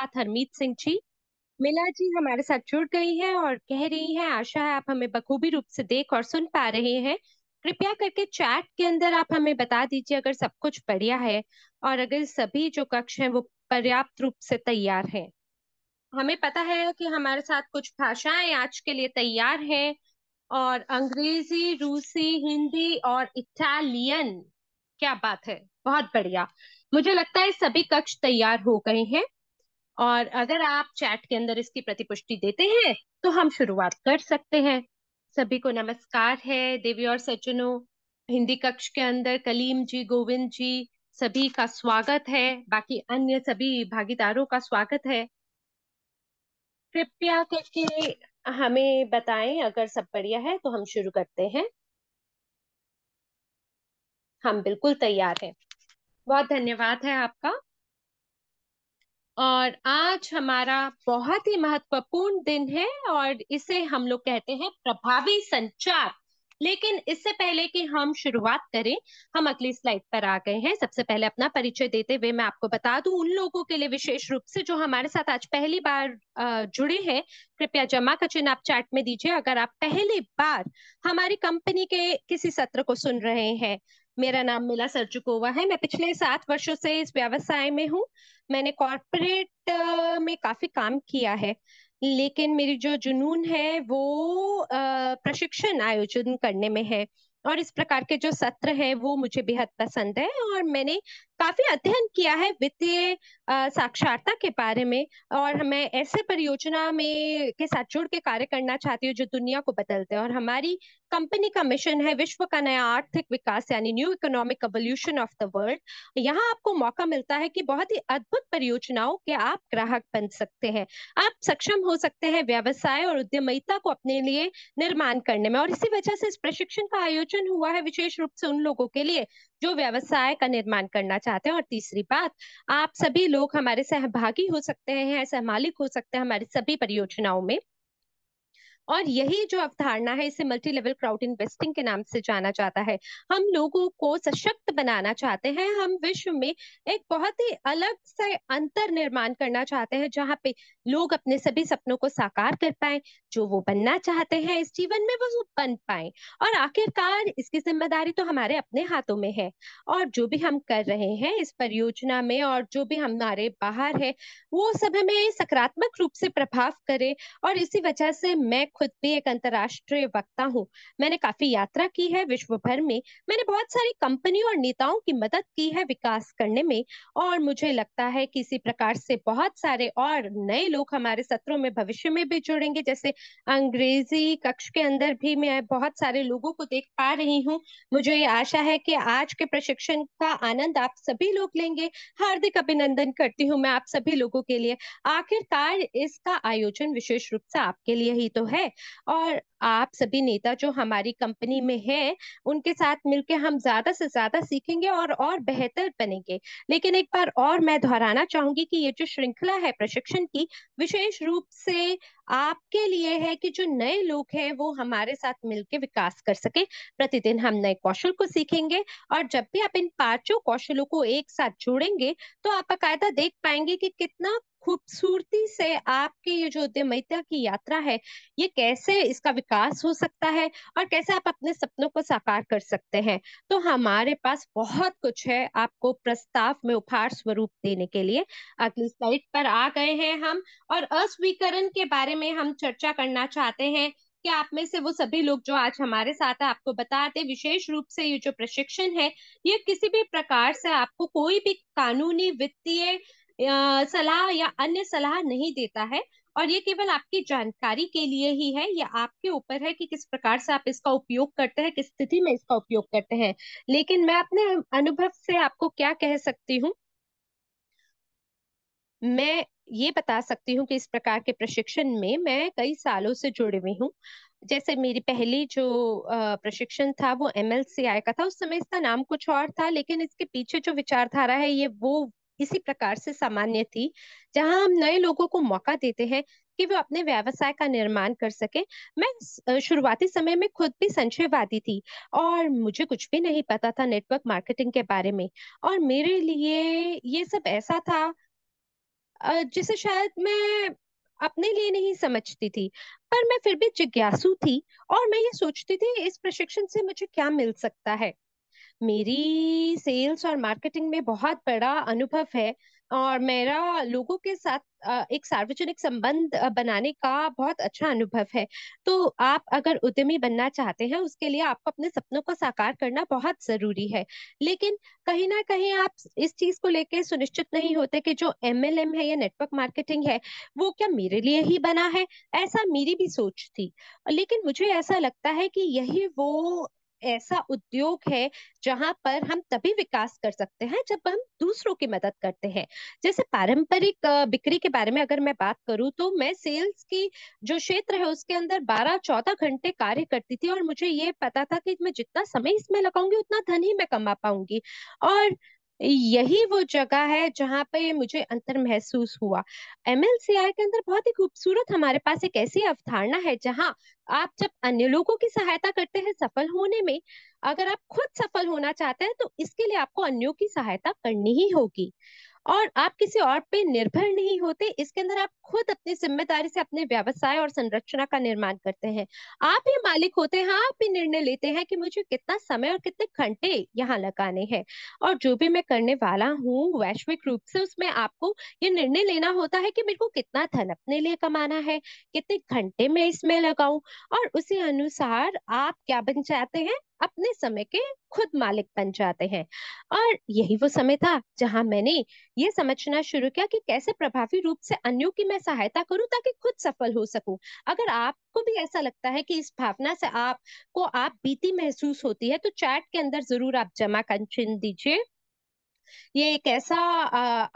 साथ हरमीत सिंह जी मिला जी हमारे साथ जुड़ गई हैं और कह रही हैं आशा है आप हमें बखूबी रूप से देख और सुन पा रहे हैं कृपया करके चैट के अंदर आप हमें बता दीजिए अगर सब कुछ बढ़िया है और अगर सभी जो कक्ष हैं वो पर्याप्त रूप से तैयार हैं हमें पता है कि हमारे साथ कुछ भाषाएं आज के लिए तैयार हैं और अंग्रेजी रूसी हिंदी और इटालियन क्या बात है बहुत बढ़िया मुझे लगता है सभी कक्ष तैयार हो गए हैं और अगर आप चैट के अंदर इसकी प्रतिपुष्टि देते हैं तो हम शुरुआत कर सकते हैं सभी को नमस्कार है देवी और सज्जनों हिंदी कक्ष के अंदर कलीम जी गोविंद जी सभी का स्वागत है बाकी अन्य सभी भागीदारों का स्वागत है कृपया करके हमें बताएं अगर सब बढ़िया है तो हम शुरू करते हैं हम बिल्कुल तैयार हैं बहुत धन्यवाद है आपका और आज हमारा बहुत ही महत्वपूर्ण दिन है और इसे हम लोग कहते हैं प्रभावी संचार लेकिन इससे पहले कि हम शुरुआत करें हम अगली स्लाइड पर आ गए हैं सबसे पहले अपना परिचय देते हुए मैं आपको बता दूं उन लोगों के लिए विशेष रूप से जो हमारे साथ आज पहली बार जुड़े हैं कृपया जमा का चिन्ह आप चैट में दीजिए अगर आप पहली बार हमारी कंपनी के किसी सत्र को सुन रहे हैं मेरा नाम मिला सरचुकोवा है मैं पिछले सात वर्षों से इस व्यवसाय में हूँ मैंने कॉरपोरेट में काफी काम किया है लेकिन मेरी जो जुनून है वो प्रशिक्षण आयोजन करने में है और इस प्रकार के जो सत्र है वो मुझे बेहद पसंद है और मैंने काफी अध्ययन किया है वित्तीय साक्षरता के बारे में और मैं ऐसे परियोजना में के साथ जुड़ के कार्य करना चाहती हूँ जो दुनिया को बदलते हैं और हमारी कंपनी का मिशन है विश्व का नया आर्थिक विकास यानी new economic evolution of the world यहाँ आपको मौका मिलता है कि बहुत ही अद्भुत परियोजनाओं के आप ग्राहक बन सकते हैं आप सक्षम हो सकते हैं व्यवसाय और उद्यमिता को अपने लिए निर्माण करने में और इसी वजह से इस प्रशिक्षण का आयोजन हुआ है विशेष रूप से उन लोगों के लिए जो व्यवसाय का निर्माण करना चाहते हैं और तीसरी बात आप सभी लोग हमारे सहभागी हो सकते हैं सहमालिक हो सकते हैं हमारी सभी परियोजनाओं में और यही जो अवधारणा है इसे मल्टी लेवल क्राउड इन्वेस्टिंग के नाम से जाना जाता है हम लोगों को सशक्त बनाना चाहते हैं हम विश्व में एक बहुत ही अलग से अंतर निर्माण करना चाहते हैं जहाँ पे लोग अपने सभी सपनों को साकार कर पाए जो वो बनना चाहते हैं इस जीवन में वो बन पाए और आखिरकार इसकी जिम्मेदारी तो हमारे अपने हाथों में है और जो भी हम कर रहे हैं इस परियोजना में और जो भी हमारे बाहर है वो सब हमें सकारात्मक रूप से प्रभाव करे और इसी वजह से मैं खुद भी एक अंतर्राष्ट्रीय वक्ता हूँ मैंने काफी यात्रा की है विश्व भर में मैंने बहुत सारी कंपनियों और नेताओं की मदद की है विकास करने में और मुझे लगता है कि इसी प्रकार से बहुत सारे और नए लोग हमारे सत्रों में भविष्य में भी जुड़ेंगे जैसे अंग्रेजी कक्ष के अंदर भी मैं बहुत सारे लोगों को देख पा रही हूँ मुझे ये आशा है कि आज के प्रशिक्षण का आनंद आप सभी लोग लेंगे हार्दिक अभिनंदन करती हूँ मैं आप सभी लोगों के लिए आखिरकार इसका आयोजन विशेष रूप से आपके लिए ही तो है है और आप सभी नेता जो हमारी कंपनी में हैं उनके साथ मिलकर हम ज्यादा से ज्यादा सीखेंगे और और बेहतर बनेंगे लेकिन एक बार और मैं दोहराना चाहूंगी कि ये जो श्रृंखला है प्रशिक्षण की विशेष रूप से आपके लिए है कि जो नए लोग हैं वो हमारे साथ मिलकर विकास कर सके प्रतिदिन हम नए कौशल को सीखेंगे और जब भी आप इन पांचों कौशलों को एक साथ जोड़ेंगे तो आप बाकायदा देख पाएंगे कि कितना खूबसूरती से आपके ये जो उद्यमिता की यात्रा है ये कैसे इसका विकास हो सकता है और कैसे आप अपने सपनों को साकार कर सकते हैं तो हमारे पास बहुत कुछ है आपको प्रस्ताव में उपहार स्वरूप देने के लिए अगली स्लाइड पर आ गए हैं हम और अस्वीकरण के बारे में में हम चर्चा करना चाहते हैं कि आप में से वो सभी लोग जो आज हमारे साथ है आपको बताते विशेष रूप से ये जो प्रशिक्षण है ये किसी भी प्रकार से आपको कोई भी कानूनी वित्तीय सलाह या अन्य सलाह नहीं देता है और ये केवल आपकी जानकारी के लिए ही है ये आपके ऊपर है कि किस प्रकार से आप इसका उपयोग करते हैं किस स्थिति में इसका उपयोग करते हैं लेकिन मैं अपने अनुभव से आपको क्या कह सकती हूँ मैं ये बता सकती हूँ कि इस प्रकार के प्रशिक्षण में मैं कई सालों से जुड़ी हुई हूँ जैसे मेरी पहली जो प्रशिक्षण था वो एम एल सी आई का था उस समय इसका नाम कुछ और था लेकिन इसके पीछे जो विचारधारा है ये वो इसी प्रकार से सामान्य थी जहां हम नए लोगों को मौका देते हैं कि वे अपने व्यवसाय का निर्माण कर सके मैं शुरुआती समय में खुद भी संशयवादी थी और मुझे कुछ भी नहीं पता था नेटवर्क मार्केटिंग के बारे में और मेरे लिए ये सब ऐसा था जिसे शायद मैं अपने लिए नहीं समझती थी पर मैं फिर भी जिज्ञासु थी और मैं ये सोचती थी इस प्रशिक्षण से मुझे क्या मिल सकता है मेरी सेल्स और मार्केटिंग में बहुत बड़ा अनुभव है और मेरा लोगों के साथ एक सार्वजनिक संबंध बनाने का बहुत अच्छा अनुभव है तो आप अगर उद्यमी बनना चाहते हैं उसके लिए आपको अपने सपनों को साकार करना बहुत जरूरी है लेकिन कहीं ना कहीं आप इस चीज को लेकर सुनिश्चित नहीं होते कि जो एम है या नेटवर्क मार्केटिंग है वो क्या मेरे लिए ही बना है ऐसा मेरी भी सोच थी लेकिन मुझे ऐसा लगता है कि यही वो ऐसा उद्योग है जहां पर हम तभी विकास कर सकते हैं जब हम दूसरों की मदद करते हैं जैसे पारंपरिक बिक्री के बारे में अगर मैं बात करूं तो मैं सेल्स की जो क्षेत्र है उसके अंदर 12-14 घंटे कार्य करती थी और मुझे ये पता था कि मैं जितना समय इसमें लगाऊंगी उतना धन ही मैं कमा पाऊंगी और यही वो जगह है जहाँ पे मुझे अंतर महसूस हुआ एमएलसीआर के अंदर बहुत ही खूबसूरत हमारे पास एक ऐसी अवधारणा है जहाँ आप जब अन्य लोगों की सहायता करते हैं सफल होने में अगर आप खुद सफल होना चाहते हैं तो इसके लिए आपको अन्यों की सहायता करनी ही होगी और आप किसी और पे निर्भर नहीं होते इसके अंदर आप खुद अपनी जिम्मेदारी से अपने व्यवसाय और संरचना का निर्माण करते हैं आप ही मालिक होते हैं आप ही निर्णय लेते हैं कि मुझे कितना समय और कितने घंटे यहाँ लगाने हैं और जो भी मैं करने वाला हूँ वैश्विक रूप से उसमें आपको ये निर्णय लेना होता है कि मेरे को कितना धन अपने लिए कमाना है कितने घंटे मैं इसमें लगाऊ और उसी अनुसार आप क्या बन जाते हैं अपने समय के खुद मालिक बन जाते हैं और यही वो समय था जहां मैंने ये समझना शुरू किया कि कैसे प्रभावी रूप से अन्यों की मैं सहायता करूं ताकि खुद सफल हो सकूं अगर आपको भी ऐसा लगता है कि इस भावना से आप को आप बीती महसूस होती है तो चैट के अंदर जरूर आप जमा कर चिन्ह दीजिए ये एक ऐसा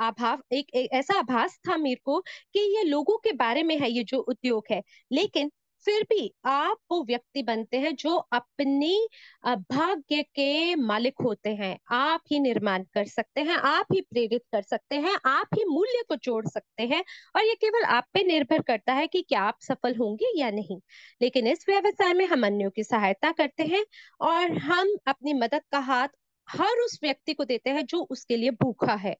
आभाव एक ऐसा आभास था मेरे को कि ये लोगों के बारे में है ये जो उद्योग है लेकिन फिर भी आप वो व्यक्ति बनते हैं जो अपनी भाग्य के मालिक होते हैं आप ही निर्माण कर सकते हैं आप ही प्रेरित कर सकते हैं आप ही मूल्य को जोड़ सकते हैं और ये केवल आप पे निर्भर करता है कि क्या आप सफल होंगे या नहीं लेकिन इस व्यवसाय में हम अन्यों की सहायता करते हैं और हम अपनी मदद का हाथ हर उस व्यक्ति को देते हैं जो उसके लिए भूखा है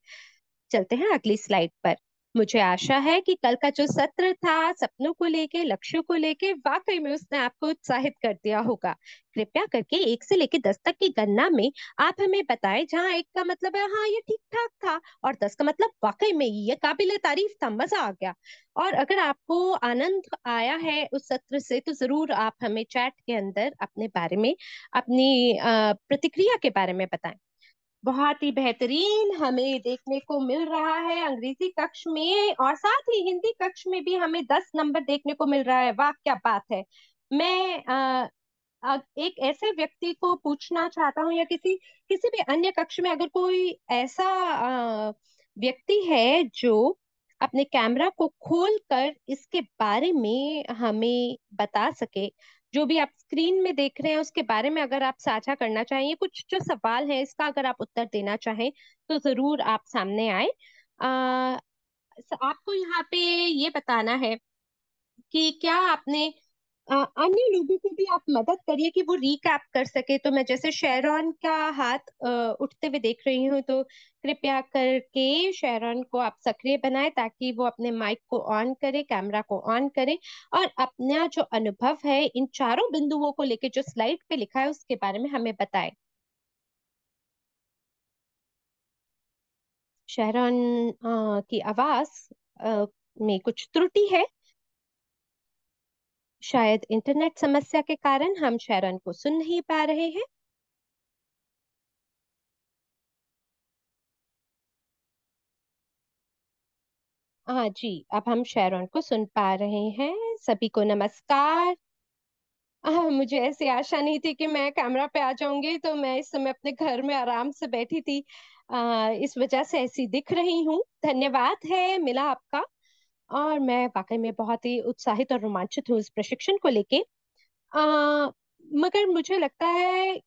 चलते हैं अगली स्लाइड पर मुझे आशा है कि कल का जो सत्र था सपनों को लेके लक्ष्यों को लेके वाकई में उसने आपको उत्साहित कर दिया होगा कृपया करके एक से लेके दस तक की गणना में आप हमें बताएं जहाँ एक का मतलब है हाँ ये ठीक ठाक था और दस का मतलब वाकई में ये काबिल तारीफ था मजा आ गया और अगर आपको आनंद आया है उस सत्र से तो जरूर आप हमें चैट के अंदर अपने बारे में अपनी प्रतिक्रिया के बारे में बताएं बहुत ही बेहतरीन हमें देखने को मिल रहा है अंग्रेजी कक्ष में और साथ ही हिंदी कक्ष में भी हमें दस नंबर देखने को मिल रहा है वाह क्या बात है मैं आ, एक ऐसे व्यक्ति को पूछना चाहता हूँ या किसी किसी भी अन्य कक्ष में अगर कोई ऐसा व्यक्ति है जो अपने कैमरा को खोल कर इसके बारे में हमें बता सके जो भी आप स्क्रीन में देख रहे हैं उसके बारे में अगर आप साझा करना चाहें कुछ जो सवाल है इसका अगर आप उत्तर देना चाहें तो जरूर आप सामने आए आपको यहाँ पे ये बताना है कि क्या आपने अन्य लोगों को भी आप मदद करिए कि वो रिकैप कर सके तो मैं जैसे शेरॉन का हाथ उठते हुए देख रही हूँ तो कृपया करके शेरॉन को आप सक्रिय बनाए ताकि वो अपने माइक को ऑन करे कैमरा को ऑन करे और अपना जो अनुभव है इन चारों बिंदुओं को लेके जो स्लाइड पे लिखा है उसके बारे में हमें बताए शेरॉन की आवाज में कुछ त्रुटि है शायद इंटरनेट समस्या के कारण हम शैरन को सुन नहीं पा रहे हैं हाँ जी अब हम शैरन को सुन पा रहे हैं सभी को नमस्कार आ, मुझे ऐसी आशा नहीं थी कि मैं कैमरा पे आ जाऊंगी तो मैं इस समय अपने घर में आराम से बैठी थी आ, इस वजह से ऐसी दिख रही हूँ धन्यवाद है मिला आपका और मैं वाकई में बहुत ही उत्साहित और रोमांचित हूँ इस प्रशिक्षण को लेके मगर मुझे लगता है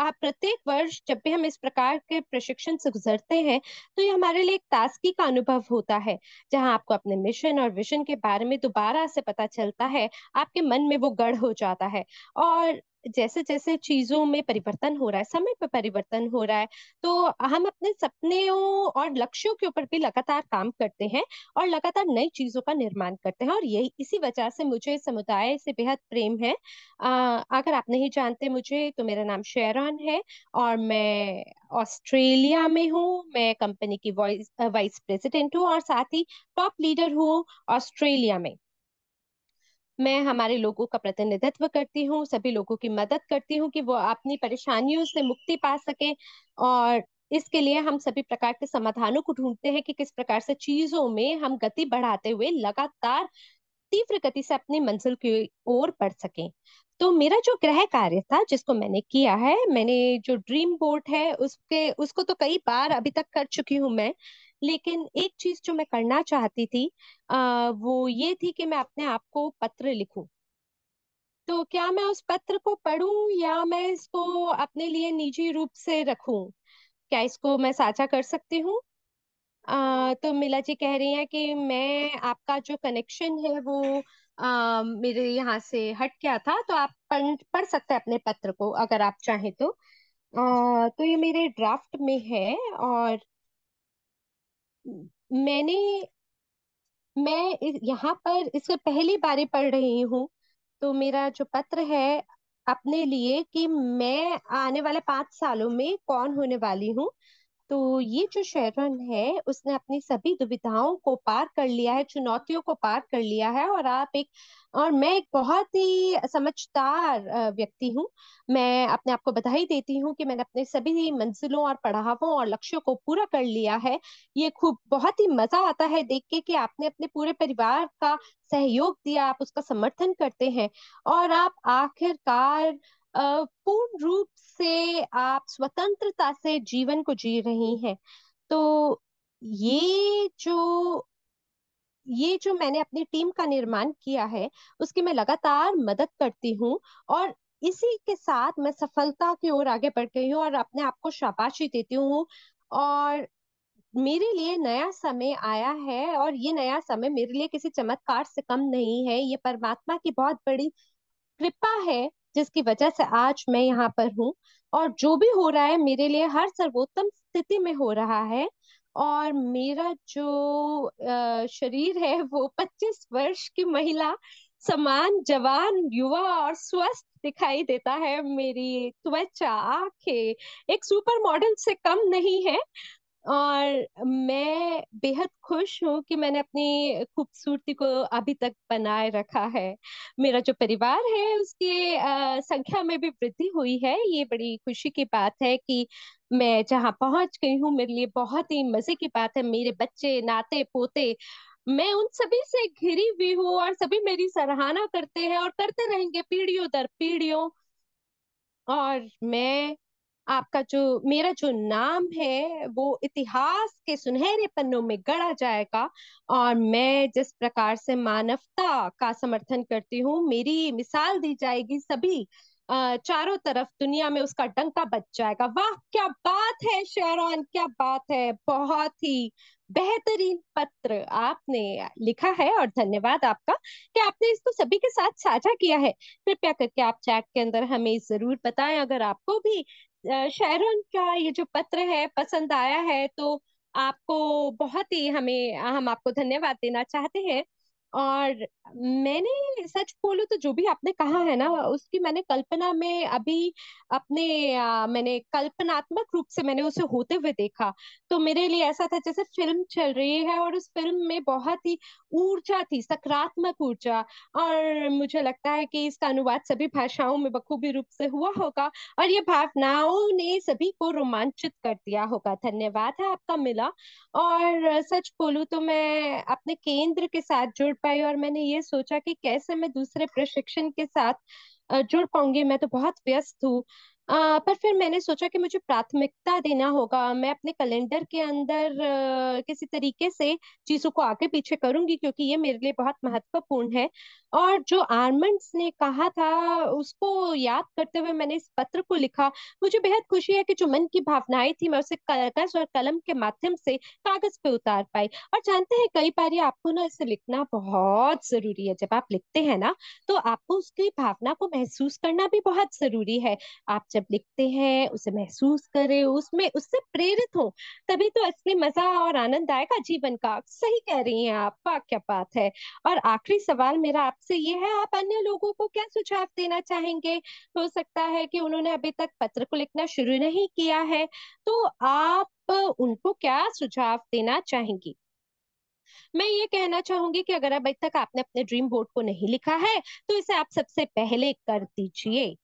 आप प्रत्येक वर्ष जब भी हम इस प्रकार के प्रशिक्षण से गुजरते हैं तो ये हमारे लिए एक ताजगी का अनुभव होता है जहां आपको अपने मिशन और विजन के बारे में दोबारा से पता चलता है आपके मन में वो गढ़ हो जाता है और जैसे जैसे चीजों में परिवर्तन हो रहा है समय पर परिवर्तन हो रहा है तो हम अपने सपनों और लक्ष्यों के ऊपर भी लगातार काम करते हैं और लगातार नई चीजों का निर्माण करते हैं और यही इसी वजह से मुझे समुदाय से बेहद प्रेम है आ, अगर आप नहीं जानते मुझे तो मेरा नाम शेरन है और मैं ऑस्ट्रेलिया में हूँ मैं कंपनी की वाइस वाइस प्रेसिडेंट हूँ और साथ ही टॉप लीडर हूँ ऑस्ट्रेलिया में मैं हमारे लोगों का प्रतिनिधित्व करती हूँ सभी लोगों की मदद करती हूँ कि वो अपनी परेशानियों से मुक्ति पा सके और इसके लिए हम सभी प्रकार के समाधानों को ढूंढते हैं कि किस प्रकार से चीजों में हम गति बढ़ाते हुए लगातार तीव्र गति से अपनी मंजिल की ओर बढ़ सके तो मेरा जो ग्रह कार्य था जिसको मैंने किया है मैंने जो ड्रीम बोर्ड है उसके उसको तो कई बार अभी तक कर चुकी हूँ मैं लेकिन एक चीज जो मैं करना चाहती थी आ, वो ये थी कि मैं अपने आप को पत्र लिखूं तो क्या मैं उस पत्र को पढूं या मैं इसको अपने लिए निजी रूप से रखूं क्या इसको मैं साझा कर सकती हूँ तो मिला जी कह रही हैं कि मैं आपका जो कनेक्शन है वो आ, मेरे यहाँ से हट गया था तो आप पढ़ पढ़ सकते हैं अपने पत्र को अगर आप चाहें तो आ, तो ये मेरे ड्राफ्ट में है और मैंने मैं यहाँ पर इससे पहली बारी पढ़ रही हूँ तो मेरा जो पत्र है अपने लिए कि मैं आने वाले पांच सालों में कौन होने वाली हूँ तो ये जो शेरन है उसने अपनी सभी दुविधाओं को पार कर लिया है चुनौतियों को पार कर लिया है और आप एक और मैं एक बहुत ही समझदार व्यक्ति हूँ मैं अपने आप को बधाई देती हूँ कि मैंने अपने सभी मंजिलों और पढ़ावों और लक्ष्यों को पूरा कर लिया है ये खूब बहुत ही मजा आता है देख के कि आपने अपने पूरे परिवार का सहयोग दिया आप उसका समर्थन करते हैं और आप आखिरकार पूर्ण रूप से आप स्वतंत्रता से जीवन को जी रही हैं तो ये जो ये जो मैंने अपनी टीम का निर्माण किया है उसकी मैं लगातार मदद करती हूँ और इसी के साथ मैं सफलता की ओर आगे बढ़ गई हूँ और अपने आप को शाबाशी देती हूँ और मेरे लिए नया समय आया है और ये नया समय मेरे लिए किसी चमत्कार से कम नहीं है ये परमात्मा की बहुत बड़ी कृपा है जिसकी वजह से आज मैं यहाँ पर हूँ और जो भी हो रहा है मेरे लिए हर सर्वोत्तम स्थिति में हो रहा है और मेरा जो शरीर है वो 25 वर्ष की महिला समान जवान युवा और स्वस्थ दिखाई देता है मेरी त्वचा आंखें एक सुपर मॉडल से कम नहीं है और मैं बेहद खुश हूँ कि मैंने अपनी खूबसूरती को अभी तक बनाए रखा है मेरा जो परिवार है उसके संख्या में भी वृद्धि हुई है ये बड़ी खुशी की बात है कि मैं जहाँ पहुंच गई हूँ मेरे लिए बहुत ही मजे की बात है मेरे बच्चे नाते पोते मैं उन सभी से घिरी हुई हूँ और सभी मेरी सराहना करते हैं और करते रहेंगे पीढ़ियों दर पीढ़ियों और मैं आपका जो मेरा जो नाम है वो इतिहास के सुनहरे पन्नों में गढ़ा जाएगा और मैं जिस प्रकार से मानवता का समर्थन करती हूँ मेरी मिसाल दी जाएगी सभी चारों तरफ दुनिया में उसका डंका बच जाएगा वाह क्या बात है शेरान क्या बात है बहुत ही बेहतरीन पत्र आपने लिखा है और धन्यवाद आपका कि आपने इसको सभी के साथ साझा किया है कृपया करके आप चैट के अंदर हमें जरूर बताएं अगर आपको भी शहरों का ये जो पत्र है पसंद आया है तो आपको बहुत ही हमें हम आपको धन्यवाद देना चाहते हैं और मैंने सच बोलो तो जो भी आपने कहा है ना उसकी मैंने कल्पना में अभी अपने आ, मैंने कल्पनात्मक रूप से मैंने उसे होते हुए देखा तो मेरे लिए ऐसा था जैसे फिल्म चल रही है और उस फिल्म में बहुत ही ऊर्जा थी सकारात्मक ऊर्जा और मुझे लगता है कि इसका अनुवाद सभी भाषाओं में बखूबी रूप से हुआ होगा और ये भावनाओं ने सभी को रोमांचित कर दिया होगा धन्यवाद है आपका मिला और सच बोलू तो मैं अपने केंद्र के साथ जुड़ पाई और मैंने ये सोचा कि कैसे मैं दूसरे प्रशिक्षण के साथ जुड़ पाऊंगी मैं तो बहुत व्यस्त हूँ आ, पर फिर मैंने सोचा कि मुझे प्राथमिकता देना होगा मैं अपने कैलेंडर के अंदर आ, किसी तरीके से चीजों को आगे पीछे करूंगी क्योंकि ये मेरे लिए बहुत महत्वपूर्ण है और जो आर्मंड्स ने कहा था उसको याद करते हुए मैंने इस पत्र को लिखा मुझे बेहद खुशी है कि जो मन की भावनाएं थी मैं उसे कागज और कलम के माध्यम से कागज पे उतार पाई और जानते हैं कई बार आपको ना इसे लिखना बहुत जरूरी है जब आप लिखते हैं ना तो आपको उसकी भावना को महसूस करना भी बहुत जरूरी है आप जब लिखते हैं उसे महसूस करें उसमें उससे प्रेरित हो तभी तो असली मजा और आनंद आएगा जीवन का सही कह रही हैं आप क्या बात है और आखिरी सवाल मेरा आप आपसे ये है आप अन्य लोगों को क्या सुझाव देना चाहेंगे हो सकता है कि उन्होंने अभी तक पत्र को लिखना शुरू नहीं किया है तो आप उनको क्या सुझाव देना चाहेंगी मैं ये कहना चाहूंगी कि अगर अभी तक आपने अपने ड्रीम बोर्ड को नहीं लिखा है तो इसे आप सबसे पहले कर दीजिए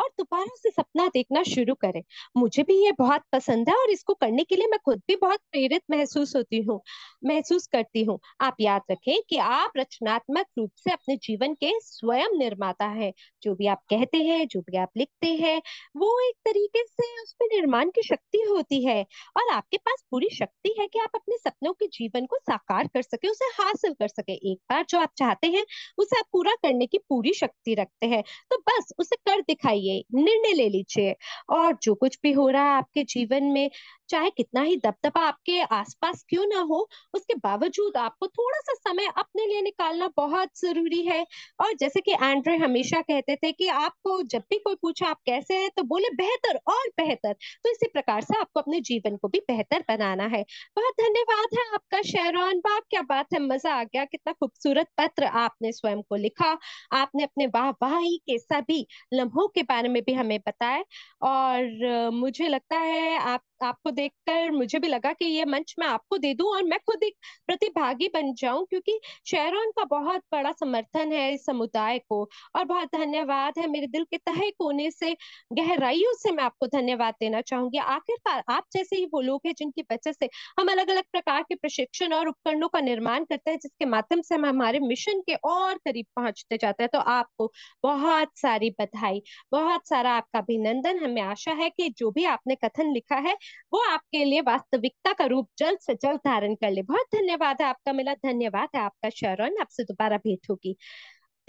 और दोबारा से सपना देखना शुरू करें मुझे भी ये बहुत पसंद है और इसको करने के लिए मैं खुद भी बहुत प्रेरित महसूस होती हूँ महसूस करती हूँ आप याद रखें कि आप रचनात्मक रूप से अपने जीवन के स्वयं निर्माता है जो भी आप कहते हैं जो भी आप लिखते हैं वो एक तरीके से उसमें निर्माण की शक्ति होती है और आपके पास पूरी शक्ति है कि आप अपने सपनों के जीवन को साकार कर सके उसे हासिल कर सके एक बार जो आप चाहते हैं उसे आप पूरा करने की पूरी शक्ति रखते हैं तो बस उसे कर दिखाई चाहिए निर्णय ले लीजिए और जो कुछ भी हो रहा है आपके जीवन में चाहे कितना ही दबदबा आपके आसपास क्यों ना हो उसके बावजूद आपको थोड़ा सा समय अपने लिए निकालना बहुत जरूरी है और जैसे कि एंड्रे हमेशा कहते थे कि आपको जब भी कोई पूछा आप कैसे हैं तो बोले बेहतर और बेहतर तो इसी प्रकार से आपको अपने जीवन को भी बेहतर बनाना है बहुत धन्यवाद है आपका शहरान बाप क्या बात है मजा आ गया कितना खूबसूरत पत्र आपने स्वयं को लिखा आपने अपने वाह वाह के सभी लम्हों के बारे में भी हमें बताएं और मुझे लगता है आप आपको देखकर मुझे भी लगा कि ये मंच मैं आपको दे दूं और मैं खुद एक प्रतिभागी बन जाऊं क्योंकि शेरोन का बहुत बड़ा समर्थन है इस समुदाय को और बहुत धन्यवाद है मेरे दिल के तहे कोने से गहराइयों से मैं आपको धन्यवाद देना चाहूंगी आखिरकार आप जैसे ही वो लोग हैं जिनकी वजह से हम अलग अलग प्रकार के प्रशिक्षण और उपकरणों का निर्माण करते हैं जिसके माध्यम से हम हमारे मिशन के और करीब पहुंचते जाते हैं तो आपको बहुत सारी बधाई बहुत सारा आपका अभिनंदन हमें आशा है कि जो भी आपने कथन लिखा है वो आपके लिए वास्तविकता का रूप जल्द से जल्द धारण कर ले बहुत धन्यवाद है आपका मिला धन्यवाद है आपका शरण आपसे दोबारा भेंट होगी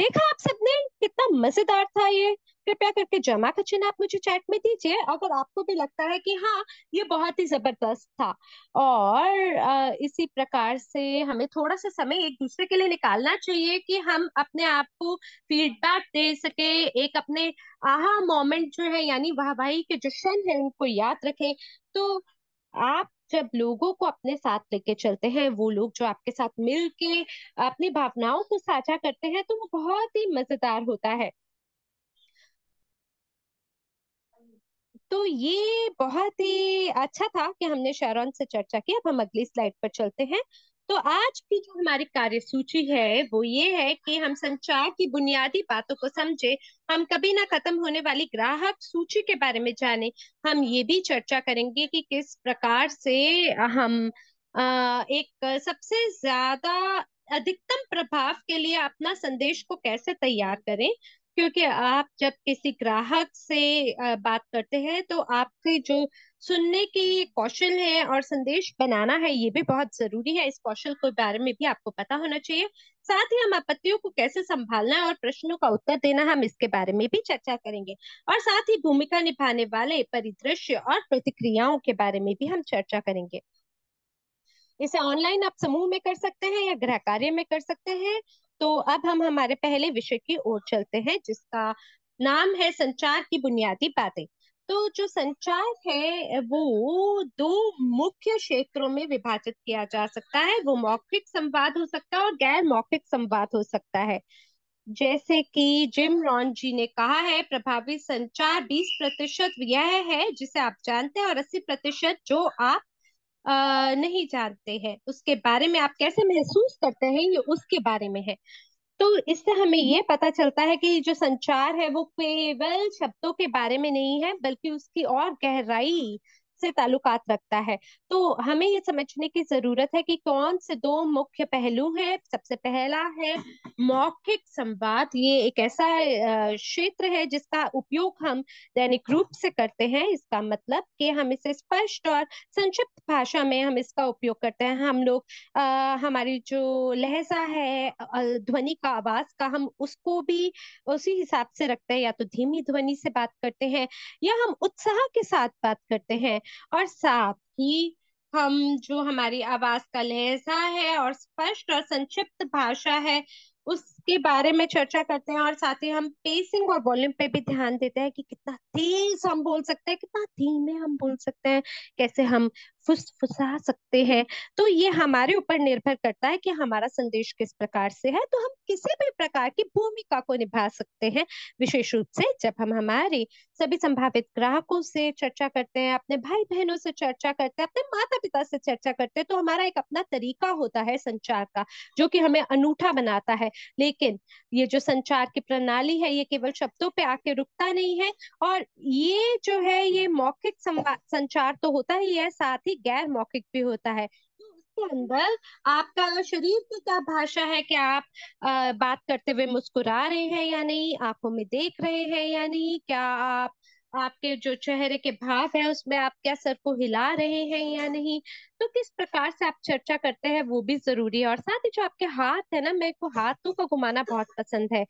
देखा आप सबने कितना मजेदार था ये कृपया करके जमा का चिन्ह आप मुझे चैट में दीजिए अगर आपको भी लगता है कि हाँ ये बहुत ही जबरदस्त था और इसी प्रकार से हमें थोड़ा सा समय एक दूसरे के लिए निकालना चाहिए कि हम अपने आप को फीडबैक दे सके एक अपने आहा मोमेंट जो है यानी वाहवाही के जो क्षण है उनको याद रखें तो आप जब लोगों को अपने साथ लेके चलते हैं वो लोग जो आपके साथ मिल के अपनी भावनाओं को साझा करते हैं तो वो बहुत ही मजेदार होता है तो ये बहुत ही अच्छा था कि हमने शेरॉन से चर्चा की अब हम अगली स्लाइड पर चलते हैं तो आज की जो हमारी कार्यसूची है वो ये है कि हम संचार की बुनियादी बातों को समझे हम कभी ना खत्म होने वाली ग्राहक सूची के बारे में जाने हम ये भी चर्चा करेंगे कि किस प्रकार से हम आ, एक सबसे ज्यादा अधिकतम प्रभाव के लिए अपना संदेश को कैसे तैयार करें क्योंकि आप जब किसी ग्राहक से बात करते हैं तो आपके जो सुनने की कौशल है और संदेश बनाना है ये भी बहुत जरूरी है इस कौशल के बारे में भी आपको पता होना चाहिए साथ ही हम आपत्तियों को कैसे संभालना और प्रश्नों का उत्तर देना हम इसके बारे में भी चर्चा करेंगे और साथ ही भूमिका निभाने वाले परिदृश्य और प्रतिक्रियाओं के बारे में भी हम चर्चा करेंगे इसे ऑनलाइन आप समूह में कर सकते हैं या गृह कार्य में कर सकते हैं तो अब हम हमारे पहले विषय की ओर चलते हैं जिसका नाम है संचार की बुनियादी बातें तो जो संचार है वो दो मुख्य क्षेत्रों में विभाजित किया जा सकता है वो मौखिक संवाद हो सकता है और गैर मौखिक संवाद हो सकता है जैसे कि जिम रॉन जी ने कहा है प्रभावी संचार 20 प्रतिशत यह है जिसे आप जानते हैं और 80 प्रतिशत जो आप नहीं जानते हैं उसके बारे में आप कैसे महसूस करते हैं ये उसके बारे में है तो इससे हमें ये पता चलता है कि जो संचार है वो केवल शब्दों के बारे में नहीं है बल्कि उसकी और गहराई से ताल्लुकात रखता है तो हमें ये समझने की जरूरत है कि कौन से दो मुख्य पहलू हैं सबसे पहला है मौखिक संवाद ये एक ऐसा क्षेत्र है जिसका उपयोग हम दैनिक रूप से करते हैं इसका मतलब कि हम इसे स्पष्ट और संक्षिप्त भाषा में हम इसका उपयोग करते हैं हम लोग आ, हमारी जो लहजा है ध्वनि का आवाज का हम उसको भी उसी हिसाब से रखते हैं या तो धीमी ध्वनि से बात करते हैं या हम उत्साह के साथ बात करते हैं और साथ ही हम जो हमारी आवाज का लहजा है और स्पष्ट और संक्षिप्त भाषा है उसके बारे में चर्चा करते हैं और साथ ही हम पेसिंग और वॉल्यूम पे भी ध्यान देते हैं कि कितना तेज हम बोल सकते हैं कितना धीमे हम बोल सकते हैं कैसे हम फुसफुसा सकते हैं तो ये हमारे ऊपर निर्भर करता है कि हमारा संदेश किस प्रकार से है तो हम किसी भी प्रकार की भूमिका को निभा सकते हैं विशेष रूप से जब हम हमारे सभी संभावित ग्राहकों से चर्चा करते हैं अपने भाई बहनों से चर्चा करते हैं अपने माता पिता से चर्चा करते हैं तो हमारा एक अपना तरीका होता है संचार का जो कि हमें अनूठा बनाता है लेकिन ये जो संचार की प्रणाली है ये केवल शब्दों पे आके रुकता नहीं है और ये जो है ये मौखिक संचार तो होता ही है साथ ही गैर मौखिक भी होता है तो उसके अंदर आपका शरीर की क्या भाषा है क्या आप आ, बात करते हुए मुस्कुरा रहे हैं या नहीं आंखों में देख रहे हैं या नहीं क्या आप आपके जो चेहरे के भाव है उसमें आप क्या सर को हिला रहे हैं या नहीं तो किस प्रकार से आप चर्चा करते हैं वो भी जरूरी है और साथ ही जो आपके हाथ है ना मेरे को हाथों का घुमाना बहुत पसंद है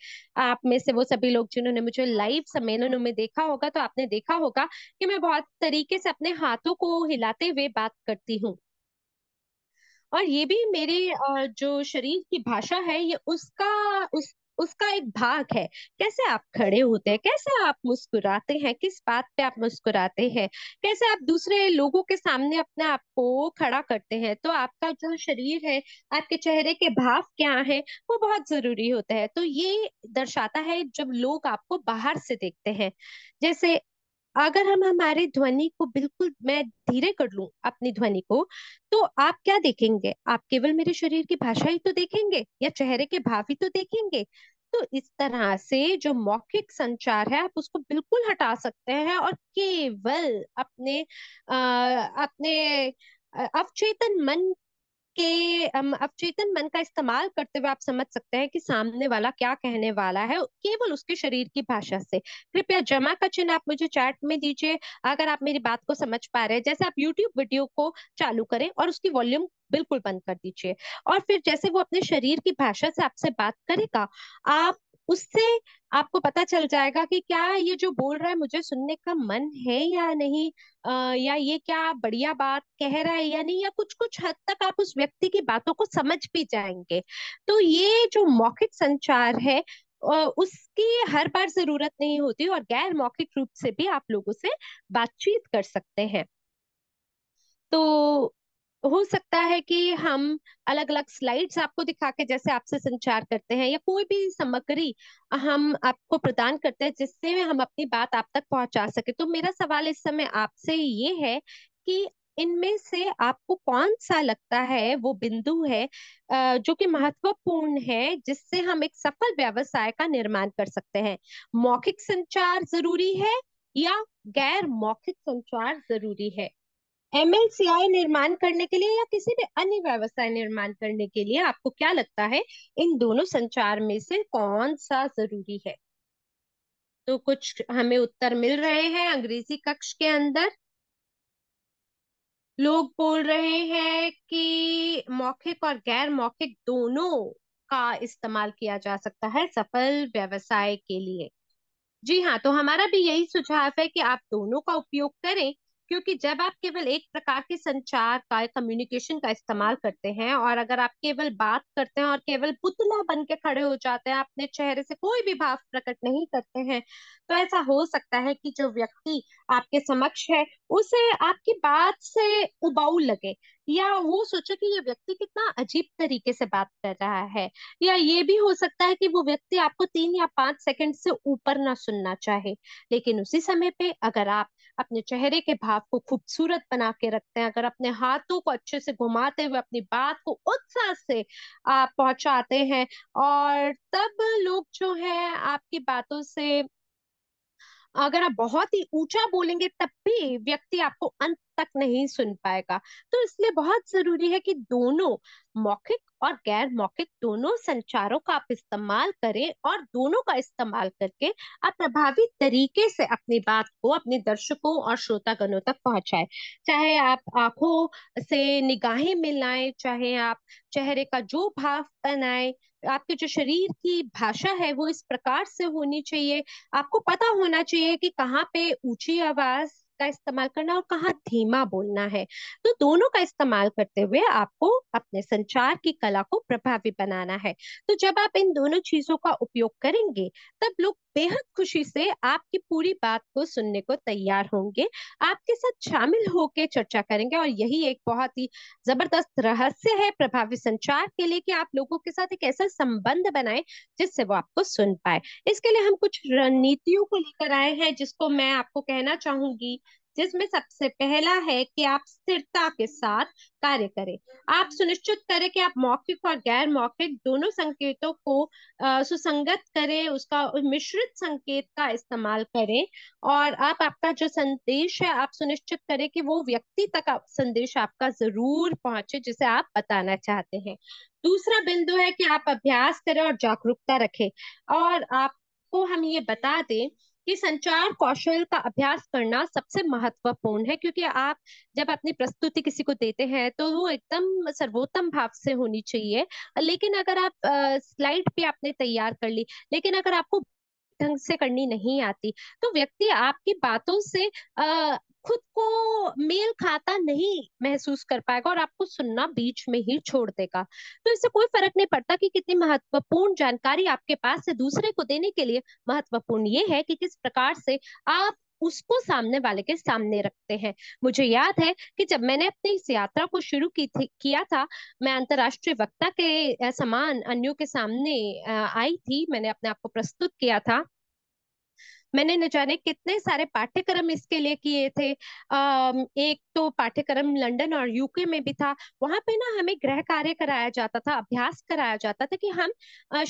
आप में से वो सभी लोग जिन्होंने मुझे लाइव सम्मेलनों में देखा होगा तो आपने देखा होगा कि मैं बहुत तरीके से अपने हाथों को हिलाते हुए बात करती हूँ और ये भी मेरे जो शरीर की भाषा है ये उसका उस उसका एक भाग है कैसे आप खड़े होते हैं कैसे आप मुस्कुराते हैं किस बात पे आप मुस्कुराते हैं कैसे आप दूसरे लोगों के सामने अपने आप को खड़ा करते हैं तो आपका जो शरीर है आपके चेहरे के भाव क्या है वो बहुत जरूरी होता है तो ये दर्शाता है जब लोग आपको बाहर से देखते हैं जैसे अगर हम हमारे ध्वनि को बिल्कुल मैं धीरे कर लू अपनी ध्वनि को तो आप क्या देखेंगे आप केवल मेरे शरीर की भाषा ही तो देखेंगे या चेहरे के भाव ही तो देखेंगे तो इस तरह से जो मौखिक संचार है आप उसको बिल्कुल हटा सकते हैं और केवल अपने आ, अपने अवचेतन मन के अवचेतन मन का इस्तेमाल करते हुए आप समझ सकते हैं कि सामने वाला क्या कहने वाला है केवल उसके शरीर की भाषा से कृपया जमा का चिन्ह आप मुझे चैट में दीजिए अगर आप मेरी बात को समझ पा रहे हैं जैसे आप यूट्यूब वीडियो को चालू करें और उसकी वॉल्यूम बिल्कुल बंद कर दीजिए और फिर जैसे वो अपने शरीर की भाषा से आपसे बात करेगा आप उससे आपको पता चल जाएगा कि क्या ये जो बोल रहा है मुझे सुनने का मन है या नहीं आ, या ये क्या बढ़िया बात कह रहा है या नहीं या कुछ कुछ हद तक आप उस व्यक्ति की बातों को समझ भी जाएंगे तो ये जो मौखिक संचार है उसकी हर बार जरूरत नहीं होती और गैर मौखिक रूप से भी आप लोगों से बातचीत कर सकते हैं तो हो सकता है कि हम अलग अलग स्लाइड्स आपको दिखा के जैसे आपसे संचार करते हैं या कोई भी सामग्री हम आपको प्रदान करते हैं जिससे हम अपनी बात आप तक पहुंचा सके तो मेरा सवाल इस समय आपसे ये है कि इनमें से आपको कौन सा लगता है वो बिंदु है जो कि महत्वपूर्ण है जिससे हम एक सफल व्यवसाय का निर्माण कर सकते हैं मौखिक संचार जरूरी है या गैर मौखिक संचार जरूरी है एमएलसीआई निर्माण करने के लिए या किसी भी अन्य व्यवसाय निर्माण करने के लिए आपको क्या लगता है इन दोनों संचार में से कौन सा जरूरी है तो कुछ हमें उत्तर मिल रहे हैं अंग्रेजी कक्ष के अंदर लोग बोल रहे हैं कि मौखिक और गैर मौखिक दोनों का इस्तेमाल किया जा सकता है सफल व्यवसाय के लिए जी हाँ तो हमारा भी यही सुझाव है कि आप दोनों का उपयोग करें क्योंकि जब आप केवल एक प्रकार के संचार का कम्युनिकेशन का इस्तेमाल करते हैं और अगर आप केवल बात करते हैं और केवल पुतला बन के खड़े हो जाते हैं अपने चेहरे से कोई भी भाव प्रकट नहीं करते हैं तो ऐसा हो सकता है कि जो व्यक्ति आपके समक्ष है उसे आपकी बात से उबाऊ लगे या वो सोचे कि ये व्यक्ति कितना अजीब तरीके से बात कर रहा है या ये भी हो सकता है कि वो व्यक्ति आपको तीन या पांच सेकंड से ऊपर ना सुनना चाहे लेकिन उसी समय पे अगर आप अपने चेहरे के भाव को खूबसूरत बना के रखते हैं अगर अपने हाथों को अच्छे से घुमाते हुए अपनी बात को उत्साह से आप पहुंचाते हैं और तब लोग जो है आपकी बातों से अगर आप बहुत ही ऊंचा बोलेंगे तब भी व्यक्ति आपको अंत तक नहीं सुन पाएगा तो इसलिए बहुत जरूरी है कि दोनों मौखिक और गैर मौखिक दोनों संचारों का आप इस्तेमाल करें और दोनों का इस्तेमाल करके आप प्रभावी तरीके से अपनी बात को अपने दर्शकों और श्रोतागणों तक पहुंचाएं चाहे आप आंखों से निगाहें मिलाएं चाहे आप चेहरे का जो भाव बनाए आपके जो शरीर की भाषा है वो इस प्रकार से होनी चाहिए आपको पता होना चाहिए कि कहाँ पे ऊंची आवाज का इस्तेमाल करना और कहाँ धीमा बोलना है तो दोनों का इस्तेमाल करते हुए आपको अपने संचार की कला को प्रभावी बनाना है तो जब आप इन दोनों चीजों का उपयोग करेंगे तब लोग बेहद खुशी से आपकी पूरी बात को सुनने को तैयार होंगे आपके साथ शामिल होकर चर्चा करेंगे और यही एक बहुत ही जबरदस्त रहस्य है प्रभावी संचार के लिए कि आप लोगों के साथ एक ऐसा संबंध बनाए जिससे वो आपको सुन पाए इसके लिए हम कुछ रणनीतियों को लेकर आए हैं जिसको मैं आपको कहना चाहूंगी जिसमें सबसे पहला है कि आप स्थिरता के साथ कार्य करें आप सुनिश्चित करें कि आप मौखिक और गैर मौखिक दोनों संकेतों को सुसंगत करें उसका मिश्रित संकेत का इस्तेमाल करें और आप आपका जो संदेश है आप सुनिश्चित करें कि वो व्यक्ति तक आप, संदेश आपका जरूर पहुंचे जिसे आप बताना चाहते हैं दूसरा बिंदु है कि आप अभ्यास करें और जागरूकता रखें और आपको हम ये बता दें कि संचार कौशल का अभ्यास करना सबसे महत्वपूर्ण है क्योंकि आप जब अपनी प्रस्तुति किसी को देते हैं तो वो एकदम सर्वोत्तम भाव से होनी चाहिए लेकिन अगर आप स्लाइड भी आपने तैयार कर ली लेकिन अगर आपको ढंग से करनी नहीं आती तो व्यक्ति आपकी बातों से आ, खुद को मेल खाता नहीं महसूस कर पाएगा और आपको सुनना बीच में ही छोड़ देगा तो इससे कोई फर्क नहीं पड़ता कि कितनी महत्वपूर्ण जानकारी आपके पास से दूसरे को देने के लिए महत्वपूर्ण ये है कि किस प्रकार से आप उसको सामने वाले के सामने रखते हैं मुझे याद है कि जब मैंने अपनी इस यात्रा को शुरू की थी किया था मैं अंतर्राष्ट्रीय वक्ता के समान अन्यों के सामने आई थी मैंने अपने आप को प्रस्तुत किया था मैंने न जाने कितने सारे पाठ्यक्रम इसके लिए किए थे एक तो पाठ्यक्रम लंदन और यूके में भी था वहां पे ना हमें गृह कार्य कराया जाता था अभ्यास कराया जाता था कि हम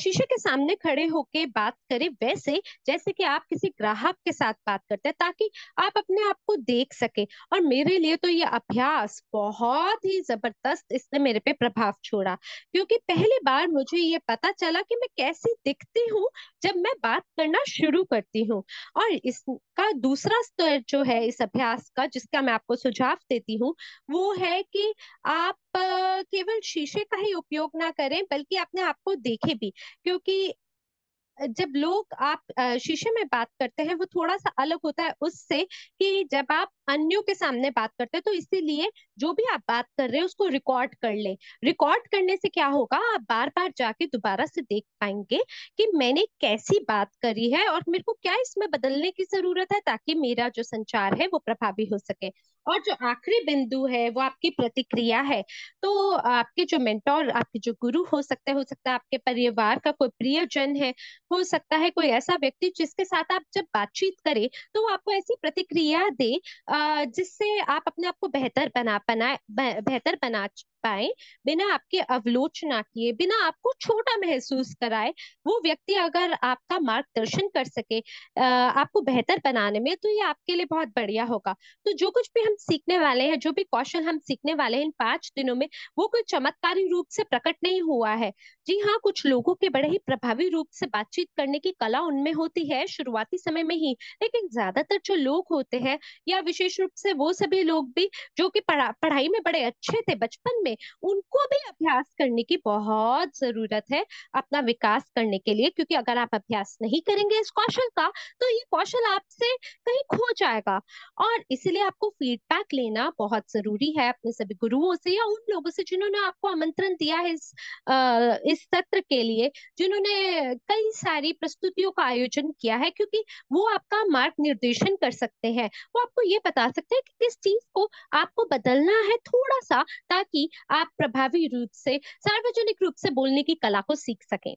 शीशे के सामने खड़े होके बात करें वैसे जैसे कि आप किसी ग्राहक के साथ बात करते हैं ताकि आप अपने आप को देख सके और मेरे लिए तो ये अभ्यास बहुत ही जबरदस्त इसने मेरे पे प्रभाव छोड़ा क्योंकि पहली बार मुझे ये पता चला कि मैं कैसी दिखती हूँ जब मैं बात करना शुरू करती हूँ और इसका दूसरा स्तर जो है इस अभ्यास का जिसका मैं आपको सुझाव देती हूँ वो है कि आप केवल शीशे का ही उपयोग ना करें बल्कि अपने आप को देखें भी क्योंकि जब लोग आप शीशे में बात करते हैं वो थोड़ा सा अलग होता है उससे कि जब आप अन्यों के सामने बात करते हैं तो इसीलिए जो भी आप बात कर रहे हैं उसको रिकॉर्ड कर ले रिकॉर्ड करने से क्या होगा आप बार बार जाके दोबारा से देख पाएंगे कि मैंने कैसी बात करी है और मेरे को क्या इसमें बदलने की जरूरत है ताकि मेरा जो संचार है वो प्रभावी हो सके और जो आखिरी बिंदु है वो आपकी प्रतिक्रिया है तो आपके जो मेंटोर आपके जो गुरु हो सकते हो सकता है आपके परिवार का कोई प्रियजन है हो सकता है कोई ऐसा व्यक्ति जिसके साथ आप जब बातचीत करें तो वो आपको ऐसी प्रतिक्रिया दे जिससे आप अपने आप को बेहतर बना बनाए बेहतर बना पाए बिना आपके अवलोचना किए बिना आपको छोटा महसूस कराए वो व्यक्ति अगर आपका मार्गदर्शन कर सके आपको बेहतर बनाने में तो ये आपके लिए बहुत बढ़िया होगा तो जो कुछ भी हम सीखने वाले हैं जो भी कौशल हम सीखने वाले हैं इन पांच दिनों में वो कोई चमत्कारी रूप से प्रकट नहीं हुआ है जी हाँ कुछ लोगों के बड़े ही प्रभावी रूप से बातचीत करने की कला उनमें होती है शुरुआती समय में ही लेकिन ज्यादातर जो लोग होते हैं या विशेष रूप से वो सभी लोग भी जो कि पढ़ाई में बड़े अच्छे थे बचपन में हैं उनको भी अभ्यास करने की बहुत जरूरत है अपना विकास करने के लिए क्योंकि अगर आप अभ्यास नहीं करेंगे इस कौशल का तो ये कौशल आपसे कहीं खो जाएगा और इसीलिए आपको फीडबैक लेना बहुत जरूरी है अपने सभी गुरुओं से या उन लोगों से जिन्होंने आपको आमंत्रण दिया है इस आ, इस सत्र के लिए जिन्होंने कई सारी प्रस्तुतियों का आयोजन किया है क्योंकि वो आपका मार्ग निर्देशन कर सकते हैं वो आपको ये बता सकते हैं कि किस चीज को आपको बदलना है थोड़ा सा ताकि आप प्रभावी रूप से सार्वजनिक रूप से बोलने की कला को सीख सकें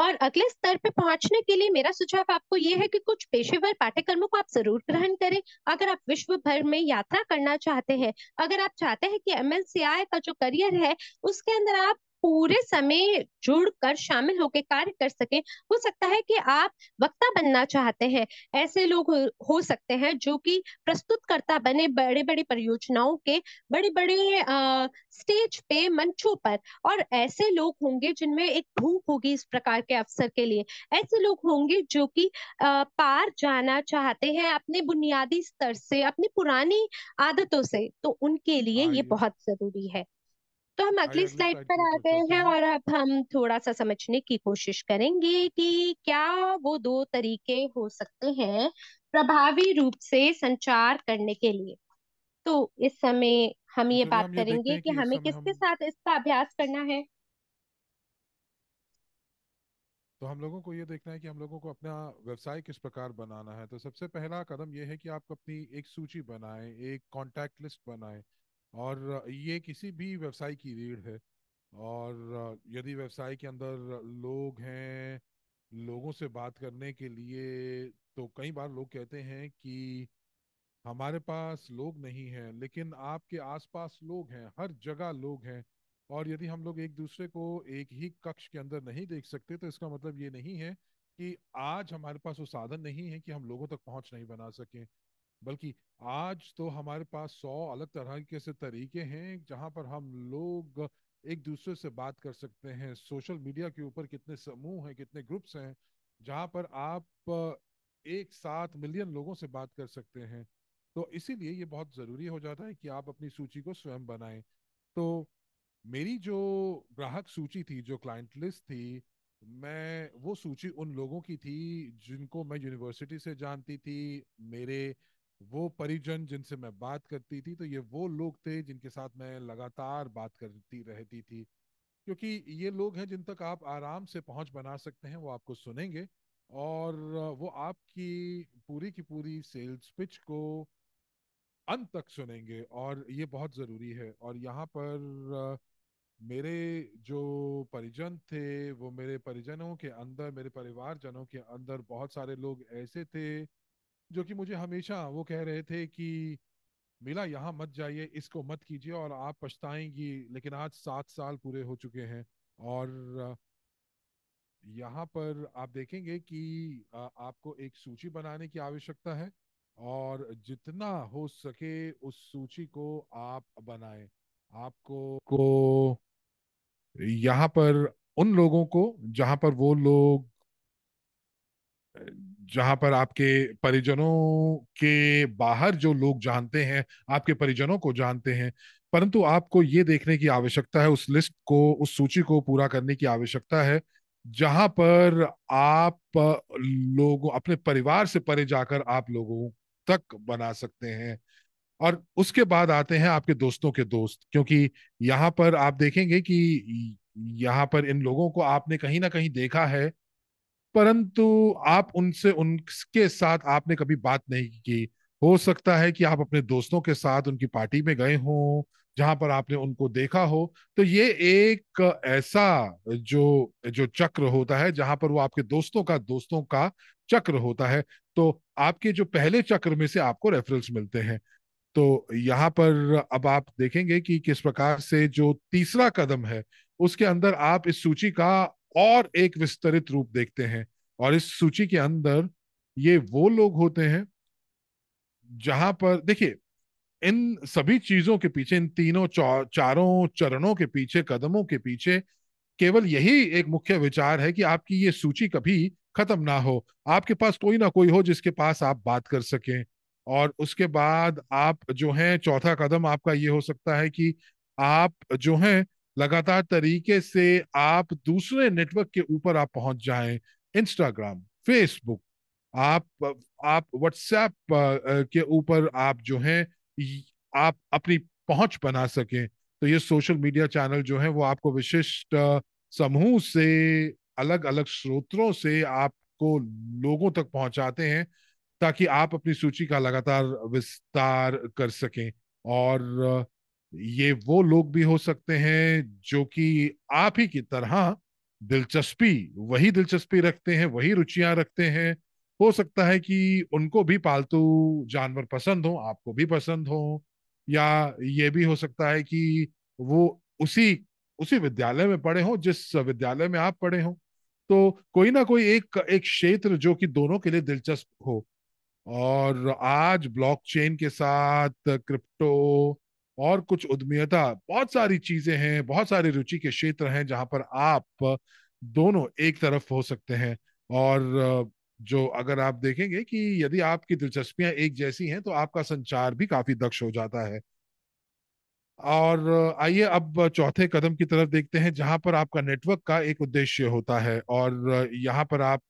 और अगले स्तर पे पहुंचने के लिए मेरा सुझाव आपको ये है कि कुछ पेशेवर पाठ्यक्रमों को आप जरूर ग्रहण करें अगर आप विश्व भर में यात्रा करना चाहते हैं अगर आप चाहते हैं कि एम का जो करियर है उसके अंदर आप पूरे समय जुड़ कर शामिल होकर कार्य कर सके हो सकता है कि आप वक्ता बनना चाहते हैं ऐसे लोग हो, सकते हैं जो कि प्रस्तुतकर्ता बने बड़े बड़े परियोजनाओं के बड़े बड़े स्टेज पे मंचों पर और ऐसे लोग होंगे जिनमें एक भूख होगी इस प्रकार के अवसर के लिए ऐसे लोग होंगे जो कि पार जाना चाहते हैं अपने बुनियादी स्तर से अपनी पुरानी आदतों से तो उनके लिए हाँ ये बहुत जरूरी है तो हम अगली स्लाइड पर आ गए हैं और अब हम थोड़ा सा समझने की कोशिश करेंगे कि क्या वो दो तरीके हो सकते हैं प्रभावी रूप से संचार करने के लिए तो इस समय हम तो ये बात हम ये करेंगे कि, कि हमें किसके हम... साथ इसका अभ्यास करना है तो हम लोगों को ये देखना है कि हम लोगों को अपना व्यवसाय किस प्रकार बनाना है तो सबसे पहला कदम ये है कि आप अपनी एक सूची बनाएं एक कॉन्टैक्ट लिस्ट बनाएं और ये किसी भी व्यवसाय की रीढ़ है और यदि व्यवसाय के अंदर लोग हैं लोगों से बात करने के लिए तो कई बार लोग कहते हैं कि हमारे पास लोग नहीं हैं लेकिन आपके आसपास लोग हैं हर जगह लोग हैं और यदि हम लोग एक दूसरे को एक ही कक्ष के अंदर नहीं देख सकते तो इसका मतलब ये नहीं है कि आज हमारे पास वो साधन नहीं है कि हम लोगों तक पहुंच नहीं बना सकें बल्कि आज तो हमारे पास सौ अलग तरह के से तरीके हैं जहां पर हम लोग एक दूसरे से बात कर सकते हैं सोशल मीडिया के ऊपर कितने समूह हैं कितने ग्रुप्स हैं जहां पर आप एक साथ मिलियन लोगों से बात कर सकते हैं तो इसीलिए ये बहुत ज़रूरी हो जाता है कि आप अपनी सूची को स्वयं बनाएं तो मेरी जो ग्राहक सूची थी जो क्लाइंट लिस्ट थी मैं वो सूची उन लोगों की थी जिनको मैं यूनिवर्सिटी से जानती थी मेरे वो परिजन जिनसे मैं बात करती थी तो ये वो लोग थे जिनके साथ मैं लगातार बात करती रहती थी क्योंकि ये लोग हैं जिन तक आप आराम से पहुंच बना सकते हैं वो आपको सुनेंगे और वो आपकी पूरी की पूरी सेल्स पिच को अंत तक सुनेंगे और ये बहुत ज़रूरी है और यहाँ पर मेरे जो परिजन थे वो मेरे परिजनों के अंदर मेरे परिवारजनों के अंदर बहुत सारे लोग ऐसे थे जो कि मुझे हमेशा वो कह रहे थे कि मिला यहाँ मत जाइए इसको मत कीजिए और आप पछताएंगी लेकिन आज सात साल पूरे हो चुके हैं और यहाँ पर आप देखेंगे कि आपको एक सूची बनाने की आवश्यकता है और जितना हो सके उस सूची को आप बनाएं आपको को यहाँ पर उन लोगों को जहाँ पर वो लोग जहां पर आपके परिजनों के बाहर जो लोग जानते हैं आपके परिजनों को जानते हैं परंतु आपको ये देखने की आवश्यकता है उस लिस्ट को उस सूची को पूरा करने की आवश्यकता है जहां पर आप लोगों अपने परिवार से परे जाकर आप लोगों तक बना सकते हैं और उसके बाद आते हैं आपके दोस्तों के दोस्त क्योंकि यहाँ पर आप देखेंगे कि यहाँ पर इन लोगों को आपने कहीं ना कहीं देखा है परंतु आप उनसे उनके साथ आपने कभी बात नहीं की हो सकता है कि आप अपने दोस्तों के साथ उनकी पार्टी में गए हों जहां पर आपने उनको देखा हो तो ये एक ऐसा जो जो चक्र होता है जहां पर वो आपके दोस्तों का दोस्तों का चक्र होता है तो आपके जो पहले चक्र में से आपको रेफरेंस मिलते हैं तो यहाँ पर अब आप देखेंगे कि किस प्रकार से जो तीसरा कदम है उसके अंदर आप इस सूची का और एक विस्तरित रूप देखते हैं और इस सूची के अंदर ये वो लोग होते हैं जहां पर देखिए इन सभी चीजों के पीछे इन तीनों चारों चरणों के पीछे कदमों के पीछे केवल यही एक मुख्य विचार है कि आपकी ये सूची कभी खत्म ना हो आपके पास कोई ना कोई हो जिसके पास आप बात कर सकें और उसके बाद आप जो है चौथा कदम आपका ये हो सकता है कि आप जो है लगातार तरीके से आप दूसरे नेटवर्क के ऊपर आप पहुंच जाएं इंस्टाग्राम फेसबुक आप आप व्हाट्सएप के ऊपर आप जो है आप अपनी पहुंच बना सकें तो ये सोशल मीडिया चैनल जो है वो आपको विशिष्ट समूह से अलग अलग स्रोतों से आपको लोगों तक पहुंचाते हैं ताकि आप अपनी सूची का लगातार विस्तार कर सकें और ये वो लोग भी हो सकते हैं जो कि आप ही की तरह दिलचस्पी वही दिलचस्पी रखते हैं वही रुचियां रखते हैं हो सकता है कि उनको भी पालतू जानवर पसंद हो आपको भी पसंद हो या ये भी हो सकता है कि वो उसी उसी विद्यालय में पढ़े हों जिस विद्यालय में आप पढ़े हों तो कोई ना कोई एक एक क्षेत्र जो कि दोनों के लिए दिलचस्प हो और आज ब्लॉकचेन के साथ क्रिप्टो और कुछ उद्यमियता बहुत सारी चीजें हैं बहुत सारे रुचि के क्षेत्र हैं जहां पर आप दोनों एक तरफ हो सकते हैं और जो अगर आप देखेंगे कि यदि आपकी दिलचस्पियां एक जैसी हैं तो आपका संचार भी काफी दक्ष हो जाता है और आइए अब चौथे कदम की तरफ देखते हैं जहां पर आपका नेटवर्क का एक उद्देश्य होता है और यहाँ पर आप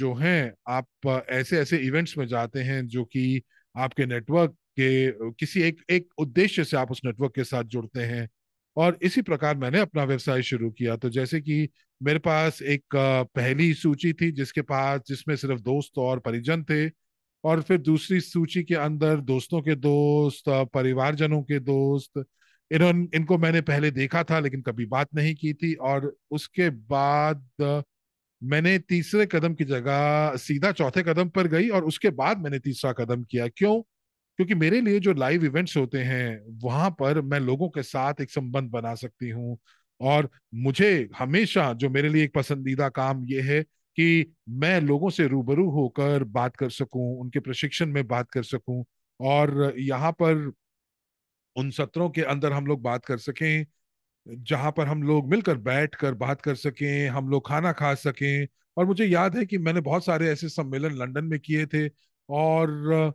जो हैं आप ऐसे ऐसे इवेंट्स में जाते हैं जो कि आपके नेटवर्क कि किसी एक एक उद्देश्य से आप उस नेटवर्क के साथ जुड़ते हैं और इसी प्रकार मैंने अपना व्यवसाय शुरू किया तो जैसे कि मेरे पास एक पहली सूची थी जिसके पास जिसमें सिर्फ दोस्त और परिजन थे और फिर दूसरी सूची के अंदर दोस्तों के दोस्त परिवारजनों के दोस्त इन्होंने इनको मैंने पहले देखा था लेकिन कभी बात नहीं की थी और उसके बाद मैंने तीसरे कदम की जगह सीधा चौथे कदम पर गई और उसके बाद मैंने तीसरा कदम किया क्यों क्योंकि मेरे लिए जो लाइव इवेंट्स होते हैं वहां पर मैं लोगों के साथ एक संबंध बना सकती हूँ और मुझे हमेशा जो मेरे लिए एक पसंदीदा काम ये है कि मैं लोगों से रूबरू होकर बात कर सकूं उनके प्रशिक्षण में बात कर सकूं और यहाँ पर उन सत्रों के अंदर हम लोग बात कर सकें जहाँ पर हम लोग मिलकर बैठ कर बात कर सकें हम लोग खाना खा सकें और मुझे याद है कि मैंने बहुत सारे ऐसे सम्मेलन लंदन में किए थे और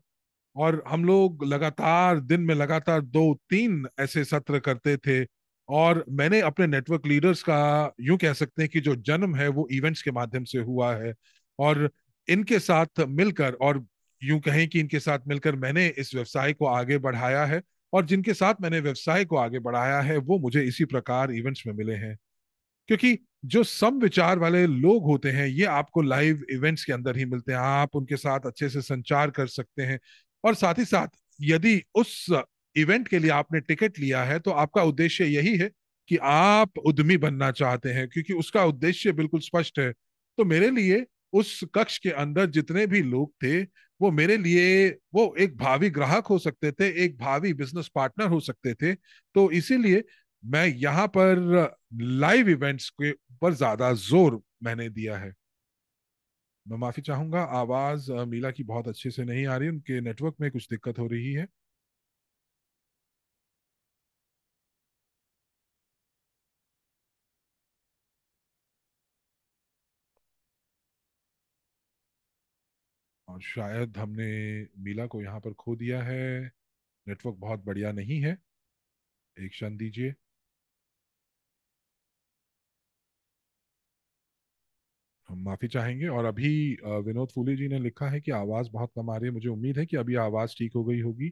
और हम लोग लगातार दिन में लगातार दो तीन ऐसे सत्र करते थे और मैंने अपने नेटवर्क लीडर्स का यूं कह सकते हैं कि जो जन्म है वो इवेंट्स के माध्यम से हुआ है और इनके साथ मिलकर और यूं कहें कि इनके साथ मिलकर मैंने इस व्यवसाय को आगे बढ़ाया है और जिनके साथ मैंने व्यवसाय को आगे बढ़ाया है वो मुझे इसी प्रकार इवेंट्स में मिले हैं क्योंकि जो सम विचार वाले लोग होते हैं ये आपको लाइव इवेंट्स के अंदर ही मिलते हैं आप उनके साथ अच्छे से संचार कर सकते हैं और साथ ही साथ यदि उस इवेंट के लिए आपने टिकट लिया है तो आपका उद्देश्य यही है कि आप उद्यमी बनना चाहते हैं क्योंकि उसका उद्देश्य बिल्कुल स्पष्ट है तो मेरे लिए उस कक्ष के अंदर जितने भी लोग थे वो मेरे लिए वो एक भावी ग्राहक हो सकते थे एक भावी बिजनेस पार्टनर हो सकते थे तो इसीलिए मैं यहाँ पर लाइव इवेंट्स के ऊपर ज्यादा जोर मैंने दिया है मैं माफी चाहूंगा आवाज मीला की बहुत अच्छे से नहीं आ रही उनके नेटवर्क में कुछ दिक्कत हो रही है और शायद हमने मीला को यहाँ पर खो दिया है नेटवर्क बहुत बढ़िया नहीं है एक क्षण दीजिए माफी चाहेंगे और अभी विनोद फूले जी ने लिखा है कि आवाज बहुत कम आ रही है मुझे उम्मीद है कि अभी आवाज ठीक हो गई होगी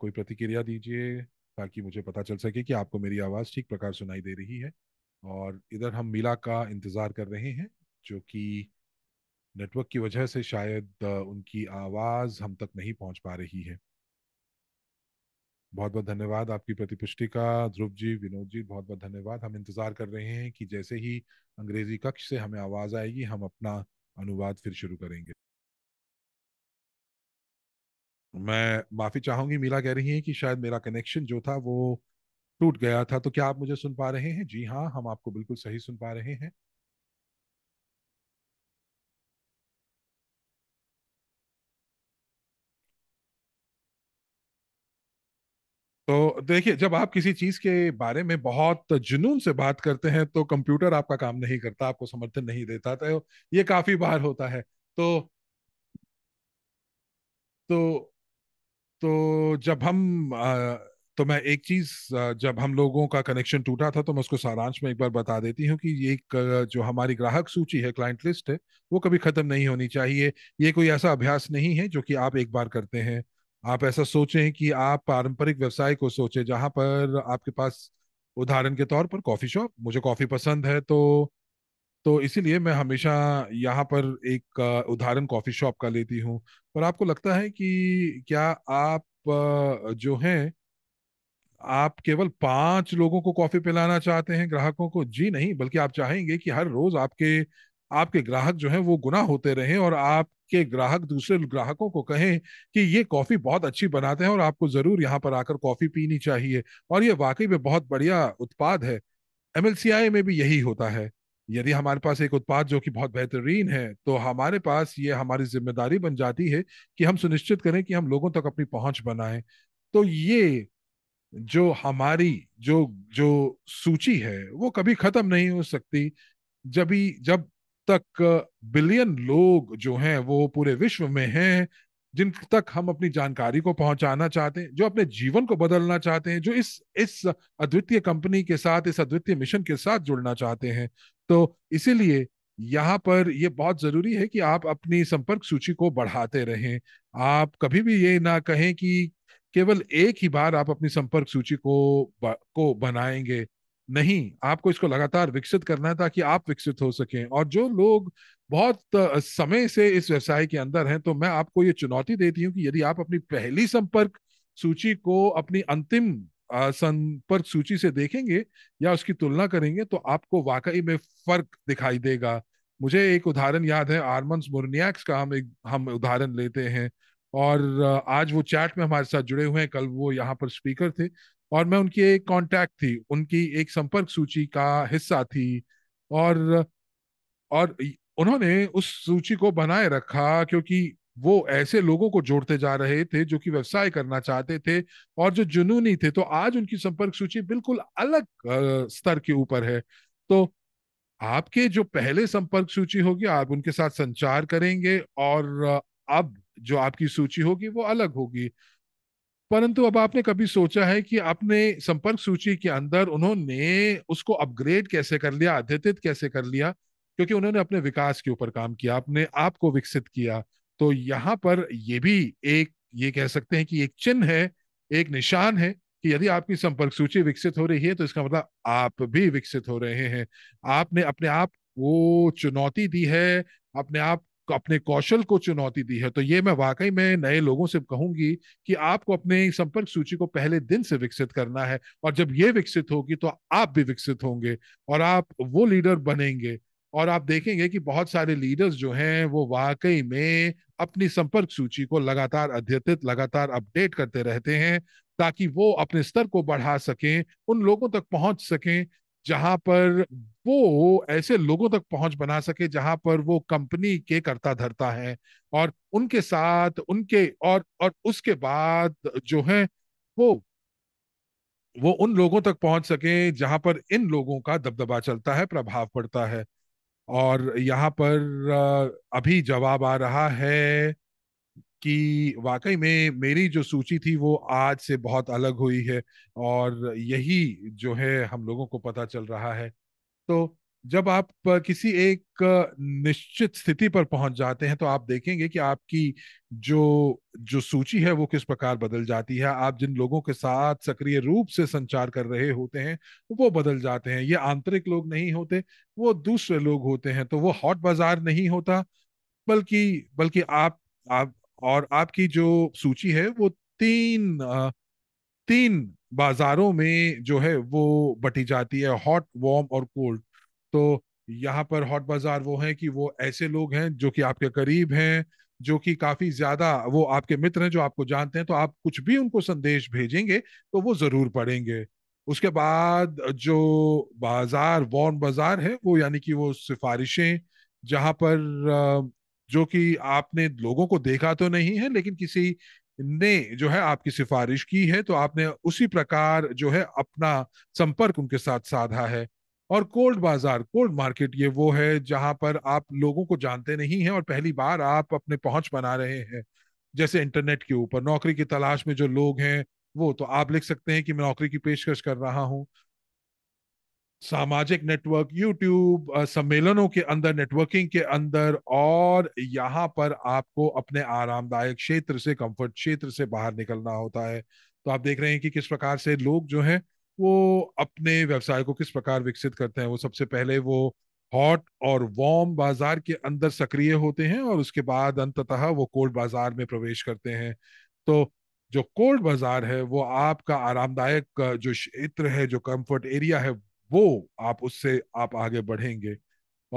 कोई प्रतिक्रिया दीजिए ताकि मुझे पता चल सके कि आपको मेरी आवाज ठीक प्रकार सुनाई दे रही है और इधर हम मीला का इंतजार कर रहे हैं जो कि नेटवर्क की वजह से शायद उनकी आवाज हम तक नहीं पहुंच पा रही है बहुत बहुत धन्यवाद आपकी प्रतिपुष्टि का ध्रुव जी विनोद जी बहुत बहुत धन्यवाद हम इंतजार कर रहे हैं कि जैसे ही अंग्रेजी कक्ष से हमें आवाज आएगी हम अपना अनुवाद फिर शुरू करेंगे मैं माफी चाहूंगी मीला कह रही है कि शायद मेरा कनेक्शन जो था वो टूट गया था तो क्या आप मुझे सुन पा रहे हैं जी हाँ हम आपको बिल्कुल सही सुन पा रहे हैं तो देखिए जब आप किसी चीज के बारे में बहुत जुनून से बात करते हैं तो कंप्यूटर आपका काम नहीं करता आपको समर्थन नहीं देता तो ये काफी बार होता है तो तो तो जब हम आ, तो मैं एक चीज जब हम लोगों का कनेक्शन टूटा था तो मैं उसको सारांश में एक बार बता देती हूँ कि ये एक जो हमारी ग्राहक सूची है क्लाइंट लिस्ट है वो कभी खत्म नहीं होनी चाहिए ये कोई ऐसा अभ्यास नहीं है जो कि आप एक बार करते हैं आप ऐसा सोचें कि आप पारंपरिक व्यवसाय को सोचें जहां पर आपके पास उदाहरण के तौर पर कॉफी शॉप मुझे कॉफी पसंद है तो तो इसीलिए मैं हमेशा यहाँ पर एक उदाहरण कॉफी शॉप का लेती हूँ पर आपको लगता है कि क्या आप जो हैं आप केवल पांच लोगों को कॉफी पिलाना चाहते हैं ग्राहकों को जी नहीं बल्कि आप चाहेंगे कि हर रोज आपके आपके ग्राहक जो हैं वो गुना होते रहें और आप के ग्राहक दूसरे ग्राहकों को कहें कि ये कॉफी बहुत अच्छी बनाते हैं और आपको जरूर यहाँ पर आकर कॉफी पीनी चाहिए और ये वाकई में बहुत बढ़िया उत्पाद है एम में भी यही होता है यदि हमारे पास एक उत्पाद जो कि बहुत बेहतरीन है तो हमारे पास ये हमारी जिम्मेदारी बन जाती है कि हम सुनिश्चित करें कि हम लोगों तक अपनी पहुंच बनाएं तो ये जो हमारी जो जो सूची है वो कभी खत्म नहीं हो सकती जब ही जब तक बिलियन लोग जो हैं वो पूरे विश्व में हैं जिन तक हम अपनी जानकारी को पहुंचाना चाहते हैं जो अपने जीवन को बदलना चाहते हैं जो इस इस अद्वितीय कंपनी के साथ इस अद्वितीय मिशन के साथ जुड़ना चाहते हैं तो इसीलिए यहाँ पर यह बहुत जरूरी है कि आप अपनी संपर्क सूची को बढ़ाते रहें आप कभी भी ये ना कहें कि केवल एक ही बार आप अपनी संपर्क सूची को को बनाएंगे नहीं आपको इसको लगातार विकसित करना है ताकि आप विकसित हो सकें और जो लोग बहुत समय से इस व्यवसाय के अंदर हैं तो मैं आपको ये चुनौती देती हूँ कि यदि आप अपनी पहली संपर्क सूची को अपनी अंतिम संपर्क सूची से देखेंगे या उसकी तुलना करेंगे तो आपको वाकई में फर्क दिखाई देगा मुझे एक उदाहरण याद है आर्मन मुरनियाक्स का हम एक हम उदाहरण लेते हैं और आज वो चैट में हमारे साथ जुड़े हुए हैं कल वो यहाँ पर स्पीकर थे और मैं उनकी एक कांटेक्ट थी उनकी एक संपर्क सूची का हिस्सा थी और और उन्होंने उस सूची को बनाए रखा क्योंकि वो ऐसे लोगों को जोड़ते जा रहे थे जो कि व्यवसाय करना चाहते थे और जो जुनूनी थे तो आज उनकी संपर्क सूची बिल्कुल अलग स्तर के ऊपर है तो आपके जो पहले संपर्क सूची होगी आप उनके साथ संचार करेंगे और अब जो आपकी सूची होगी वो अलग होगी परंतु अब आपने कभी सोचा है कि आपने संपर्क सूची के अंदर उन्होंने उसको अपग्रेड कैसे कर लिया अद्यतित कैसे कर लिया क्योंकि उन्होंने अपने विकास के ऊपर काम किया आपने आपको विकसित किया तो यहाँ पर ये भी एक ये कह सकते हैं कि एक चिन्ह है एक निशान है कि यदि आपकी संपर्क सूची विकसित हो रही है तो इसका मतलब आप भी विकसित हो रहे हैं आपने अपने आप वो चुनौती दी है अपने आप अपने कौशल को चुनौती दी है तो ये मैं वाकई में नए लोगों से कहूंगी कि आपको अपने संपर्क सूची को पहले दिन से विकसित करना है और जब ये विकसित होगी तो आप भी विकसित होंगे और आप वो लीडर बनेंगे और आप देखेंगे कि बहुत सारे लीडर्स जो हैं वो वाकई में अपनी संपर्क सूची को लगातार अद्यतित लगातार अपडेट करते रहते हैं ताकि वो अपने स्तर को बढ़ा सकें उन लोगों तक पहुंच सकें जहां पर वो ऐसे लोगों तक पहुंच बना सके जहां पर वो कंपनी के करता धरता है और उनके साथ उनके और और उसके बाद जो है वो वो उन लोगों तक पहुंच सके जहां पर इन लोगों का दबदबा चलता है प्रभाव पड़ता है और यहाँ पर अभी जवाब आ रहा है कि वाकई में मेरी जो सूची थी वो आज से बहुत अलग हुई है और यही जो है हम लोगों को पता चल रहा है तो जब आप किसी एक निश्चित स्थिति पर पहुंच जाते हैं तो आप देखेंगे कि आपकी जो जो सूची है वो किस प्रकार बदल जाती है आप जिन लोगों के साथ सक्रिय रूप से संचार कर रहे होते हैं वो बदल जाते हैं ये आंतरिक लोग नहीं होते वो दूसरे लोग होते हैं तो वो हॉट बाजार नहीं होता बल्कि बल्कि आप आप और आपकी जो सूची है वो तीन तीन बाजारों में जो है वो बटी जाती है हॉट वार्म और कोल्ड तो यहाँ पर हॉट बाजार वो है कि वो ऐसे लोग हैं जो कि आपके करीब हैं जो कि काफी ज्यादा वो आपके मित्र हैं जो आपको जानते हैं तो आप कुछ भी उनको संदेश भेजेंगे तो वो जरूर पढ़ेंगे उसके बाद जो बाजार वॉर्म बाजार है वो यानी कि वो सिफारिशें जहाँ पर जो कि आपने लोगों को देखा तो नहीं है लेकिन किसी ने जो है आपकी सिफारिश की है तो आपने उसी प्रकार जो है अपना संपर्क उनके साथ साधा है और कोल्ड बाजार कोल्ड मार्केट ये वो है जहां पर आप लोगों को जानते नहीं हैं और पहली बार आप अपने पहुंच बना रहे हैं जैसे इंटरनेट के ऊपर नौकरी की तलाश में जो लोग हैं वो तो आप लिख सकते हैं कि मैं नौकरी की पेशकश कर रहा हूँ सामाजिक नेटवर्क यूट्यूब सम्मेलनों के अंदर नेटवर्किंग के अंदर और यहाँ पर आपको अपने आरामदायक क्षेत्र से कंफर्ट क्षेत्र से बाहर निकलना होता है तो आप देख रहे हैं कि किस प्रकार से लोग जो हैं वो अपने व्यवसाय को किस प्रकार विकसित करते हैं वो सबसे पहले वो हॉट और वार्म बाजार के अंदर सक्रिय होते हैं और उसके बाद अंततः वो कोल्ड बाजार में प्रवेश करते हैं तो जो कोल्ड बाजार है वो आपका आरामदायक जो क्षेत्र है जो कंफर्ट एरिया है वो आप उससे आप आगे बढ़ेंगे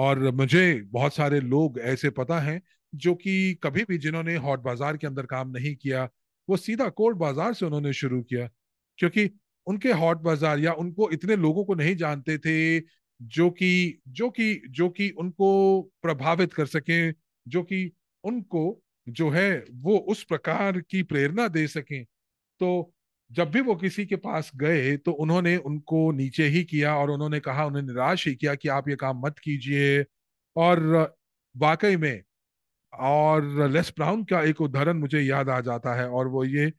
और मुझे बहुत सारे लोग ऐसे पता हैं जो कि कभी भी जिन्होंने हॉट बाजार के अंदर काम नहीं किया वो सीधा कोर्ट बाजार से उन्होंने शुरू किया क्योंकि उनके हॉट बाजार या उनको इतने लोगों को नहीं जानते थे जो कि जो कि जो कि उनको प्रभावित कर सकें जो कि उनको जो है वो उस प्रकार की प्रेरणा दे सकें तो जब भी वो किसी के पास गए तो उन्होंने उनको नीचे ही किया और उन्होंने कहा उन्हें निराश ही किया कि आप ये काम मत कीजिए और वाकई में और लेस ब्राउन का एक उदाहरण मुझे याद आ जाता है और वो ये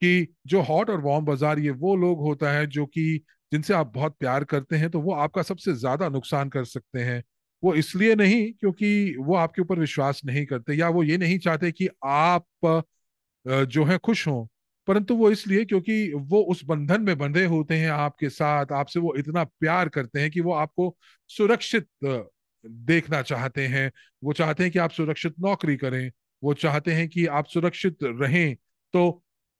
कि जो हॉट और वार्म बाजार ये वो लोग होता है जो कि जिनसे आप बहुत प्यार करते हैं तो वो आपका सबसे ज्यादा नुकसान कर सकते हैं वो इसलिए नहीं क्योंकि वो आपके ऊपर विश्वास नहीं करते या वो ये नहीं चाहते कि आप जो है खुश हों परंतु वो इसलिए क्योंकि वो उस बंधन में बंधे होते हैं आपके साथ आपसे वो इतना प्यार करते हैं कि वो आपको सुरक्षित देखना चाहते हैं वो चाहते हैं कि आप सुरक्षित नौकरी करें वो चाहते हैं कि आप सुरक्षित रहें तो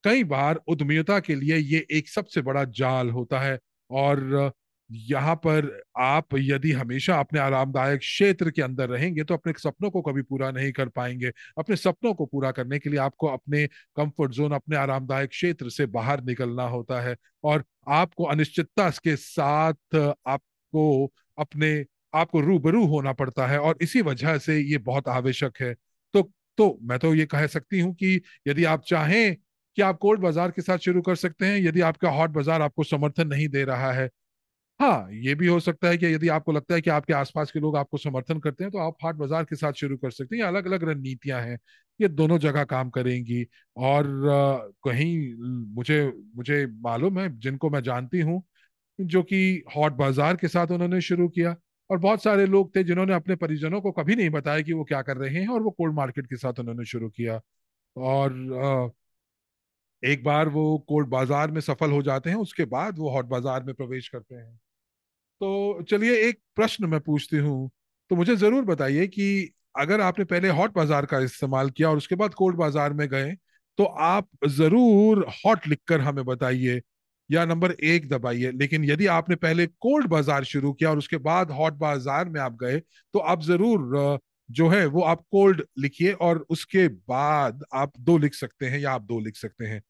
कई बार उद्यमियता के लिए ये एक सबसे बड़ा जाल होता है और यहाँ पर आप यदि हमेशा अपने आरामदायक क्षेत्र के अंदर रहेंगे तो अपने सपनों को कभी पूरा नहीं कर पाएंगे अपने सपनों को पूरा करने के लिए आपको अपने कंफर्ट जोन अपने आरामदायक क्षेत्र से बाहर निकलना होता है और आपको अनिश्चितता के साथ आपको अपने आपको रूबरू होना पड़ता है और इसी वजह से ये बहुत आवश्यक है तो तो मैं तो ये कह सकती हूँ कि यदि आप चाहें कि आप कोल्ड बाजार के साथ शुरू कर सकते हैं यदि आपका हॉट बाजार आपको समर्थन नहीं दे रहा है हाँ ये भी हो सकता है कि यदि आपको लगता है कि आपके आसपास के लोग आपको समर्थन करते हैं तो आप हाट बाजार के साथ शुरू कर सकते हैं अलग अलग रणनीतियां हैं ये दोनों जगह काम करेंगी और कहीं मुझे मुझे मालूम है जिनको मैं जानती हूँ जो कि हॉट बाजार के साथ उन्होंने शुरू किया और बहुत सारे लोग थे जिन्होंने अपने परिजनों को कभी नहीं बताया कि वो क्या कर रहे हैं और वो कोल्ड मार्केट के साथ उन्होंने शुरू किया और एक बार वो कोल्ड बाजार में सफल हो जाते हैं उसके बाद वो हॉट बाजार में प्रवेश करते हैं तो चलिए एक प्रश्न मैं पूछती हूँ तो मुझे जरूर बताइए कि अगर आपने पहले हॉट बाजार का इस्तेमाल किया और उसके बाद कोल्ड बाजार में गए तो आप जरूर हॉट लिखकर हमें बताइए या नंबर एक दबाइए लेकिन यदि आपने पहले कोल्ड बाजार शुरू किया और उसके बाद हॉट बाजार में आप गए तो आप जरूर जो है वो आप कोल्ड लिखिए और उसके बाद आप दो लिख सकते हैं या आप दो लिख सकते हैं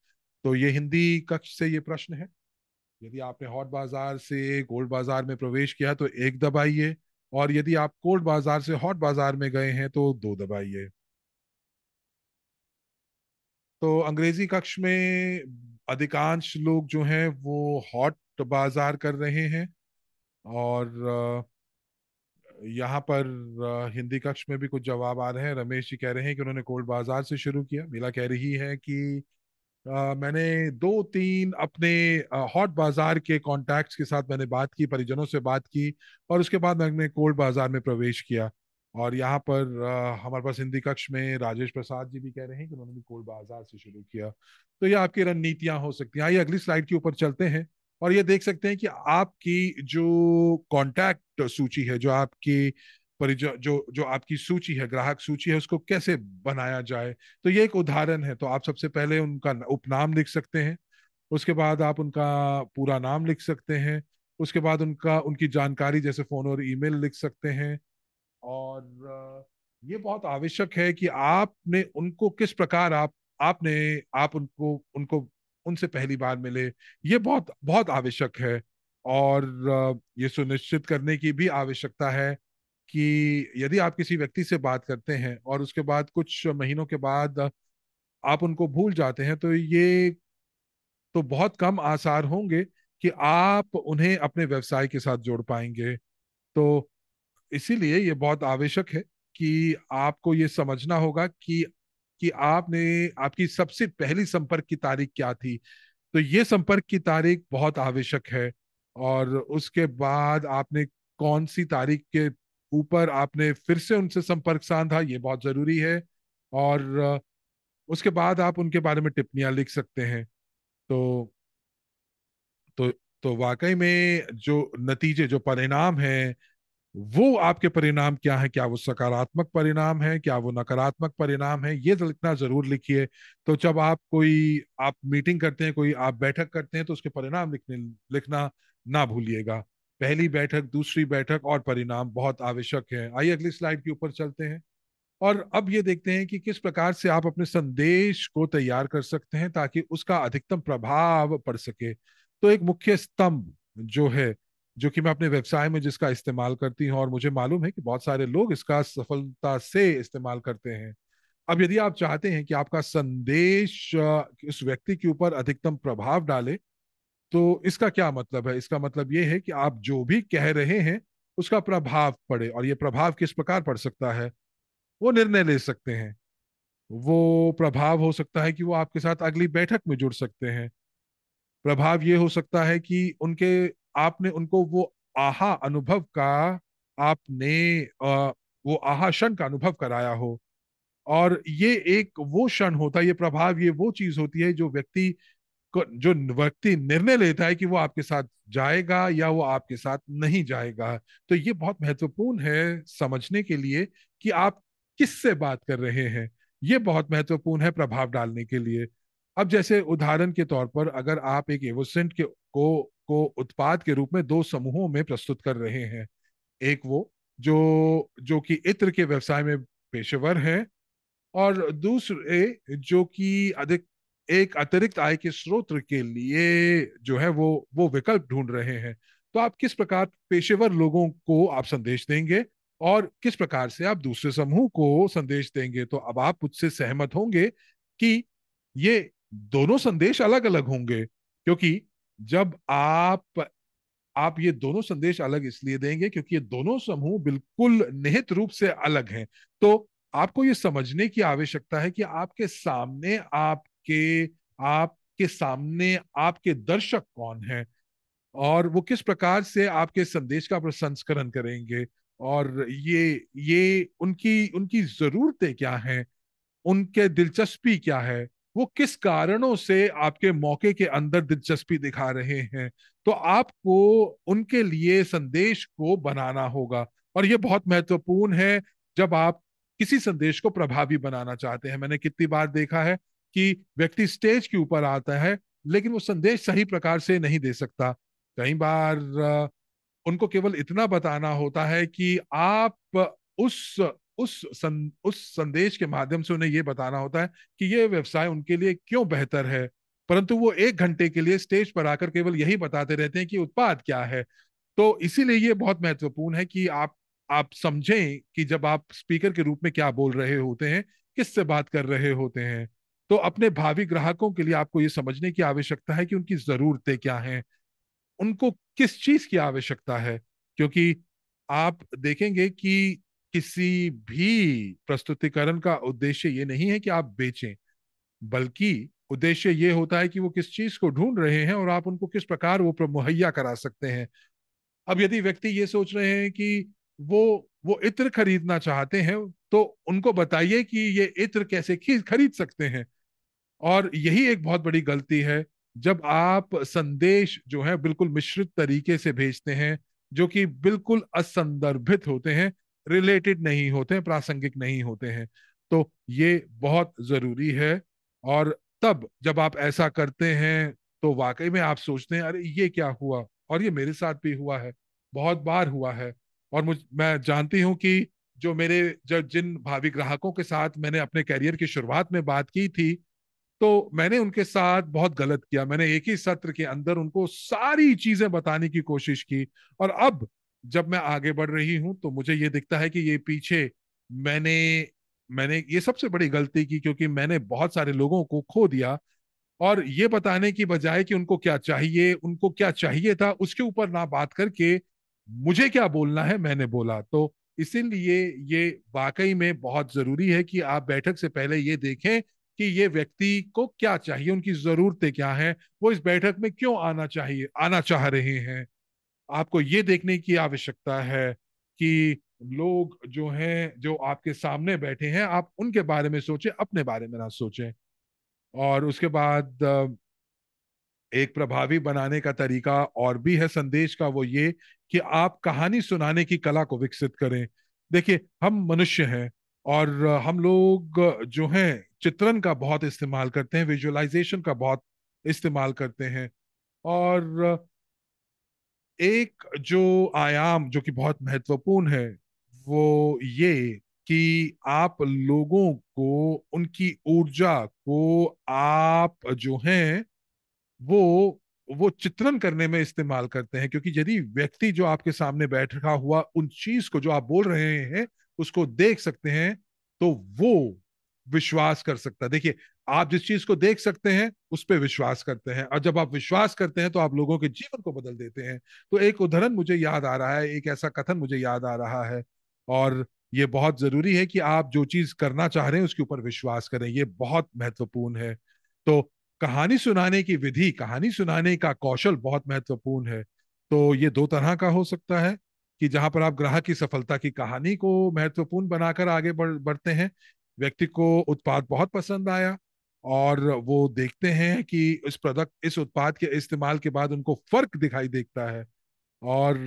तो ये हिंदी कक्ष से ये प्रश्न है यदि आपने हॉट बाजार से गोल्ड बाजार में प्रवेश किया तो एक दबाइए और यदि आप कोल्ड बाजार से हॉट बाजार में गए हैं तो दो दबाइए तो अंग्रेजी कक्ष में अधिकांश लोग जो हैं वो हॉट बाजार कर रहे हैं और यहाँ पर हिंदी कक्ष में भी कुछ जवाब आ रहे हैं रमेश जी कह रहे हैं कि उन्होंने कोल्ड बाजार से शुरू किया मीला कह रही है कि मैंने दो तीन अपने हॉट बाजार के कॉन्टैक्ट्स के साथ मैंने बात की परिजनों से बात की और उसके बाद मैंने कोल्ड बाजार में प्रवेश किया और यहाँ पर हमारे पास हिंदी कक्ष में राजेश प्रसाद जी भी कह रहे हैं कि उन्होंने भी कोल्ड बाजार से शुरू किया तो ये आपकी रणनीतियां हो सकती हैं आइए अगली स्लाइड के ऊपर चलते हैं और ये देख सकते हैं कि आपकी जो कॉन्टैक्ट सूची है जो आपकी परिजो जो जो आपकी सूची है ग्राहक सूची है उसको कैसे बनाया जाए तो ये एक उदाहरण है तो आप सबसे पहले उनका उपनाम लिख सकते हैं उसके बाद आप उनका पूरा नाम लिख सकते हैं उसके बाद उनका उनकी जानकारी जैसे फ़ोन और ईमेल लिख सकते हैं और ये बहुत आवश्यक है कि आपने उनको किस प्रकार आप आपने आप उनको उनको उनसे पहली बार मिले ये बहुत बहुत आवश्यक है और ये सुनिश्चित करने की भी आवश्यकता है कि यदि आप किसी व्यक्ति से बात करते हैं और उसके बाद कुछ महीनों के बाद आप उनको भूल जाते हैं तो ये तो बहुत कम आसार होंगे कि आप उन्हें अपने व्यवसाय के साथ जोड़ पाएंगे तो इसीलिए ये बहुत आवश्यक है कि आपको ये समझना होगा कि कि आपने आपकी सबसे पहली संपर्क की तारीख क्या थी तो ये संपर्क की तारीख बहुत आवश्यक है और उसके बाद आपने कौन सी तारीख के ऊपर आपने फिर से उनसे संपर्क साधा ये बहुत जरूरी है और उसके बाद आप उनके बारे में टिप्पणियां लिख सकते हैं तो तो तो वाकई में जो नतीजे जो परिणाम हैं वो आपके परिणाम क्या है क्या वो सकारात्मक परिणाम है क्या वो नकारात्मक परिणाम है ये लिखना जरूर लिखिए तो जब आप कोई आप मीटिंग करते हैं कोई आप बैठक करते हैं तो उसके परिणाम लिखने लिखना ना भूलिएगा पहली बैठक दूसरी बैठक और परिणाम बहुत आवश्यक है आइए अगली स्लाइड के ऊपर चलते हैं और अब ये देखते हैं कि किस प्रकार से आप अपने संदेश को तैयार कर सकते हैं ताकि उसका अधिकतम प्रभाव पड़ सके तो एक मुख्य स्तंभ जो है जो कि मैं अपने व्यवसाय में जिसका इस्तेमाल करती हूँ और मुझे मालूम है कि बहुत सारे लोग इसका सफलता से इस्तेमाल करते हैं अब यदि आप चाहते हैं कि आपका संदेश उस व्यक्ति के ऊपर अधिकतम प्रभाव डाले तो इसका क्या मतलब है इसका मतलब ये है कि आप जो भी कह रहे हैं उसका प्रभाव पड़े और ये प्रभाव किस प्रकार पड़ सकता है वो निर्णय ले सकते हैं वो प्रभाव हो सकता है कि वो आपके साथ अगली बैठक में जुड़ सकते हैं प्रभाव ये हो सकता है कि उनके आपने उनको वो आहा अनुभव का आपने वो आहा क्षण का अनुभव कराया हो और ये एक वो क्षण होता है ये प्रभाव ये वो चीज होती है जो व्यक्ति जो व्यक्ति निर्णय लेता है कि वो आपके साथ जाएगा या वो आपके साथ नहीं जाएगा तो ये बहुत महत्वपूर्ण है समझने के लिए कि आप किससे बात कर रहे हैं ये बहुत महत्वपूर्ण है प्रभाव डालने के लिए अब जैसे उदाहरण के तौर पर अगर आप एक एवोसेंट के को को उत्पाद के रूप में दो समूहों में प्रस्तुत कर रहे हैं एक वो जो जो कि इत्र के व्यवसाय में पेशेवर हैं और दूसरे जो कि अधिक एक अतिरिक्त आय के स्रोत के लिए जो है वो वो विकल्प ढूंढ रहे हैं तो आप किस प्रकार पेशेवर लोगों को आप संदेश देंगे और किस प्रकार से आप दूसरे समूह को संदेश देंगे तो अब आप मुझसे सहमत होंगे कि ये दोनों संदेश अलग अलग होंगे क्योंकि जब आप आप ये दोनों संदेश अलग इसलिए देंगे क्योंकि ये दोनों समूह बिल्कुल निहित रूप से अलग हैं तो आपको ये समझने की आवश्यकता है कि आपके सामने आप आपके आपके सामने आपके दर्शक कौन हैं और वो किस प्रकार से आपके संदेश का प्रसंस्करण करेंगे और ये ये उनकी उनकी जरूरतें क्या हैं उनके दिलचस्पी क्या है वो किस कारणों से आपके मौके के अंदर दिलचस्पी दिखा रहे हैं तो आपको उनके लिए संदेश को बनाना होगा और ये बहुत महत्वपूर्ण है जब आप किसी संदेश को प्रभावी बनाना चाहते हैं मैंने कितनी बार देखा है कि व्यक्ति स्टेज के ऊपर आता है लेकिन वो संदेश सही प्रकार से नहीं दे सकता कई बार उनको केवल इतना बताना होता है कि आप उस उस सं, उस संदेश के माध्यम से उन्हें ये बताना होता है कि ये व्यवसाय उनके लिए क्यों बेहतर है परंतु वो एक घंटे के लिए स्टेज पर आकर केवल यही बताते रहते हैं कि उत्पाद क्या है तो इसीलिए ये बहुत महत्वपूर्ण है कि आप आप समझें कि जब आप स्पीकर के रूप में क्या बोल रहे होते हैं किससे बात कर रहे होते हैं तो अपने भावी ग्राहकों के लिए आपको ये समझने की आवश्यकता है कि उनकी जरूरतें क्या हैं उनको किस चीज की आवश्यकता है क्योंकि आप देखेंगे कि किसी भी प्रस्तुतिकरण का उद्देश्य ये नहीं है कि आप बेचें बल्कि उद्देश्य ये होता है कि वो किस चीज को ढूंढ रहे हैं और आप उनको किस प्रकार वो मुहैया करा सकते हैं अब यदि व्यक्ति ये सोच रहे हैं कि वो वो इत्र खरीदना चाहते हैं तो उनको बताइए कि ये इत्र कैसे खरीद सकते हैं और यही एक बहुत बड़ी गलती है जब आप संदेश जो है बिल्कुल मिश्रित तरीके से भेजते हैं जो कि बिल्कुल असंदर्भित होते हैं रिलेटेड नहीं होते हैं प्रासंगिक नहीं होते हैं तो ये बहुत जरूरी है और तब जब आप ऐसा करते हैं तो वाकई में आप सोचते हैं अरे ये क्या हुआ और ये मेरे साथ भी हुआ है बहुत बार हुआ है और मुझ मैं जानती हूँ कि जो मेरे जब जिन भावी ग्राहकों के साथ मैंने अपने कैरियर की शुरुआत में बात की थी तो मैंने उनके साथ बहुत गलत किया मैंने एक ही सत्र के अंदर उनको सारी चीजें बताने की कोशिश की और अब जब मैं आगे बढ़ रही हूं तो मुझे ये दिखता है कि ये पीछे मैंने मैंने ये सबसे बड़ी गलती की क्योंकि मैंने बहुत सारे लोगों को खो दिया और ये बताने की बजाय कि उनको क्या चाहिए उनको क्या चाहिए था उसके ऊपर ना बात करके मुझे क्या बोलना है मैंने बोला तो इसीलिए ये वाकई में बहुत जरूरी है कि आप बैठक से पहले ये देखें कि ये व्यक्ति को क्या चाहिए उनकी जरूरतें क्या हैं वो इस बैठक में क्यों आना चाहिए आना चाह रहे हैं आपको ये देखने की आवश्यकता है कि लोग जो हैं जो आपके सामने बैठे हैं आप उनके बारे में सोचें अपने बारे में ना सोचें और उसके बाद एक प्रभावी बनाने का तरीका और भी है संदेश का वो ये कि आप कहानी सुनाने की कला को विकसित करें देखिए हम मनुष्य हैं और हम लोग जो हैं चित्रण का बहुत इस्तेमाल करते हैं विजुअलाइजेशन का बहुत इस्तेमाल करते हैं और एक जो आयाम जो कि बहुत महत्वपूर्ण है वो ये कि आप लोगों को उनकी ऊर्जा को आप जो हैं वो वो चित्रण करने में इस्तेमाल करते हैं क्योंकि यदि व्यक्ति जो आपके सामने बैठा हुआ उन चीज को जो आप बोल रहे हैं उसको देख सकते हैं तो वो विश्वास कर सकता है देखिए आप जिस चीज को देख सकते हैं उस पर विश्वास करते हैं और जब आप विश्वास करते हैं तो आप लोगों के जीवन को बदल देते हैं तो एक उदाहरण मुझे याद आ रहा है एक ऐसा कथन मुझे याद आ रहा है और ये बहुत जरूरी है कि आप जो चीज करना चाह रहे हैं उसके ऊपर विश्वास करें ये बहुत महत्वपूर्ण है तो कहानी सुनाने की विधि कहानी सुनाने का कौशल बहुत महत्वपूर्ण है तो ये दो तरह का हो सकता है कि जहां पर आप ग्राहक की सफलता की कहानी को महत्वपूर्ण बनाकर आगे बढ़ बढ़ते हैं व्यक्ति को उत्पाद बहुत पसंद आया और वो देखते हैं कि इस प्रोडक्ट इस उत्पाद के इस्तेमाल के बाद उनको फर्क दिखाई देखता है और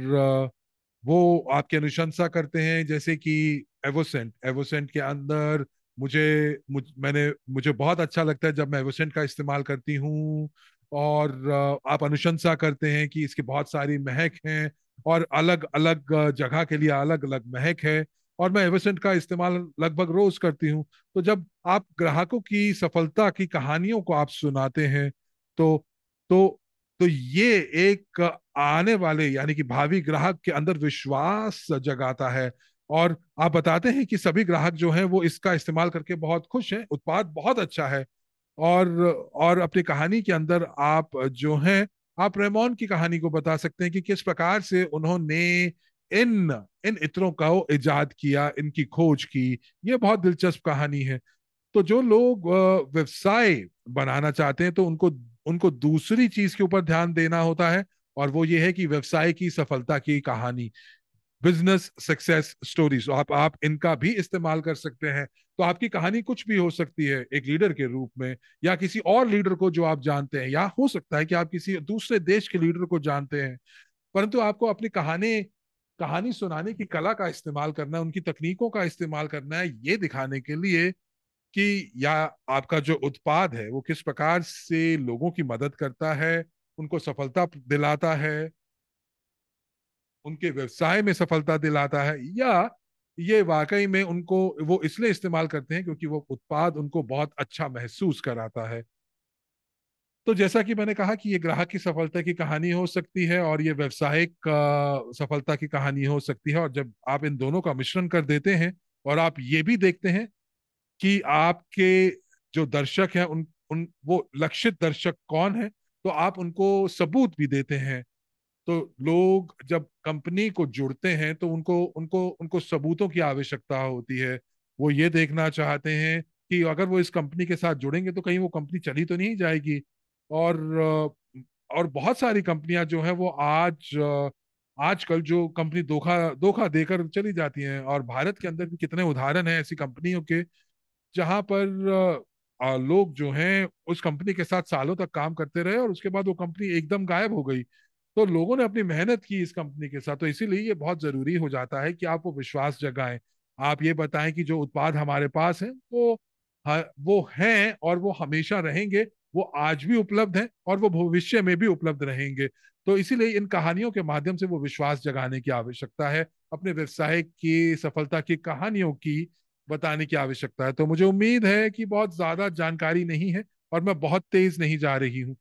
वो आपकी अनुशंसा करते हैं जैसे कि एवोसेंट एवोसेंट के अंदर मुझे मुझ, मैंने मुझे बहुत अच्छा लगता है जब मैं एवोसेंट का इस्तेमाल करती हूँ और आप अनुशंसा करते हैं कि इसके बहुत सारी महक हैं और अलग अलग जगह के लिए अलग अलग महक है और मैं एवेसेंट का इस्तेमाल लगभग रोज करती हूँ तो जब आप ग्राहकों की सफलता की कहानियों को आप सुनाते हैं तो तो तो ये एक आने वाले यानी कि भावी ग्राहक के अंदर विश्वास जगाता है और आप बताते हैं कि सभी ग्राहक जो हैं वो इसका इस्तेमाल करके बहुत खुश हैं उत्पाद बहुत अच्छा है और और अपनी कहानी के अंदर आप जो हैं आप रेमोन की कहानी को बता सकते हैं कि किस प्रकार से उन्होंने इन इन इत्रों का इजाद किया इनकी खोज की ये बहुत दिलचस्प कहानी है तो जो लोग व्यवसाय बनाना चाहते हैं तो उनको उनको दूसरी चीज के ऊपर ध्यान देना होता है और वो ये है कि व्यवसाय की सफलता की कहानी बिजनेस सक्सेस स्टोरीज आप आप इनका भी इस्तेमाल कर सकते हैं तो आपकी कहानी कुछ भी हो सकती है एक लीडर के रूप में या किसी और लीडर को जो आप जानते हैं या हो सकता है कि आप किसी दूसरे देश के लीडर को जानते हैं परंतु आपको अपनी कहानी कहानी सुनाने की कला का इस्तेमाल करना है उनकी तकनीकों का इस्तेमाल करना है ये दिखाने के लिए कि या आपका जो उत्पाद है वो किस प्रकार से लोगों की मदद करता है उनको सफलता दिलाता है उनके व्यवसाय में सफलता दिलाता है या ये वाकई में उनको वो इसलिए इस्तेमाल करते हैं क्योंकि वो उत्पाद उनको बहुत अच्छा महसूस कराता है तो जैसा कि मैंने कहा कि ये ग्राहक की सफलता की कहानी हो सकती है और ये व्यवसायिक सफलता की कहानी हो सकती है और जब आप इन दोनों का मिश्रण कर देते हैं और आप ये भी देखते हैं कि आपके जो दर्शक हैं उन उन वो लक्षित दर्शक कौन है तो आप उनको सबूत भी देते हैं तो लोग जब कंपनी को जुड़ते हैं तो उनको उनको उनको सबूतों की आवश्यकता होती है वो ये देखना चाहते हैं कि अगर वो इस कंपनी के साथ जुड़ेंगे तो कहीं वो कंपनी चली तो नहीं जाएगी और और बहुत सारी कंपनियां जो हैं वो आज आजकल जो कंपनी धोखा धोखा देकर चली जाती हैं और भारत के अंदर भी कितने उदाहरण हैं ऐसी कंपनियों के जहां पर लोग जो हैं उस कंपनी के साथ सालों तक काम करते रहे और उसके बाद वो कंपनी एकदम गायब हो गई तो लोगों ने अपनी मेहनत की इस कंपनी के साथ तो इसीलिए ये बहुत जरूरी हो जाता है कि आप वो विश्वास जगाएं आप ये बताएं कि जो उत्पाद हमारे पास है वो वो हैं और वो हमेशा रहेंगे वो आज भी उपलब्ध हैं और वो भविष्य में भी उपलब्ध रहेंगे तो इसीलिए इन कहानियों के माध्यम से वो विश्वास जगाने की आवश्यकता है अपने व्यवसाय की सफलता की कहानियों की बताने की आवश्यकता है तो मुझे उम्मीद है कि बहुत ज्यादा जानकारी नहीं है और मैं बहुत तेज नहीं जा रही हूँ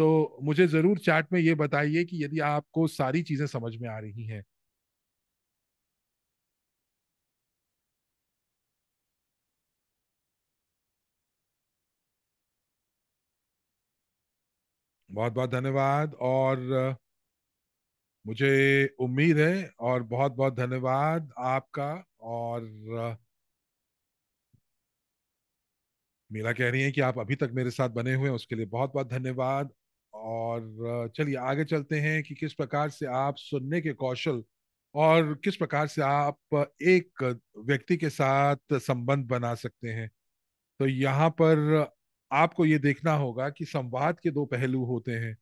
तो मुझे जरूर चैट में ये बताइए कि यदि आपको सारी चीजें समझ में आ रही हैं बहुत बहुत धन्यवाद और मुझे उम्मीद है और बहुत बहुत धन्यवाद आपका और मेरा कह रही है कि आप अभी तक मेरे साथ बने हुए हैं उसके लिए बहुत बहुत धन्यवाद और चलिए आगे चलते हैं कि किस प्रकार से आप सुनने के कौशल और किस प्रकार से आप एक व्यक्ति के साथ संबंध बना सकते हैं तो यहाँ पर आपको ये देखना होगा कि संवाद के दो पहलू होते हैं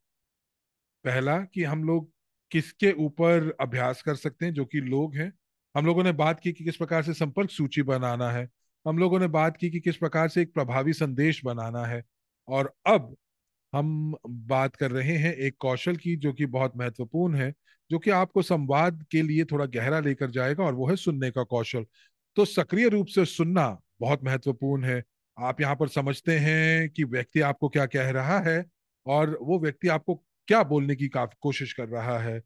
पहला कि हम लोग किसके ऊपर अभ्यास कर सकते हैं जो कि लोग हैं हम लोगों ने बात की कि किस प्रकार से संपर्क सूची बनाना है हम लोगों ने बात की कि किस प्रकार से एक प्रभावी संदेश बनाना है और अब हम बात कर रहे हैं एक कौशल की जो कि बहुत महत्वपूर्ण है जो कि आपको संवाद के लिए थोड़ा गहरा लेकर जाएगा और वो है सुनने का कौशल तो सक्रिय रूप से सुनना बहुत महत्वपूर्ण है आप यहाँ पर समझते हैं कि व्यक्ति आपको क्या कह रहा है और वो व्यक्ति आपको क्या बोलने की काफी कोशिश कर रहा है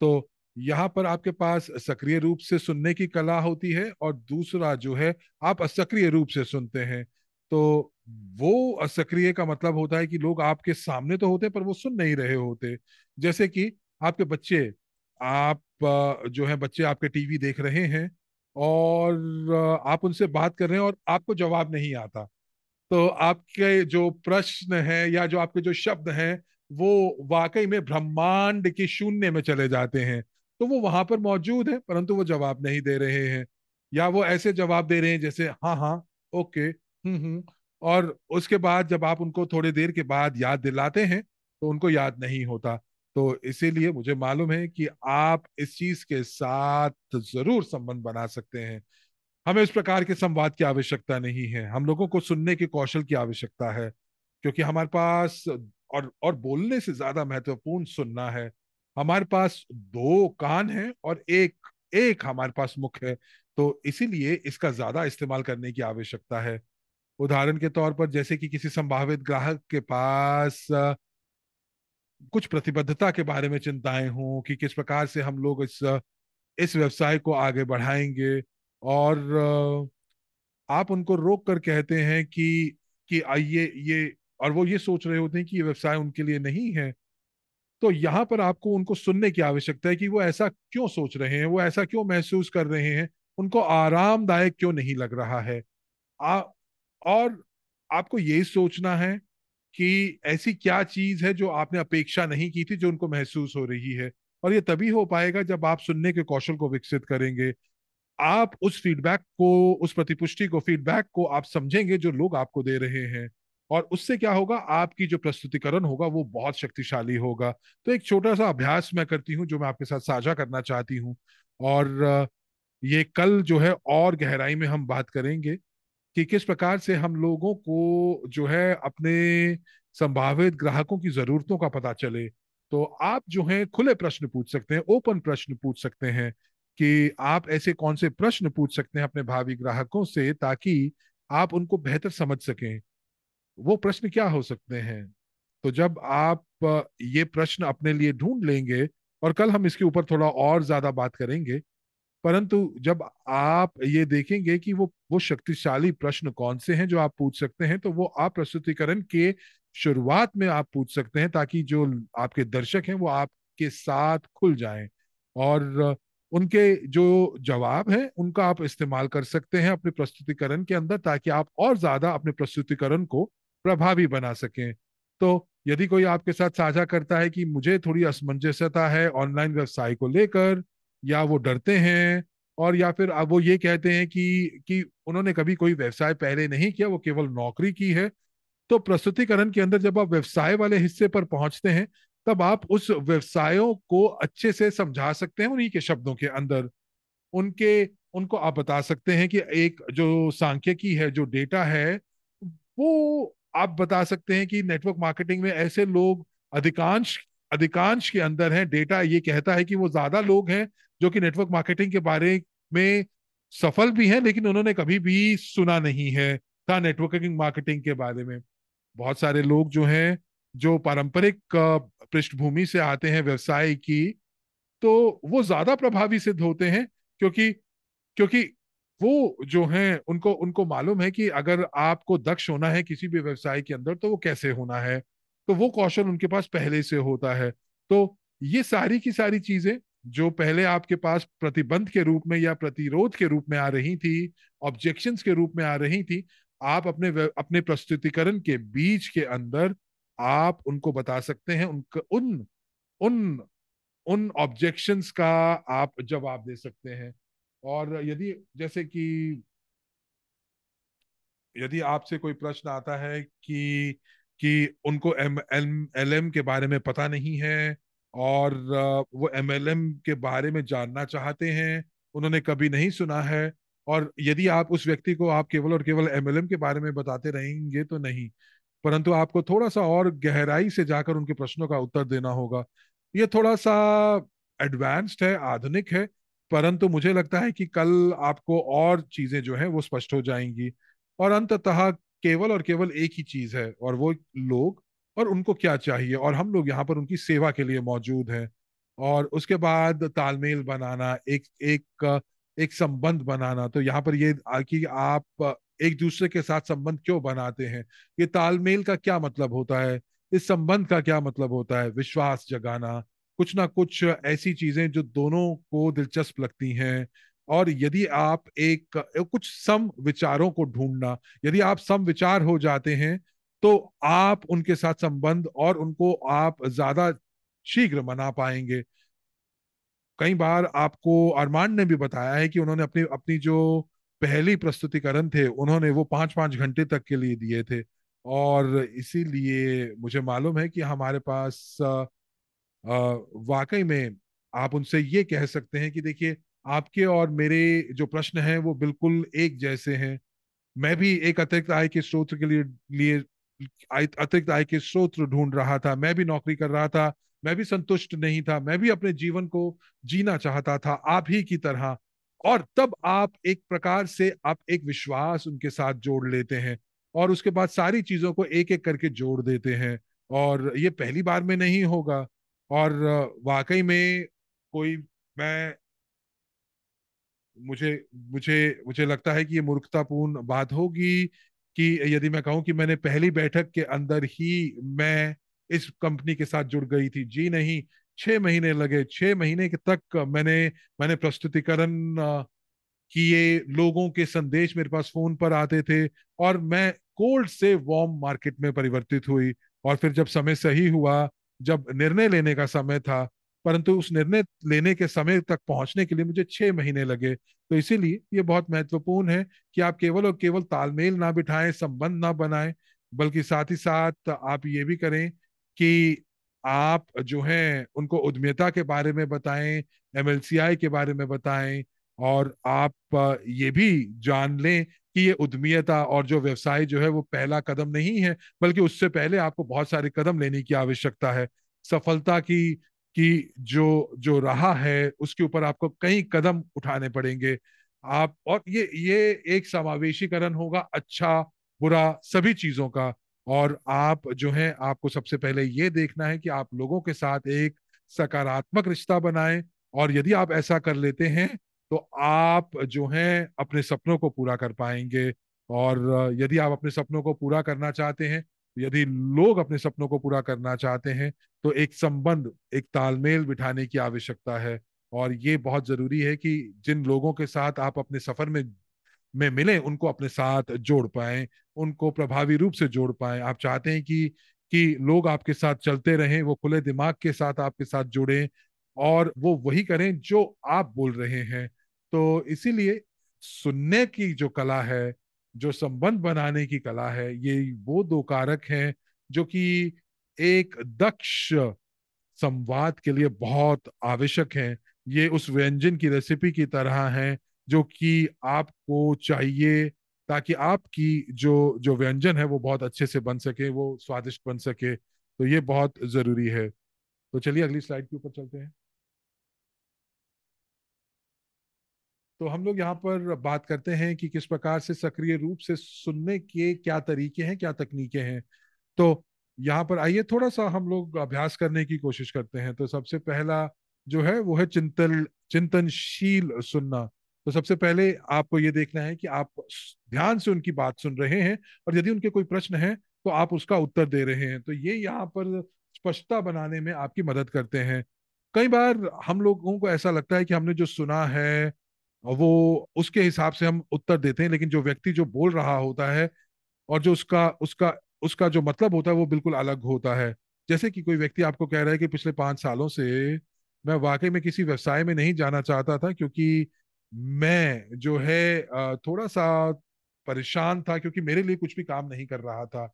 तो यहाँ पर आपके पास सक्रिय रूप से सुनने की कला होती है और दूसरा जो है आप असक्रिय रूप से सुनते हैं तो वो असक्रिय का मतलब होता है कि लोग आपके सामने तो होते पर वो सुन नहीं रहे होते जैसे कि आपके बच्चे आप जो है बच्चे आपके टीवी देख रहे हैं और आप उनसे बात कर रहे हैं और आपको जवाब नहीं आता तो आपके जो प्रश्न है या जो आपके जो शब्द हैं वो वाकई में ब्रह्मांड के शून्य में चले जाते हैं तो वो वहां पर मौजूद है परंतु वो जवाब नहीं दे रहे हैं या वो ऐसे जवाब दे रहे हैं जैसे हाँ हाँ ओके हम्म हम्म और उसके बाद जब आप उनको थोड़ी देर के बाद याद दिलाते हैं तो उनको याद नहीं होता तो इसीलिए मुझे मालूम है कि आप इस चीज के साथ जरूर संबंध बना सकते हैं हमें इस प्रकार के संवाद की आवश्यकता नहीं है हम लोगों को सुनने के कौशल की आवश्यकता है क्योंकि हमारे पास और और बोलने से ज्यादा महत्वपूर्ण सुनना है हमारे पास दो कान हैं और एक एक हमारे पास मुख है तो इसीलिए इसका ज्यादा इस्तेमाल करने की आवश्यकता है उदाहरण के तौर पर जैसे कि किसी संभावित ग्राहक के पास कुछ प्रतिबद्धता के बारे में चिंताएं हों कि किस प्रकार से हम लोग इस इस व्यवसाय को आगे बढ़ाएंगे और आप उनको रोक कर कहते हैं कि कि आइए ये और वो ये सोच रहे होते हैं कि ये व्यवसाय उनके लिए नहीं है तो यहाँ पर आपको उनको सुनने की आवश्यकता है कि वो ऐसा क्यों सोच रहे हैं वो ऐसा क्यों महसूस कर रहे हैं उनको आरामदायक क्यों नहीं लग रहा है आ, और आपको ये सोचना है कि ऐसी क्या चीज है जो आपने अपेक्षा नहीं की थी जो उनको महसूस हो रही है और ये तभी हो पाएगा जब आप सुनने के कौशल को विकसित करेंगे आप उस फीडबैक को उस प्रतिपुष्टि को फीडबैक को आप समझेंगे जो लोग आपको दे रहे हैं और उससे क्या होगा आपकी जो प्रस्तुतिकरण होगा वो बहुत शक्तिशाली होगा तो एक छोटा सा अभ्यास मैं करती हूँ जो मैं आपके साथ साझा करना चाहती हूँ और ये कल जो है और गहराई में हम बात करेंगे कि किस प्रकार से हम लोगों को जो है अपने संभावित ग्राहकों की जरूरतों का पता चले तो आप जो है खुले प्रश्न पूछ सकते हैं ओपन प्रश्न पूछ सकते हैं कि आप ऐसे कौन से प्रश्न पूछ सकते हैं अपने भावी ग्राहकों से ताकि आप उनको बेहतर समझ सकें वो प्रश्न क्या हो सकते हैं तो जब आप ये प्रश्न अपने लिए ढूंढ लेंगे और कल हम इसके ऊपर थोड़ा और ज्यादा बात करेंगे परंतु जब आप ये देखेंगे कि वो वो शक्तिशाली प्रश्न कौन से हैं जो आप पूछ सकते हैं तो वो आप प्रस्तुतिकरण के शुरुआत में आप पूछ सकते हैं ताकि जो आपके दर्शक हैं वो आपके साथ खुल जाएं और उनके जो जवाब हैं उनका आप इस्तेमाल कर सकते हैं अपने प्रस्तुतिकरण के अंदर ताकि आप और ज्यादा अपने प्रस्तुतिकरण को प्रभावी बना सकें तो यदि कोई आपके साथ साझा करता है कि मुझे थोड़ी असमंजसता है ऑनलाइन व्यवसाय को लेकर या वो डरते हैं और या फिर अब वो ये कहते हैं कि कि उन्होंने कभी कोई व्यवसाय पहले नहीं किया वो केवल नौकरी की है तो प्रस्तुतिकरण के अंदर जब आप व्यवसाय वाले हिस्से पर पहुंचते हैं तब आप उस व्यवसायों को अच्छे से समझा सकते हैं उन्हीं के शब्दों के अंदर उनके उनको आप बता सकते हैं कि एक जो सांख्यिकी है जो डेटा है वो आप बता सकते हैं कि नेटवर्क मार्केटिंग में ऐसे लोग अधिकांश अधिकांश के अंदर है डेटा ये कहता है कि वो ज्यादा लोग हैं जो कि नेटवर्क मार्केटिंग के बारे में सफल भी हैं लेकिन उन्होंने कभी भी सुना नहीं है था नेटवर्किंग मार्केटिंग के बारे में बहुत सारे लोग जो हैं जो पारंपरिक पृष्ठभूमि से आते हैं व्यवसाय की तो वो ज्यादा प्रभावी सिद्ध होते हैं क्योंकि क्योंकि वो जो हैं उनको उनको मालूम है कि अगर आपको दक्ष होना है किसी भी व्यवसाय के अंदर तो वो कैसे होना है तो वो कौशन उनके पास पहले से होता है तो ये सारी की सारी चीजें जो पहले आपके पास प्रतिबंध के रूप में या प्रतिरोध के रूप में आ रही थी ऑब्जेक्शन के रूप में आ रही थी आप अपने अपने प्रस्तुतिकरण के बीच के अंदर आप उनको बता सकते हैं उन उन उन उन ऑब्जेक्शन का आप जवाब दे सकते हैं और यदि जैसे कि यदि आपसे कोई प्रश्न आता है कि कि उनको एम एल एम के बारे में पता नहीं है और वो एम एल एम के बारे में जानना चाहते हैं उन्होंने कभी नहीं सुना है और यदि आप उस व्यक्ति को आप केवल और केवल एम एल एम के बारे में बताते रहेंगे तो नहीं परंतु आपको थोड़ा सा और गहराई से जाकर उनके प्रश्नों का उत्तर देना होगा ये थोड़ा सा एडवांस्ड है आधुनिक है परंतु मुझे लगता है कि कल आपको और चीजें जो है वो स्पष्ट हो जाएंगी और अंततः केवल और केवल एक ही चीज है और वो लोग और उनको क्या चाहिए और हम लोग यहाँ पर उनकी सेवा के लिए मौजूद हैं और उसके बाद तालमेल बनाना एक एक एक संबंध बनाना तो यहाँ पर ये कि आप एक दूसरे के साथ संबंध क्यों बनाते हैं ये तालमेल का क्या मतलब होता है इस संबंध का क्या मतलब होता है विश्वास जगाना कुछ ना कुछ ऐसी चीजें जो दोनों को दिलचस्प लगती हैं और यदि आप एक कुछ सम विचारों को ढूंढना यदि आप सम विचार हो जाते हैं तो आप उनके साथ संबंध और उनको आप ज्यादा शीघ्र मना पाएंगे कई बार आपको अरमान ने भी बताया है कि उन्होंने अपनी अपनी जो पहली प्रस्तुतिकरण थे उन्होंने वो पांच पांच घंटे तक के लिए दिए थे और इसीलिए मुझे मालूम है कि हमारे पास वाकई में आप उनसे ये कह सकते हैं कि देखिए आपके और मेरे जो प्रश्न हैं वो बिल्कुल एक जैसे हैं मैं भी एक अतिरिक्त आय के स्रोत के लिए लिए अतिरिक्त आय के स्रोत ढूंढ रहा था मैं भी नौकरी कर रहा था मैं भी संतुष्ट नहीं था मैं भी अपने जीवन को जीना चाहता था आप ही की तरह और तब आप एक प्रकार से आप एक विश्वास उनके साथ जोड़ लेते हैं और उसके बाद सारी चीजों को एक एक करके जोड़ देते हैं और ये पहली बार में नहीं होगा और वाकई में कोई मैं मुझे मुझे मुझे लगता है कि ये मूर्खतापूर्ण बात होगी कि यदि मैं कहूं कि मैंने पहली बैठक के अंदर ही मैं इस कंपनी के साथ जुड़ गई थी जी नहीं छह महीने लगे छह महीने के तक मैंने मैंने प्रस्तुतिकरण किए लोगों के संदेश मेरे पास फोन पर आते थे और मैं कोल्ड से वार्म मार्केट में परिवर्तित हुई और फिर जब समय सही हुआ जब निर्णय लेने का समय था परंतु उस निर्णय लेने के समय तक पहुंचने के लिए मुझे छह महीने लगे तो इसीलिए ये बहुत महत्वपूर्ण है कि आप केवल और केवल तालमेल ना बिठाएं संबंध ना बनाए बल्कि साथ ही साथ आप ये भी करें कि आप जो हैं उनको उद्यमिता के बारे में बताएं एम के बारे में बताएं और आप ये भी जान लें कि ये उद्यमियता और जो व्यवसाय जो है वो पहला कदम नहीं है बल्कि उससे पहले आपको बहुत सारे कदम लेने की आवश्यकता है सफलता की कि जो जो रहा है उसके ऊपर आपको कई कदम उठाने पड़ेंगे आप और ये ये एक समावेशीकरण होगा अच्छा बुरा सभी चीजों का और आप जो है आपको सबसे पहले ये देखना है कि आप लोगों के साथ एक सकारात्मक रिश्ता बनाएं और यदि आप ऐसा कर लेते हैं तो आप जो है अपने सपनों को पूरा कर पाएंगे और यदि आप अपने सपनों को पूरा करना चाहते हैं यदि लोग अपने सपनों को पूरा करना चाहते हैं तो एक संबंध एक तालमेल बिठाने की आवश्यकता है और ये बहुत जरूरी है कि जिन लोगों के साथ आप अपने सफर में में मिले उनको अपने साथ जोड़ पाए उनको प्रभावी रूप से जोड़ पाए आप चाहते हैं कि कि लोग आपके साथ चलते रहें वो खुले दिमाग के साथ आपके साथ जुड़े और वो वही करें जो आप बोल रहे हैं तो इसीलिए सुनने की जो कला है जो संबंध बनाने की कला है ये वो दो कारक हैं जो कि एक दक्ष संवाद के लिए बहुत आवश्यक हैं ये उस व्यंजन की रेसिपी की तरह हैं जो कि आपको चाहिए ताकि आपकी जो जो व्यंजन है वो बहुत अच्छे से बन सके वो स्वादिष्ट बन सके तो ये बहुत जरूरी है तो चलिए अगली स्लाइड के ऊपर चलते हैं तो हम लोग यहाँ पर बात करते हैं कि किस प्रकार से सक्रिय रूप से सुनने के क्या तरीके हैं क्या तकनीकें हैं तो यहाँ पर आइए थोड़ा सा हम लोग अभ्यास करने की कोशिश करते हैं तो सबसे पहला जो है वो है चिंतन चिंतनशील सुनना तो सबसे पहले आपको ये देखना है कि आप ध्यान से उनकी बात सुन रहे हैं और यदि उनके कोई प्रश्न है तो आप उसका उत्तर दे रहे हैं तो ये यहाँ पर स्पष्टता बनाने में आपकी मदद करते हैं कई बार हम लोगों को ऐसा लगता है कि हमने जो सुना है वो उसके हिसाब से हम उत्तर देते हैं लेकिन जो व्यक्ति जो बोल रहा होता है और जो उसका उसका उसका जो मतलब होता है वो बिल्कुल अलग होता है जैसे कि कोई व्यक्ति आपको कह रहा है कि पिछले पांच सालों से मैं वाकई में किसी व्यवसाय में नहीं जाना चाहता था क्योंकि मैं जो है थोड़ा सा परेशान था क्योंकि मेरे लिए कुछ भी काम नहीं कर रहा था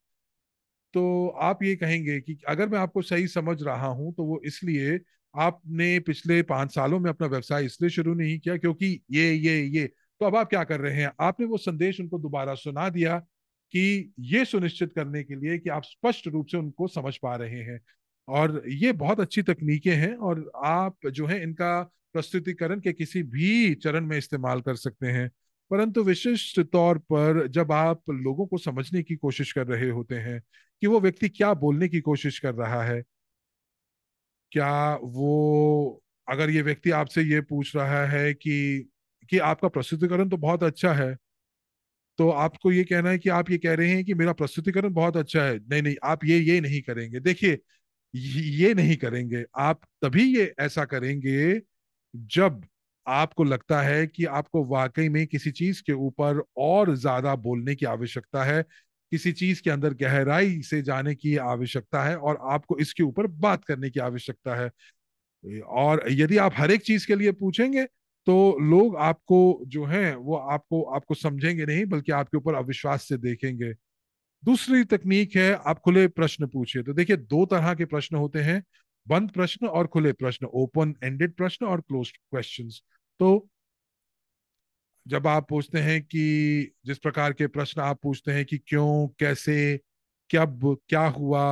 तो आप ये कहेंगे कि अगर मैं आपको सही समझ रहा हूं तो वो इसलिए आपने पिछले पांच सालों में अपना व्यवसाय इसलिए शुरू नहीं किया क्योंकि ये ये ये तो अब आप क्या कर रहे हैं आपने वो संदेश उनको दोबारा सुना दिया कि ये सुनिश्चित करने के लिए कि आप स्पष्ट रूप से उनको समझ पा रहे हैं और ये बहुत अच्छी तकनीकें हैं और आप जो है इनका प्रस्तुतिकरण के किसी भी चरण में इस्तेमाल कर सकते हैं परंतु विशिष्ट तौर पर जब आप लोगों को समझने की कोशिश कर रहे होते हैं कि वो व्यक्ति क्या बोलने की कोशिश कर रहा है क्या वो अगर ये व्यक्ति आपसे ये पूछ रहा है कि कि आपका प्रस्तुतिकरण तो बहुत अच्छा है तो आपको ये कहना है कि आप ये कह रहे हैं कि मेरा प्रस्तुतिकरण बहुत अच्छा है नहीं नहीं आप ये ये नहीं करेंगे देखिए ये नहीं करेंगे आप तभी ये ऐसा करेंगे जब आपको लगता है कि आपको वाकई में किसी चीज के ऊपर और ज्यादा बोलने की आवश्यकता है किसी चीज के अंदर गहराई से जाने की आवश्यकता है और आपको इसके ऊपर बात करने की आवश्यकता है और यदि आप हर एक चीज के लिए पूछेंगे तो लोग आपको जो है वो आपको आपको समझेंगे नहीं बल्कि आपके ऊपर अविश्वास से देखेंगे दूसरी तकनीक है आप खुले प्रश्न पूछिए तो देखिए दो तरह के प्रश्न होते हैं बंद प्रश्न और खुले प्रश्न ओपन एंडेड प्रश्न और क्लोज क्वेश्चंस तो जब आप पूछते हैं कि जिस प्रकार के प्रश्न आप पूछते हैं कि क्यों कैसे कब क्या हुआ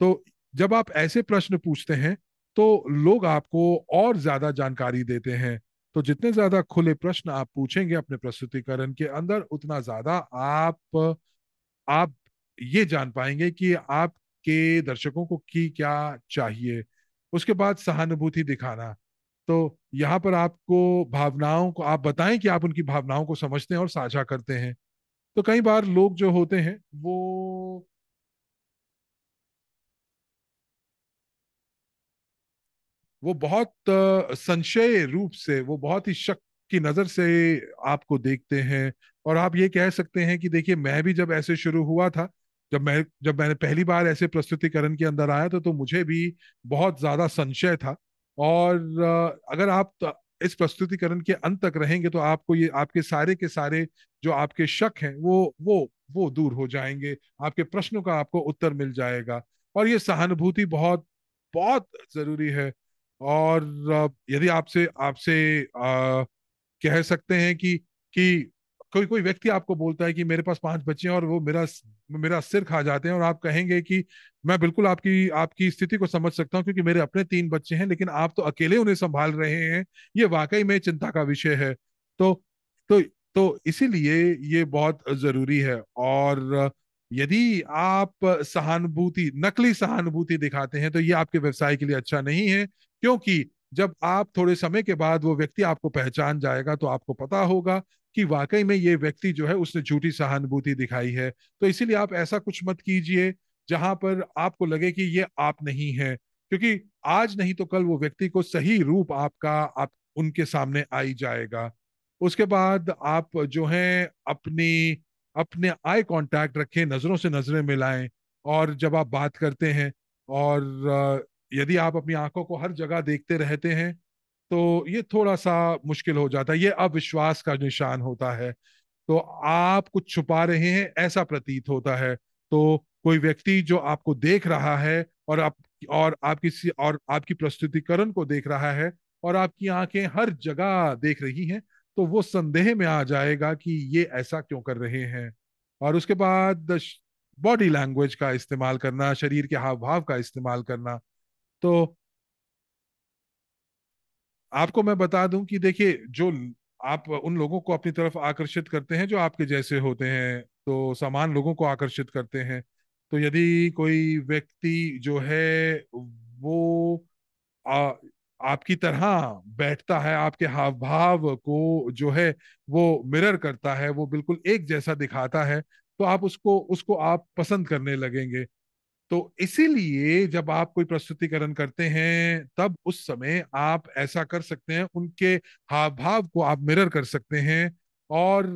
तो जब आप ऐसे प्रश्न पूछते हैं तो लोग आपको और ज्यादा जानकारी देते हैं तो जितने ज्यादा खुले प्रश्न आप पूछेंगे अपने प्रस्तुतिकरण के अंदर उतना ज्यादा आप आप ये जान पाएंगे कि आपके दर्शकों को की क्या चाहिए उसके बाद सहानुभूति दिखाना तो यहाँ पर आपको भावनाओं को आप बताएं कि आप उनकी भावनाओं को समझते हैं और साझा करते हैं तो कई बार लोग जो होते हैं वो वो बहुत संशय रूप से वो बहुत ही शक की नज़र से आपको देखते हैं और आप ये कह सकते हैं कि देखिए मैं भी जब ऐसे शुरू हुआ था जब मैं जब मैंने पहली बार ऐसे प्रस्तुतिकरण के अंदर आया था तो मुझे भी बहुत ज़्यादा संशय था और अगर आप इस प्रस्तुतिकरण के अंत तक रहेंगे तो आपको ये आपके सारे के सारे जो आपके शक हैं वो वो वो दूर हो जाएंगे आपके प्रश्नों का आपको उत्तर मिल जाएगा और ये सहानुभूति बहुत बहुत जरूरी है और यदि आपसे आपसे कह सकते हैं कि कि कोई कोई व्यक्ति आपको बोलता है कि मेरे पास पांच बच्चे हैं और वो मेरा मेरा सिर खा जाते हैं और आप कहेंगे कि मैं बिल्कुल आपकी आपकी स्थिति को समझ सकता हूँ क्योंकि मेरे अपने तीन बच्चे हैं लेकिन आप तो अकेले उन्हें संभाल रहे हैं ये वाकई में चिंता का विषय है तो तो तो इसीलिए ये बहुत जरूरी है और यदि आप सहानुभूति नकली सहानुभूति दिखाते हैं तो ये आपके व्यवसाय के लिए अच्छा नहीं है क्योंकि जब आप थोड़े समय के बाद वो व्यक्ति आपको पहचान जाएगा तो आपको पता होगा कि वाकई में ये व्यक्ति जो है उसने झूठी सहानुभूति दिखाई है तो इसीलिए आप ऐसा कुछ मत कीजिए जहां पर आपको लगे कि ये आप नहीं है क्योंकि आज नहीं तो कल वो व्यक्ति को सही रूप आपका आप उनके सामने आई जाएगा उसके बाद आप जो है अपनी अपने आई कांटेक्ट रखें नज़रों से नज़रें मिलाएं और जब आप बात करते हैं और यदि आप अपनी आंखों को हर जगह देखते रहते हैं तो ये थोड़ा सा मुश्किल हो जाता है ये अविश्वास का निशान होता है तो आप कुछ छुपा रहे हैं ऐसा प्रतीत होता है तो कोई व्यक्ति जो आपको देख रहा है और आप और आप किसी और आपकी प्रस्तुतिकरण को देख रहा है और आपकी आंखें हर जगह देख रही हैं तो वो संदेह में आ जाएगा कि ये ऐसा क्यों कर रहे हैं और उसके बाद बॉडी लैंग्वेज का इस्तेमाल करना शरीर के हाव भाव का इस्तेमाल करना तो आपको मैं बता दूं कि देखिए जो आप उन लोगों को अपनी तरफ आकर्षित करते हैं जो आपके जैसे होते हैं तो समान लोगों को आकर्षित करते हैं तो यदि कोई व्यक्ति जो है वो आ, आपकी तरह बैठता है आपके हाव भाव को जो है वो मिरर करता है वो बिल्कुल एक जैसा दिखाता है तो आप उसको उसको आप पसंद करने लगेंगे तो इसीलिए जब आप कोई प्रस्तुतिकरण करते हैं तब उस समय आप ऐसा कर सकते हैं उनके हाव भाव को आप मिरर कर सकते हैं और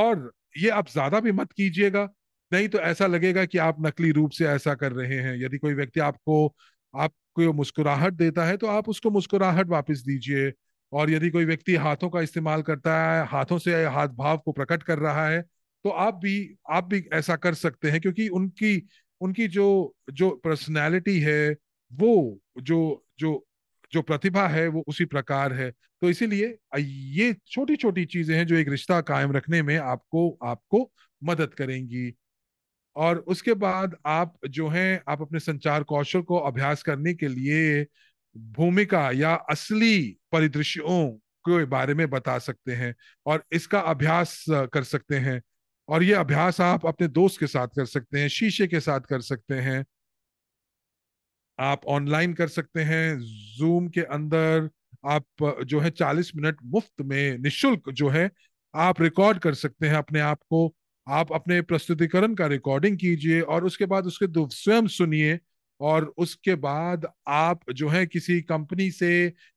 और ये आप ज्यादा भी मत कीजिएगा नहीं तो ऐसा लगेगा कि आप नकली रूप से ऐसा कर रहे हैं यदि कोई व्यक्ति आपको आपको मुस्कुराहट देता है तो आप उसको मुस्कुराहट वापस दीजिए और यदि कोई व्यक्ति हाथों का इस्तेमाल करता है हाथों से हाथ भाव को प्रकट कर रहा है तो आप भी आप भी ऐसा कर सकते हैं क्योंकि उनकी उनकी जो जो पर्सनैलिटी है वो जो जो जो प्रतिभा है वो उसी प्रकार है तो इसीलिए ये छोटी छोटी चीजें हैं जो एक रिश्ता कायम रखने में आपको आपको मदद करेंगी और उसके बाद आप जो हैं आप अपने संचार कौशल को अभ्यास करने के लिए भूमिका या असली परिदृश्यों के बारे में बता सकते हैं और इसका अभ्यास कर सकते हैं और ये अभ्यास आप अपने दोस्त के साथ कर सकते हैं शीशे के साथ कर सकते हैं आप ऑनलाइन कर सकते हैं जूम के अंदर आप जो है चालीस मिनट मुफ्त में निशुल्क जो है आप रिकॉर्ड कर सकते हैं अपने आप को आप अपने प्रस्तुतिकरण का रिकॉर्डिंग कीजिए और उसके बाद उसके स्वयं सुनिए और उसके बाद आप जो है किसी कंपनी से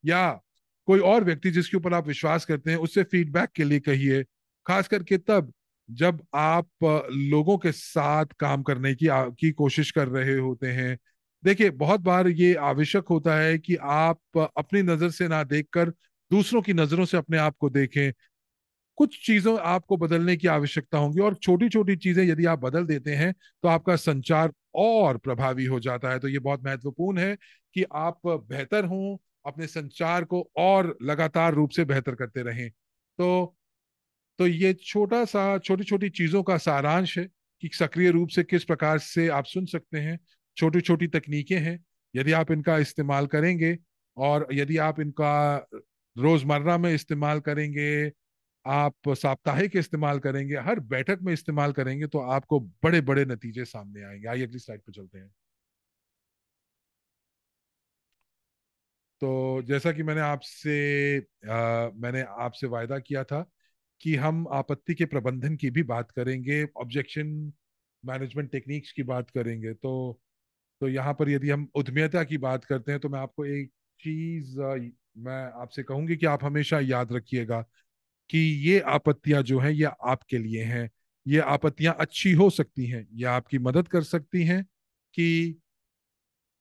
या कोई और व्यक्ति जिसके ऊपर आप विश्वास करते हैं उससे फीडबैक के लिए कहिए खास करके तब जब आप लोगों के साथ काम करने की आ, की कोशिश कर रहे होते हैं देखिए बहुत बार ये आवश्यक होता है कि आप अपनी नजर से ना देखकर दूसरों की नजरों से अपने आप को देखें कुछ चीजों आपको बदलने की आवश्यकता होगी और छोटी छोटी चीजें यदि आप बदल देते हैं तो आपका संचार और प्रभावी हो जाता है तो ये बहुत महत्वपूर्ण है कि आप बेहतर हों अपने संचार को और लगातार रूप से बेहतर करते रहें तो तो ये छोटा सा छोटी छोटी चीज़ों का सारांश है कि सक्रिय रूप से किस प्रकार से आप सुन सकते हैं छोटी छोटी तकनीकें हैं यदि आप इनका इस्तेमाल करेंगे और यदि आप इनका रोज़मर्रा में इस्तेमाल करेंगे आप साप्ताहिक इस्तेमाल करेंगे हर बैठक में इस्तेमाल करेंगे तो आपको बड़े बड़े नतीजे सामने आएंगे आइए अगली स्लाइड पर चलते हैं तो जैसा कि मैंने आपसे मैंने आपसे वायदा किया था कि हम आपत्ति के प्रबंधन की भी बात करेंगे ऑब्जेक्शन मैनेजमेंट टेक्निक्स की बात करेंगे तो तो यहाँ पर यदि हम उद्यमियता की बात करते हैं तो मैं आपको एक चीज मैं आपसे कहूंगी कि आप हमेशा याद रखिएगा कि ये आपत्तियां जो हैं ये आपके लिए हैं ये आपत्तियां अच्छी हो सकती हैं या आपकी मदद कर सकती हैं कि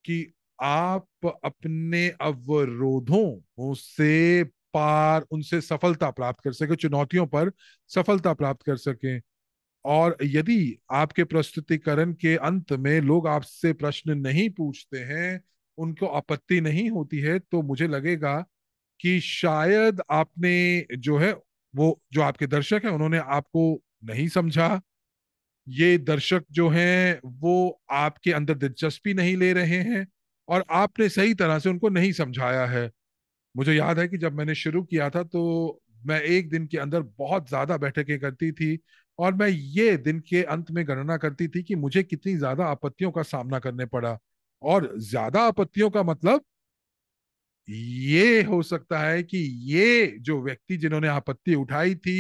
कि आप अपने अवरोधों से पार उनसे सफलता प्राप्त कर सके चुनौतियों पर सफलता प्राप्त कर सके और यदि आपके प्रस्तुतिकरण के अंत में लोग आपसे प्रश्न नहीं पूछते हैं उनको आपत्ति नहीं होती है तो मुझे लगेगा कि शायद आपने जो है वो जो आपके दर्शक हैं उन्होंने आपको नहीं समझा ये दर्शक जो हैं वो आपके अंदर दिलचस्पी नहीं ले रहे हैं और आपने सही तरह से उनको नहीं समझाया है मुझे याद है कि जब मैंने शुरू किया था तो मैं एक दिन के अंदर बहुत ज्यादा बैठकें करती थी और मैं ये दिन के अंत में गणना करती थी कि मुझे कितनी ज्यादा आपत्तियों का सामना करने पड़ा और ज्यादा आपत्तियों का मतलब ये हो सकता है कि ये जो व्यक्ति जिन्होंने आपत्ति उठाई थी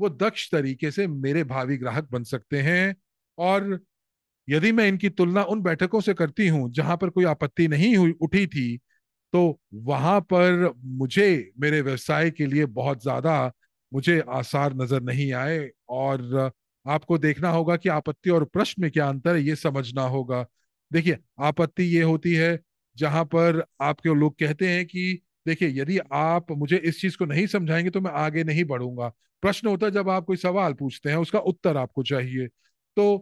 वो दक्ष तरीके से मेरे भावी ग्राहक बन सकते हैं और यदि मैं इनकी तुलना उन बैठकों से करती हूं जहां पर कोई आपत्ति नहीं हुई उठी थी तो वहां पर मुझे मेरे व्यवसाय के लिए बहुत ज्यादा मुझे आसार नजर नहीं आए और आपको देखना होगा कि आपत्ति और प्रश्न में क्या अंतर है ये समझना होगा देखिए आपत्ति ये होती है जहां पर आपके लोग कहते हैं कि देखिए यदि आप मुझे इस चीज को नहीं समझाएंगे तो मैं आगे नहीं बढ़ूंगा प्रश्न होता है जब आप कोई सवाल पूछते हैं उसका उत्तर आपको चाहिए तो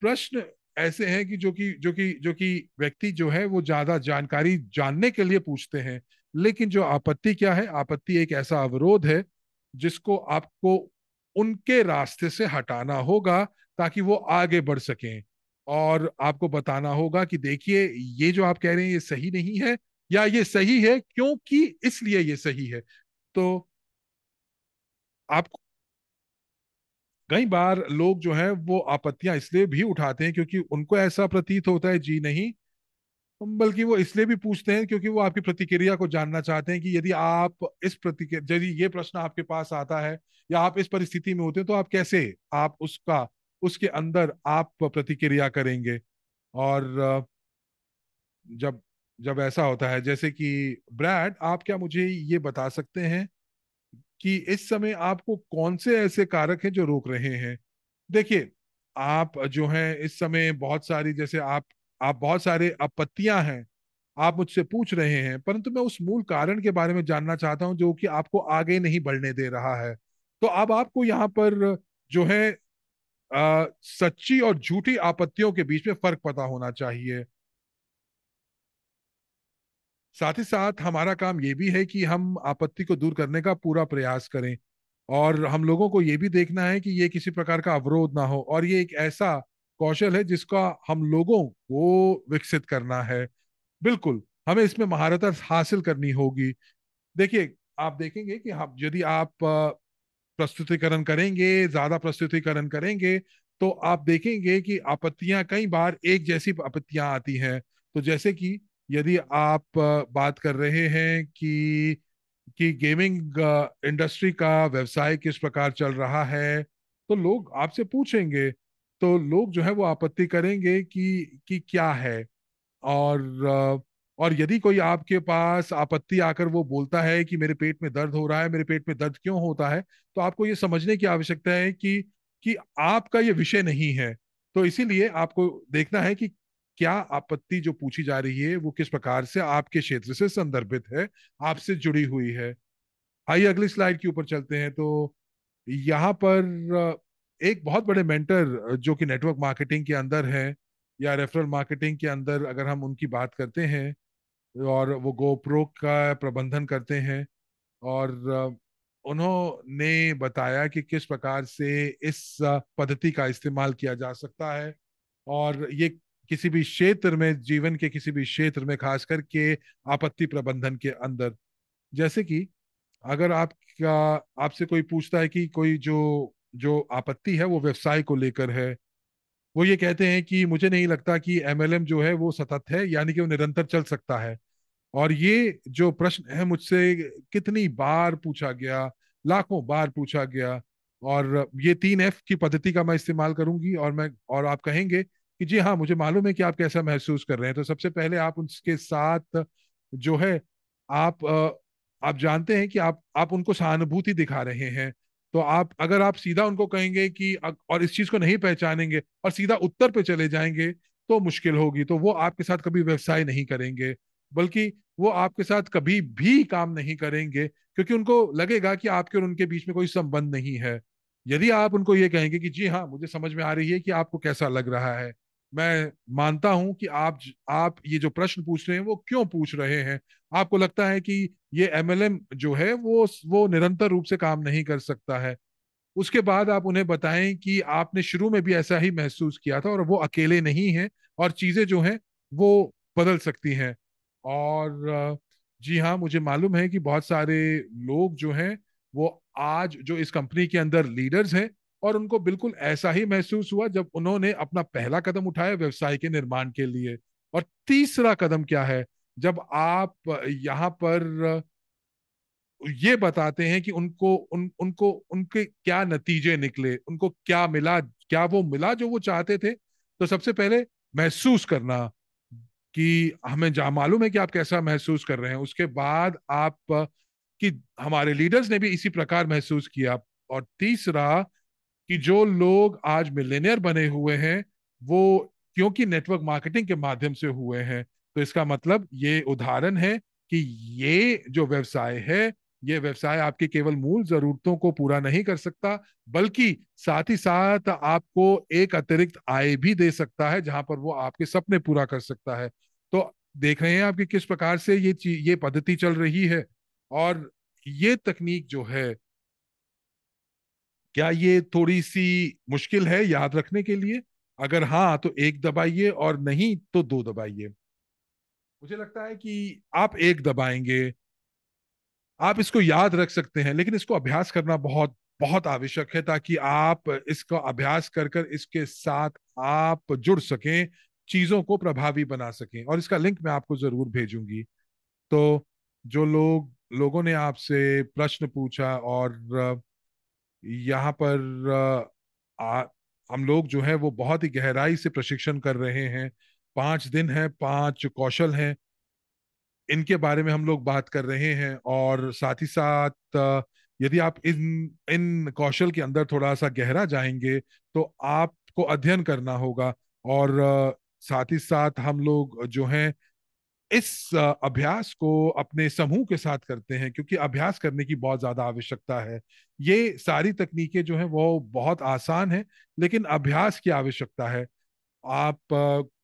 प्रश्न ऐसे हैं कि जो कि जो कि जो कि व्यक्ति जो है वो ज्यादा जानकारी जानने के लिए पूछते हैं लेकिन जो आपत्ति क्या है आपत्ति एक ऐसा अवरोध है जिसको आपको उनके रास्ते से हटाना होगा ताकि वो आगे बढ़ सकें और आपको बताना होगा कि देखिए ये जो आप कह रहे हैं ये सही नहीं है या ये सही है क्योंकि इसलिए ये सही है तो आपको कई बार लोग जो है वो आपत्तियां इसलिए भी उठाते हैं क्योंकि उनको ऐसा प्रतीत होता है जी नहीं बल्कि वो इसलिए भी पूछते हैं क्योंकि वो आपकी प्रतिक्रिया को जानना चाहते हैं कि यदि आप इस प्रतिक्रिया यदि ये प्रश्न आपके पास आता है या आप इस परिस्थिति में होते हैं तो आप कैसे आप उसका उसके अंदर आप प्रतिक्रिया करेंगे और जब जब ऐसा होता है जैसे कि ब्रैड आप क्या मुझे ये बता सकते हैं कि इस समय आपको कौन से ऐसे कारक हैं जो रोक रहे हैं देखिए आप जो हैं इस समय बहुत सारी जैसे आप आप बहुत सारे आपत्तियां हैं आप मुझसे पूछ रहे हैं परंतु मैं उस मूल कारण के बारे में जानना चाहता हूं जो कि आपको आगे नहीं बढ़ने दे रहा है तो अब आपको यहाँ पर जो है आ, सच्ची और झूठी आपत्तियों के बीच में फर्क पता होना चाहिए साथ ही साथ हमारा काम ये भी है कि हम आपत्ति को दूर करने का पूरा प्रयास करें और हम लोगों को ये भी देखना है कि ये किसी प्रकार का अवरोध ना हो और ये एक ऐसा कौशल है जिसका हम लोगों को विकसित करना है बिल्कुल हमें इसमें महारत हासिल करनी होगी देखिए आप देखेंगे कि हम यदि आप प्रस्तुतिकरण करेंगे ज्यादा प्रस्तुतिकरण करेंगे तो आप देखेंगे कि आपत्तियां कई बार एक जैसी आपत्तियां आती हैं तो जैसे कि यदि आप बात कर रहे हैं कि कि गेमिंग इंडस्ट्री का व्यवसाय किस प्रकार चल रहा है तो लोग आपसे पूछेंगे तो लोग जो है वो आपत्ति करेंगे कि कि क्या है और और यदि कोई आपके पास आपत्ति आकर वो बोलता है कि मेरे पेट में दर्द हो रहा है मेरे पेट में दर्द क्यों होता है तो आपको ये समझने की आवश्यकता है कि कि आपका ये विषय नहीं है तो इसीलिए आपको देखना है कि क्या आपत्ति जो पूछी जा रही है वो किस प्रकार से आपके क्षेत्र से संदर्भित है आपसे जुड़ी हुई है आइए अगली स्लाइड के ऊपर चलते हैं तो यहाँ पर एक बहुत बड़े मेंटर जो कि नेटवर्क मार्केटिंग के अंदर है या रेफरल मार्केटिंग के अंदर अगर हम उनकी बात करते हैं और वो गोप्रो का प्रबंधन करते हैं और उन्होंने बताया कि किस प्रकार से इस पद्धति का इस्तेमाल किया जा सकता है और ये किसी भी क्षेत्र में जीवन के किसी भी क्षेत्र में खास करके आपत्ति प्रबंधन के अंदर जैसे कि अगर आपका आपसे कोई पूछता है कि कोई जो जो आपत्ति है वो व्यवसाय को लेकर है वो ये कहते हैं कि मुझे नहीं लगता कि एमएलएम जो है वो सतत है यानी कि वो निरंतर चल सकता है और ये जो प्रश्न है मुझसे कितनी बार पूछा गया लाखों बार पूछा गया और ये तीन एफ की पद्धति का मैं इस्तेमाल करूंगी और मैं और आप कहेंगे कि जी हाँ मुझे मालूम है कि आप कैसा महसूस कर रहे हैं तो सबसे पहले आप उनके साथ जो है आप आप जानते हैं कि आप आप उनको सहानुभूति दिखा रहे हैं तो आप अगर आप सीधा उनको कहेंगे कि और इस चीज को नहीं पहचानेंगे और सीधा उत्तर पे चले जाएंगे तो मुश्किल होगी तो वो आपके साथ कभी व्यवसाय नहीं करेंगे बल्कि वो आपके साथ कभी भी काम नहीं करेंगे क्योंकि उनको लगेगा कि आपके और उनके बीच में कोई संबंध नहीं है यदि आप उनको ये कहेंगे कि जी हाँ मुझे समझ में आ रही है कि आपको कैसा लग रहा है मैं मानता हूं कि आप आप ये जो प्रश्न पूछ रहे हैं वो क्यों पूछ रहे हैं आपको लगता है कि ये एमएलएम जो है वो वो निरंतर रूप से काम नहीं कर सकता है उसके बाद आप उन्हें बताएं कि आपने शुरू में भी ऐसा ही महसूस किया था और वो अकेले नहीं हैं और चीजें जो हैं वो बदल सकती हैं और जी हाँ मुझे मालूम है कि बहुत सारे लोग जो हैं वो आज जो इस कंपनी के अंदर लीडर्स हैं और उनको बिल्कुल ऐसा ही महसूस हुआ जब उन्होंने अपना पहला कदम उठाया व्यवसाय के निर्माण के लिए और तीसरा कदम क्या है जब आप यहाँ पर ये बताते हैं कि उनको उन उनको उनके क्या नतीजे निकले उनको क्या मिला क्या वो मिला जो वो चाहते थे तो सबसे पहले महसूस करना कि हमें जहाँ मालूम है कि आप कैसा महसूस कर रहे हैं उसके बाद आप कि हमारे लीडर्स ने भी इसी प्रकार महसूस किया और तीसरा कि जो लोग आज मिलेनियर बने हुए हैं वो क्योंकि नेटवर्क मार्केटिंग के माध्यम से हुए हैं तो इसका मतलब ये उदाहरण है कि ये जो व्यवसाय है ये व्यवसाय आपके केवल मूल जरूरतों को पूरा नहीं कर सकता बल्कि साथ ही साथ आपको एक अतिरिक्त आय भी दे सकता है जहां पर वो आपके सपने पूरा कर सकता है तो देख रहे हैं आपकी किस प्रकार से ये ये पद्धति चल रही है और ये तकनीक जो है क्या ये थोड़ी सी मुश्किल है याद रखने के लिए अगर हाँ तो एक दबाइए और नहीं तो दो दबाइए मुझे लगता है कि आप एक दबाएंगे आप इसको याद रख सकते हैं लेकिन इसको अभ्यास करना बहुत बहुत आवश्यक है ताकि आप इसका अभ्यास कर कर इसके साथ आप जुड़ सकें चीजों को प्रभावी बना सकें और इसका लिंक मैं आपको जरूर भेजूंगी तो जो लोग लोगों ने आपसे प्रश्न पूछा और यहाँ पर हम लोग जो है वो बहुत ही गहराई से प्रशिक्षण कर रहे हैं पांच दिन हैं पांच कौशल हैं इनके बारे में हम लोग बात कर रहे हैं और साथ ही साथ यदि आप इन इन कौशल के अंदर थोड़ा सा गहरा जाएंगे तो आपको अध्ययन करना होगा और साथ ही साथ हम लोग जो हैं इस अभ्यास को अपने समूह के साथ करते हैं क्योंकि अभ्यास करने की बहुत ज़्यादा आवश्यकता है ये सारी तकनीकें जो हैं वो बहुत आसान है लेकिन अभ्यास की आवश्यकता है आप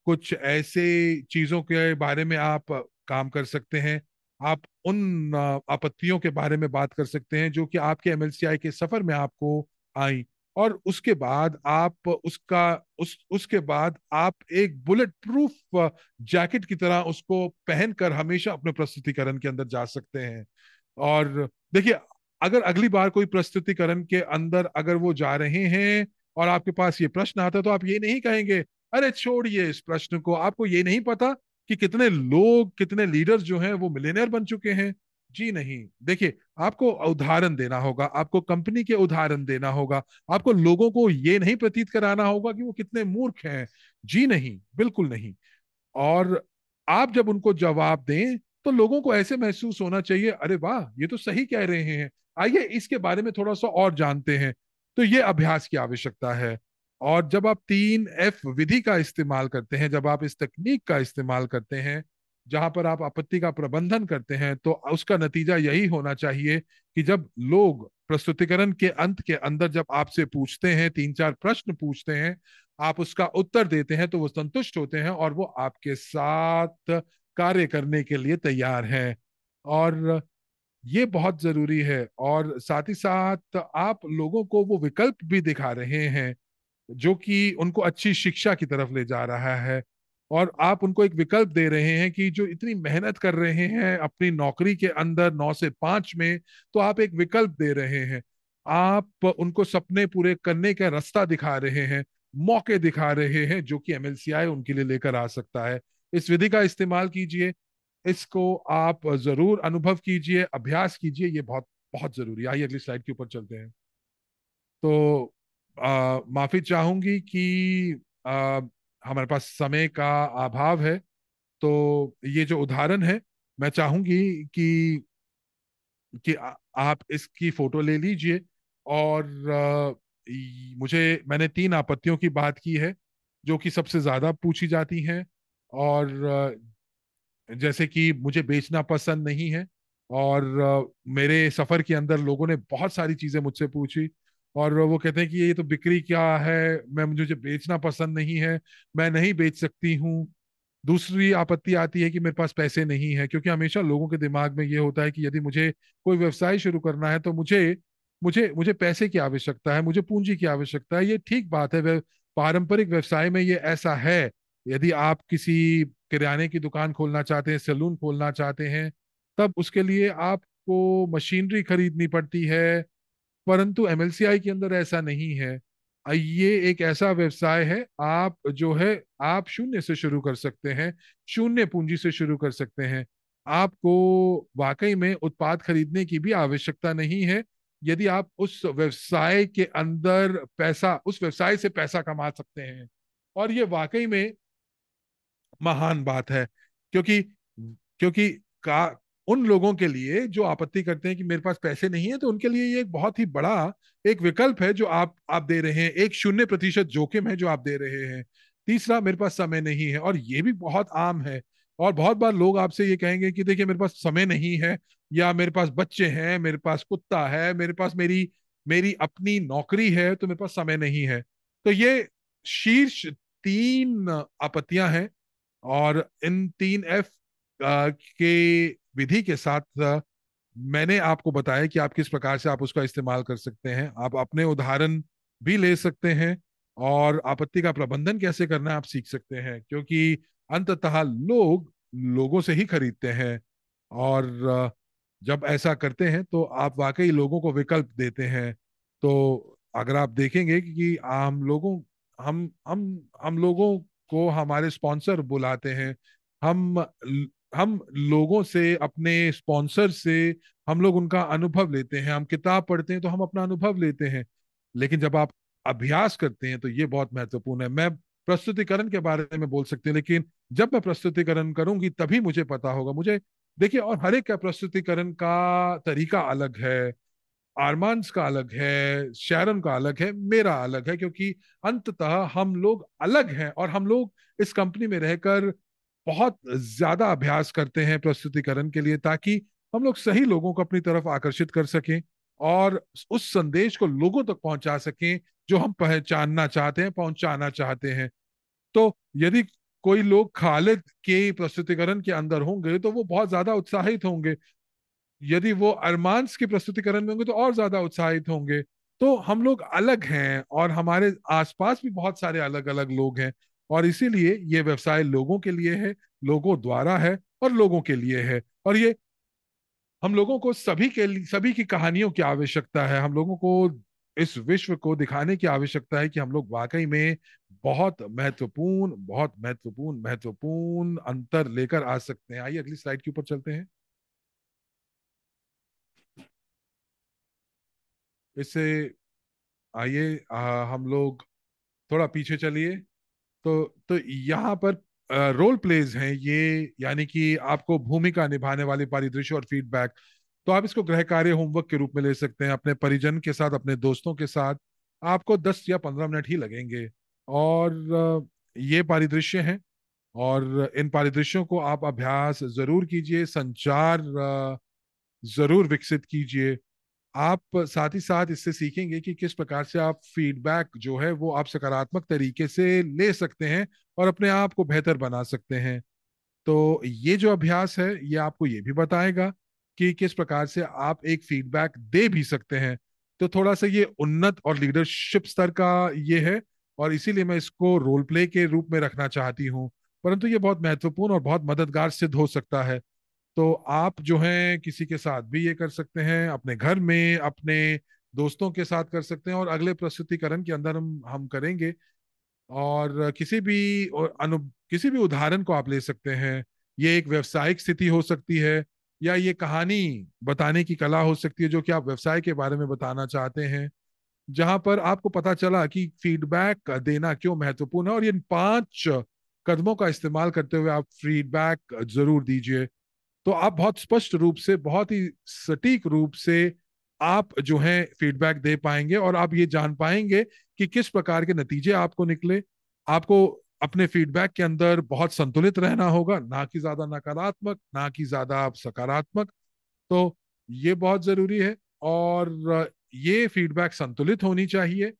कुछ ऐसे चीज़ों के बारे में आप काम कर सकते हैं आप उन आपत्तियों के बारे में बात कर सकते हैं जो कि आपके एमएलसीआई के सफर में आपको आई और उसके बाद आप उसका उस उसके बाद आप एक बुलेट प्रूफ जैकेट की तरह उसको पहनकर हमेशा अपने प्रस्तुतिकरण के अंदर जा सकते हैं और देखिए अगर अगली बार कोई प्रस्तुतिकरण के अंदर अगर वो जा रहे हैं और आपके पास ये प्रश्न आता है तो आप ये नहीं कहेंगे अरे छोड़िए इस प्रश्न को आपको ये नहीं पता कि कितने लोग कितने लीडर्स जो हैं वो मिलेनियर बन चुके हैं जी नहीं देखिए आपको उदाहरण देना होगा आपको कंपनी के उदाहरण देना होगा आपको लोगों को ये नहीं प्रतीत कराना होगा कि वो कितने मूर्ख हैं जी नहीं बिल्कुल नहीं और आप जब उनको जवाब दें तो लोगों को ऐसे महसूस होना चाहिए अरे वाह ये तो सही कह रहे हैं आइए इसके बारे में थोड़ा सा और जानते हैं तो ये अभ्यास की आवश्यकता है और जब आप तीन एफ विधि का इस्तेमाल करते हैं जब आप इस तकनीक का इस्तेमाल करते हैं जहां पर आप आपत्ति का प्रबंधन करते हैं तो उसका नतीजा यही होना चाहिए कि जब लोग प्रस्तुतिकरण के अंत के अंदर जब आपसे पूछते हैं तीन चार प्रश्न पूछते हैं आप उसका उत्तर देते हैं तो वो संतुष्ट होते हैं और वो आपके साथ कार्य करने के लिए तैयार हैं और ये बहुत जरूरी है और साथ ही साथ आप लोगों को वो विकल्प भी दिखा रहे हैं जो कि उनको अच्छी शिक्षा की तरफ ले जा रहा है और आप उनको एक विकल्प दे रहे हैं कि जो इतनी मेहनत कर रहे हैं अपनी नौकरी के अंदर नौ से पांच में तो आप एक विकल्प दे रहे हैं आप उनको सपने पूरे करने का रास्ता दिखा रहे हैं मौके दिखा रहे हैं जो कि एमएलसीआई उनके लिए लेकर आ सकता है इस विधि का इस्तेमाल कीजिए इसको आप जरूर अनुभव कीजिए अभ्यास कीजिए ये बहुत बहुत जरूरी आइए अगली स्लाइड के ऊपर चलते हैं तो आ, माफी चाहूंगी कि आ, हमारे पास समय का अभाव है तो ये जो उदाहरण है मैं चाहूंगी कि कि आ, आप इसकी फोटो ले लीजिए और आ, मुझे मैंने तीन आपत्तियों की बात की है जो कि सबसे ज्यादा पूछी जाती हैं और जैसे कि मुझे बेचना पसंद नहीं है और मेरे सफर के अंदर लोगों ने बहुत सारी चीजें मुझसे पूछी और वो कहते हैं कि ये तो बिक्री क्या है मैं मुझे बेचना पसंद नहीं है मैं नहीं बेच सकती हूँ दूसरी आपत्ति आती है कि मेरे पास पैसे नहीं है क्योंकि हमेशा लोगों के दिमाग में ये होता है कि यदि मुझे कोई व्यवसाय शुरू करना है तो मुझे मुझे मुझे पैसे की आवश्यकता है मुझे पूंजी की आवश्यकता है ये ठीक बात है पारंपरिक व्यवसाय में ये ऐसा है यदि आप किसी किराने की दुकान खोलना चाहते हैं सैलून खोलना चाहते हैं तब उसके लिए आपको मशीनरी खरीदनी पड़ती है परंतु एमएलसीआई के अंदर ऐसा नहीं है ये एक ऐसा व्यवसाय है आप जो है आप शून्य से शुरू कर सकते हैं शून्य पूंजी से शुरू कर सकते हैं आपको वाकई में उत्पाद खरीदने की भी आवश्यकता नहीं है यदि आप उस व्यवसाय के अंदर पैसा उस व्यवसाय से पैसा कमा सकते हैं और ये वाकई में महान बात है क्योंकि क्योंकि का उन लोगों के लिए जो आपत्ति करते हैं कि मेरे पास पैसे नहीं है तो उनके लिए ये एक बहुत ही बड़ा एक विकल्प है जो आप आप दे रहे हैं एक शून्य प्रतिशत जोखिम है जो आप दे रहे हैं तीसरा मेरे पास समय नहीं है और ये भी बहुत आम है और बहुत बार लोग आपसे ये कहेंगे कि देखिए मेरे पास समय नहीं है या मेरे पास बच्चे हैं मेरे पास कुत्ता है मेरे पास मेरी मेरी अपनी नौकरी है तो मेरे पास समय नहीं है तो ये शीर्ष तीन आपत्तियां हैं और इन तीन एफ के विधि के साथ मैंने आपको बताया कि आप किस प्रकार से आप उसका इस्तेमाल कर सकते हैं आप अपने उदाहरण भी ले सकते हैं और आपत्ति का प्रबंधन कैसे करना आप सीख सकते हैं क्योंकि अंततः लोग लोगों से ही खरीदते हैं और जब ऐसा करते हैं तो आप वाकई लोगों को विकल्प देते हैं तो अगर आप देखेंगे कि हम लोगों हम हम हम लोगों को हमारे स्पॉन्सर बुलाते हैं हम हम लोगों से अपने स्पॉन्सर से हम लोग उनका अनुभव लेते हैं हम किताब पढ़ते हैं तो हम अपना अनुभव लेते हैं लेकिन जब आप अभ्यास करते हैं तो ये बहुत महत्वपूर्ण है मैं प्रस्तुतिकरण के बारे में बोल सकते हैं लेकिन जब मैं प्रस्तुतिकरण करूंगी तभी मुझे पता होगा मुझे देखिए और हर एक का प्रस्तुतिकरण का तरीका अलग है आरमांस का अलग है शैरन का अलग है मेरा अलग है क्योंकि अंततः हम लोग अलग हैं और हम लोग इस कंपनी में रहकर बहुत ज्यादा अभ्यास करते हैं प्रस्तुतिकरण के लिए ताकि हम लोग सही लोगों को अपनी तरफ आकर्षित कर सकें और उस संदेश को लोगों तक पहुंचा सकें जो हम पहचानना चाहते हैं पहुंचाना चाहते हैं तो यदि कोई लोग खालिद के प्रस्तुतिकरण के अंदर होंगे तो वो बहुत ज्यादा उत्साहित होंगे यदि वो अरमांस के प्रस्तुतिकरण में होंगे तो और ज्यादा उत्साहित होंगे तो हम लोग अलग हैं और हमारे आसपास भी बहुत सारे अलग अलग लोग हैं और इसीलिए ये व्यवसाय लोगों के लिए है लोगों द्वारा है और लोगों के लिए है और ये हम लोगों को सभी के सभी की कहानियों की आवश्यकता है हम लोगों को इस विश्व को दिखाने की आवश्यकता है कि हम लोग वाकई में बहुत महत्वपूर्ण बहुत महत्वपूर्ण महत्वपूर्ण अंतर लेकर आ सकते हैं आइए अगली स्लाइड के ऊपर चलते हैं इससे आइए हम लोग थोड़ा पीछे चलिए तो तो यहाँ पर रोल प्लेज हैं ये यानी कि आपको भूमिका निभाने वाले परिदृश्य और फीडबैक तो आप इसको गृह कार्य होमवर्क के रूप में ले सकते हैं अपने परिजन के साथ अपने दोस्तों के साथ आपको दस या पंद्रह मिनट ही लगेंगे और ये पारिदृश्य हैं और इन पारिदृश्यों को आप अभ्यास जरूर कीजिए संचार जरूर विकसित कीजिए आप साथ ही साथ इससे सीखेंगे कि किस प्रकार से आप फीडबैक जो है वो आप सकारात्मक तरीके से ले सकते हैं और अपने आप को बेहतर बना सकते हैं तो ये जो अभ्यास है ये आपको ये भी बताएगा कि किस प्रकार से आप एक फीडबैक दे भी सकते हैं तो थोड़ा सा ये उन्नत और लीडरशिप स्तर का ये है और इसीलिए मैं इसको रोल प्ले के रूप में रखना चाहती हूँ परंतु ये बहुत महत्वपूर्ण और बहुत मददगार सिद्ध हो सकता है तो आप जो है किसी के साथ भी ये कर सकते हैं अपने घर में अपने दोस्तों के साथ कर सकते हैं और अगले प्रस्तुतिकरण के अंदर हम हम करेंगे और किसी भी अनु किसी भी उदाहरण को आप ले सकते हैं ये एक व्यवसायिक स्थिति हो सकती है या ये कहानी बताने की कला हो सकती है जो कि आप व्यवसाय के बारे में बताना चाहते हैं जहां पर आपको पता चला कि फीडबैक देना क्यों महत्वपूर्ण है और इन पांच कदमों का इस्तेमाल करते हुए आप फीडबैक जरूर दीजिए तो आप बहुत स्पष्ट रूप से बहुत ही सटीक रूप से आप जो है फीडबैक दे पाएंगे और आप ये जान पाएंगे कि किस प्रकार के नतीजे आपको निकले आपको अपने फीडबैक के अंदर बहुत संतुलित रहना होगा ना कि ज्यादा नकारात्मक ना कि ज्यादा आप सकारात्मक तो ये बहुत जरूरी है और ये फीडबैक संतुलित होनी चाहिए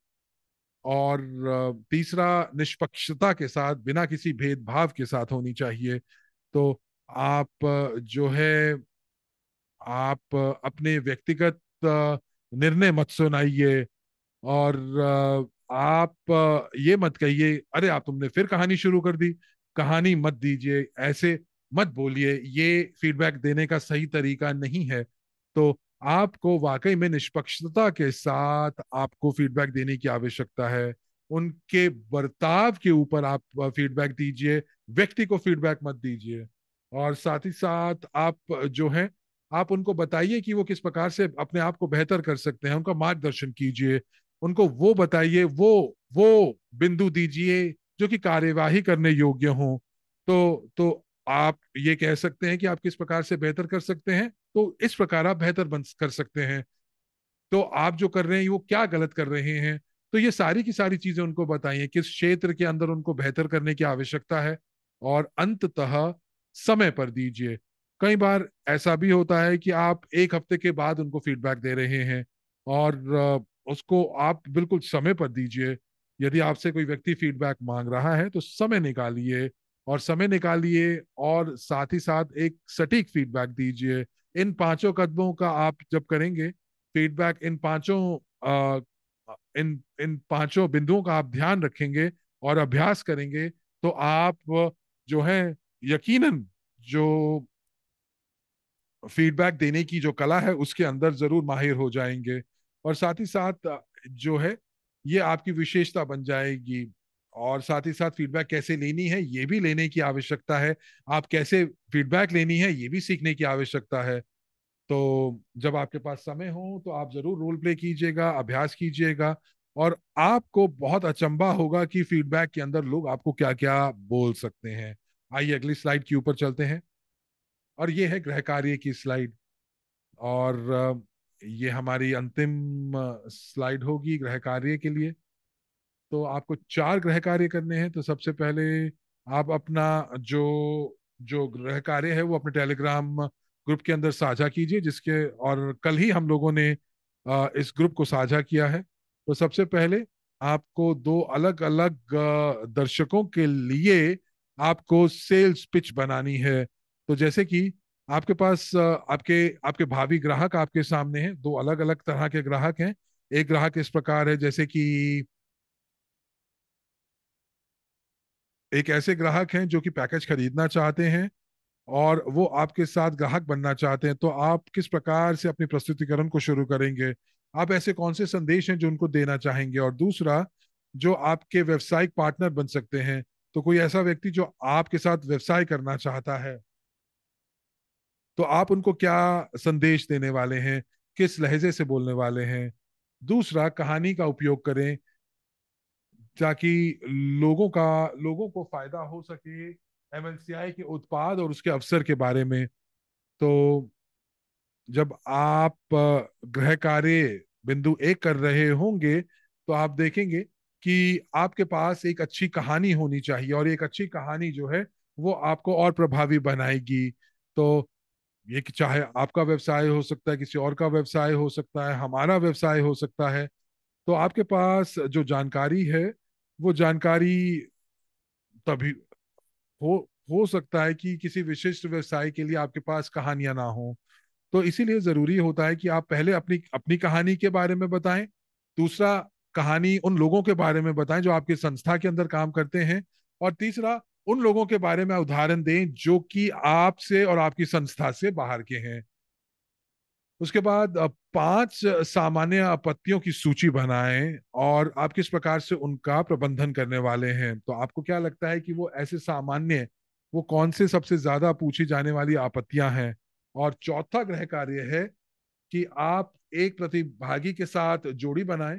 और तीसरा निष्पक्षता के साथ बिना किसी भेदभाव के साथ होनी चाहिए तो आप जो है आप अपने व्यक्तिगत निर्णय मत सुनाइए और आप ये मत कहिए अरे आप तुमने फिर कहानी शुरू कर दी कहानी मत दीजिए ऐसे मत बोलिए ये फीडबैक देने का सही तरीका नहीं है तो आपको वाकई में निष्पक्षता के साथ आपको फीडबैक देने की आवश्यकता है उनके बर्ताव के ऊपर आप फीडबैक दीजिए व्यक्ति को फीडबैक मत दीजिए और साथ ही साथ आप जो है आप उनको बताइए कि वो किस प्रकार से अपने आप को बेहतर कर सकते हैं उनका मार्गदर्शन कीजिए उनको वो बताइए वो वो बिंदु दीजिए जो कि कार्यवाही करने योग्य हो तो तो आप ये कह सकते हैं कि आप किस प्रकार से बेहतर कर सकते हैं तो इस प्रकार आप बेहतर बन कर सकते हैं तो आप जो कर रहे हैं वो क्या गलत कर रहे हैं तो ये सारी की सारी चीजें उनको बताइए किस क्षेत्र के अंदर उनको बेहतर करने की आवश्यकता है और अंततः समय पर दीजिए कई बार ऐसा भी होता है कि आप एक हफ्ते के बाद उनको फीडबैक दे रहे हैं और उसको आप बिल्कुल समय पर दीजिए यदि आपसे कोई व्यक्ति फीडबैक मांग रहा है तो समय निकालिए और समय निकालिए और साथ ही साथ एक सटीक फीडबैक दीजिए इन पांचों कदमों का आप जब करेंगे फीडबैक इन पांचों इन इन पांचों बिंदुओं का आप ध्यान रखेंगे और अभ्यास करेंगे तो आप जो है यकीनन जो फीडबैक देने की जो कला है उसके अंदर जरूर माहिर हो जाएंगे और साथ ही साथ जो है ये आपकी विशेषता बन जाएगी और साथ ही साथ फीडबैक कैसे लेनी है ये भी लेने की आवश्यकता है आप कैसे फीडबैक लेनी है ये भी सीखने की आवश्यकता है तो जब आपके पास समय हो तो आप जरूर रोल प्ले कीजिएगा अभ्यास कीजिएगा और आपको बहुत अचंबा होगा कि फीडबैक के अंदर लोग आपको क्या क्या बोल सकते हैं आइए अगली स्लाइड के ऊपर चलते हैं और ये है गृह कार्य की स्लाइड और ये हमारी अंतिम स्लाइड होगी गृह कार्य के लिए तो आपको चार गृह कार्य करने हैं तो सबसे पहले आप अपना जो जो गृह कार्य है वो अपने टेलीग्राम ग्रुप के अंदर साझा कीजिए जिसके और कल ही हम लोगों ने इस ग्रुप को साझा किया है तो सबसे पहले आपको दो अलग अलग दर्शकों के लिए आपको सेल्स पिच बनानी है तो जैसे कि आपके पास आपके आपके भावी ग्राहक आपके सामने हैं दो अलग अलग तरह के ग्राहक हैं एक ग्राहक इस प्रकार है जैसे कि एक ऐसे ग्राहक हैं जो कि पैकेज खरीदना चाहते हैं और वो आपके साथ ग्राहक बनना चाहते हैं तो आप किस प्रकार से अपने प्रस्तुतिकरण को शुरू करेंगे आप ऐसे कौन से संदेश हैं जो उनको देना चाहेंगे और दूसरा जो आपके व्यवसायिक पार्टनर बन सकते हैं तो कोई ऐसा व्यक्ति जो आपके साथ व्यवसाय करना चाहता है तो आप उनको क्या संदेश देने वाले हैं किस लहजे से बोलने वाले हैं दूसरा कहानी का उपयोग करें ताकि लोगों का लोगों को फायदा हो सके एम के उत्पाद और उसके अवसर के बारे में तो जब आप गृह कार्य बिंदु एक कर रहे होंगे तो आप देखेंगे कि आपके पास एक अच्छी कहानी होनी चाहिए और एक अच्छी कहानी जो है वो आपको और प्रभावी बनाएगी तो ये कि चाहे आपका व्यवसाय हो सकता है किसी और का व्यवसाय हो सकता है हमारा व्यवसाय हो सकता है तो आपके पास जो जानकारी है वो जानकारी तभी हो हो सकता है कि किसी विशिष्ट व्यवसाय के लिए आपके पास कहानियां ना हो तो इसीलिए जरूरी होता है कि आप पहले अपनी अपनी कहानी के बारे में बताएं दूसरा कहानी उन लोगों के बारे में बताएं जो आपकी संस्था के अंदर काम करते हैं और तीसरा उन लोगों के बारे में उदाहरण दें जो कि आपसे और आपकी संस्था से बाहर के हैं उसके बाद पांच सामान्य आपत्तियों की सूची बनाएं और आप किस प्रकार से उनका प्रबंधन करने वाले हैं तो आपको क्या लगता है कि वो ऐसे सामान्य वो कौन से सबसे ज्यादा पूछी जाने वाली आपत्तियां हैं और चौथा ग्रह कार्य है कि आप एक प्रतिभागी के साथ जोड़ी बनाएं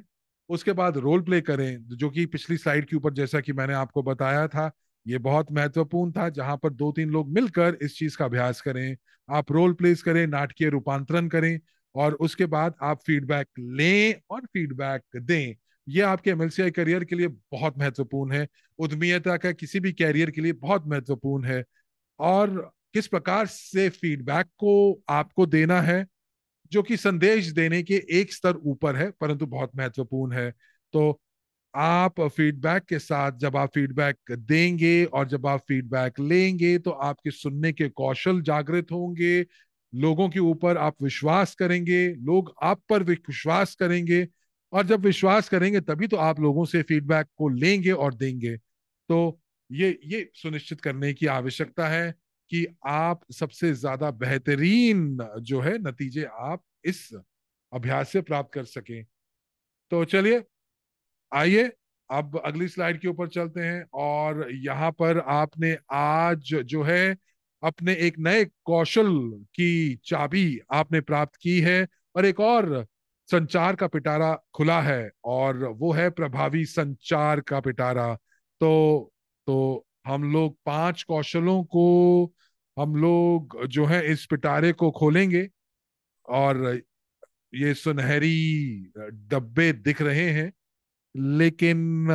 उसके बाद रोल प्ले करें जो कि पिछली स्लाइड के ऊपर जैसा कि मैंने आपको बताया था ये बहुत महत्वपूर्ण था जहां पर दो तीन लोग मिलकर इस चीज का अभ्यास करें आप रोल प्लेस करें नाटकीय रूपांतरण करें और उसके बाद आप फीडबैक लें और फीडबैक दें ये आपके एमएलसीआई करियर के लिए बहुत महत्वपूर्ण है उद्यमीयता का किसी भी कैरियर के लिए बहुत महत्वपूर्ण है और किस प्रकार से फीडबैक को आपको देना है जो कि संदेश देने के एक स्तर ऊपर है परंतु बहुत महत्वपूर्ण है तो आप फीडबैक के साथ जब आप फीडबैक देंगे और जब आप फीडबैक लेंगे तो आपके सुनने के कौशल जागृत होंगे लोगों के ऊपर आप विश्वास करेंगे लोग आप पर विश्वास करेंगे और जब विश्वास करेंगे तभी तो आप लोगों से फीडबैक को लेंगे और देंगे तो ये ये सुनिश्चित करने की आवश्यकता है कि आप सबसे ज्यादा बेहतरीन जो है नतीजे आप इस अभ्यास से प्राप्त कर सकें तो चलिए आइए अब अगली स्लाइड के ऊपर चलते हैं और यहाँ पर आपने आज जो है अपने एक नए कौशल की चाबी आपने प्राप्त की है और एक और संचार का पिटारा खुला है और वो है प्रभावी संचार का पिटारा तो तो हम लोग पांच कौशलों को हम लोग जो है इस पिटारे को खोलेंगे और ये सुनहरी डब्बे दिख रहे हैं लेकिन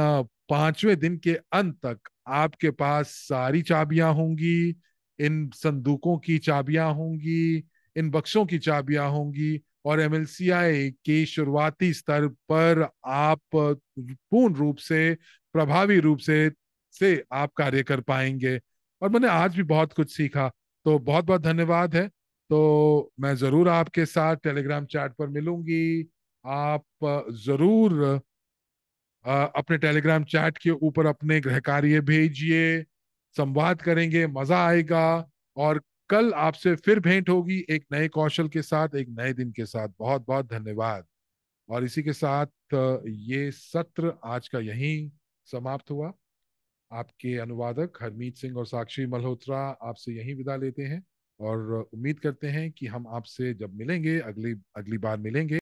पांचवें दिन के अंत तक आपके पास सारी चाबियां होंगी इन संदूकों की चाबियां होंगी इन बक्सों की चाबियां होंगी और एम के शुरुआती स्तर पर आप पूर्ण रूप से प्रभावी रूप से से आप कार्य कर पाएंगे और मैंने आज भी बहुत कुछ सीखा तो बहुत बहुत धन्यवाद है तो मैं जरूर आपके साथ टेलीग्राम चैट पर मिलूंगी आप जरूर अपने टेलीग्राम चैट के ऊपर अपने गृह कार्य भेजिए संवाद करेंगे मजा आएगा और कल आपसे फिर भेंट होगी एक नए कौशल के साथ एक नए दिन के साथ बहुत बहुत धन्यवाद और इसी के साथ ये सत्र आज का यहीं समाप्त हुआ आपके अनुवादक हरमीत सिंह और साक्षी मल्होत्रा आपसे यहीं विदा लेते हैं और उम्मीद करते हैं कि हम आपसे जब मिलेंगे अगली अगली बार मिलेंगे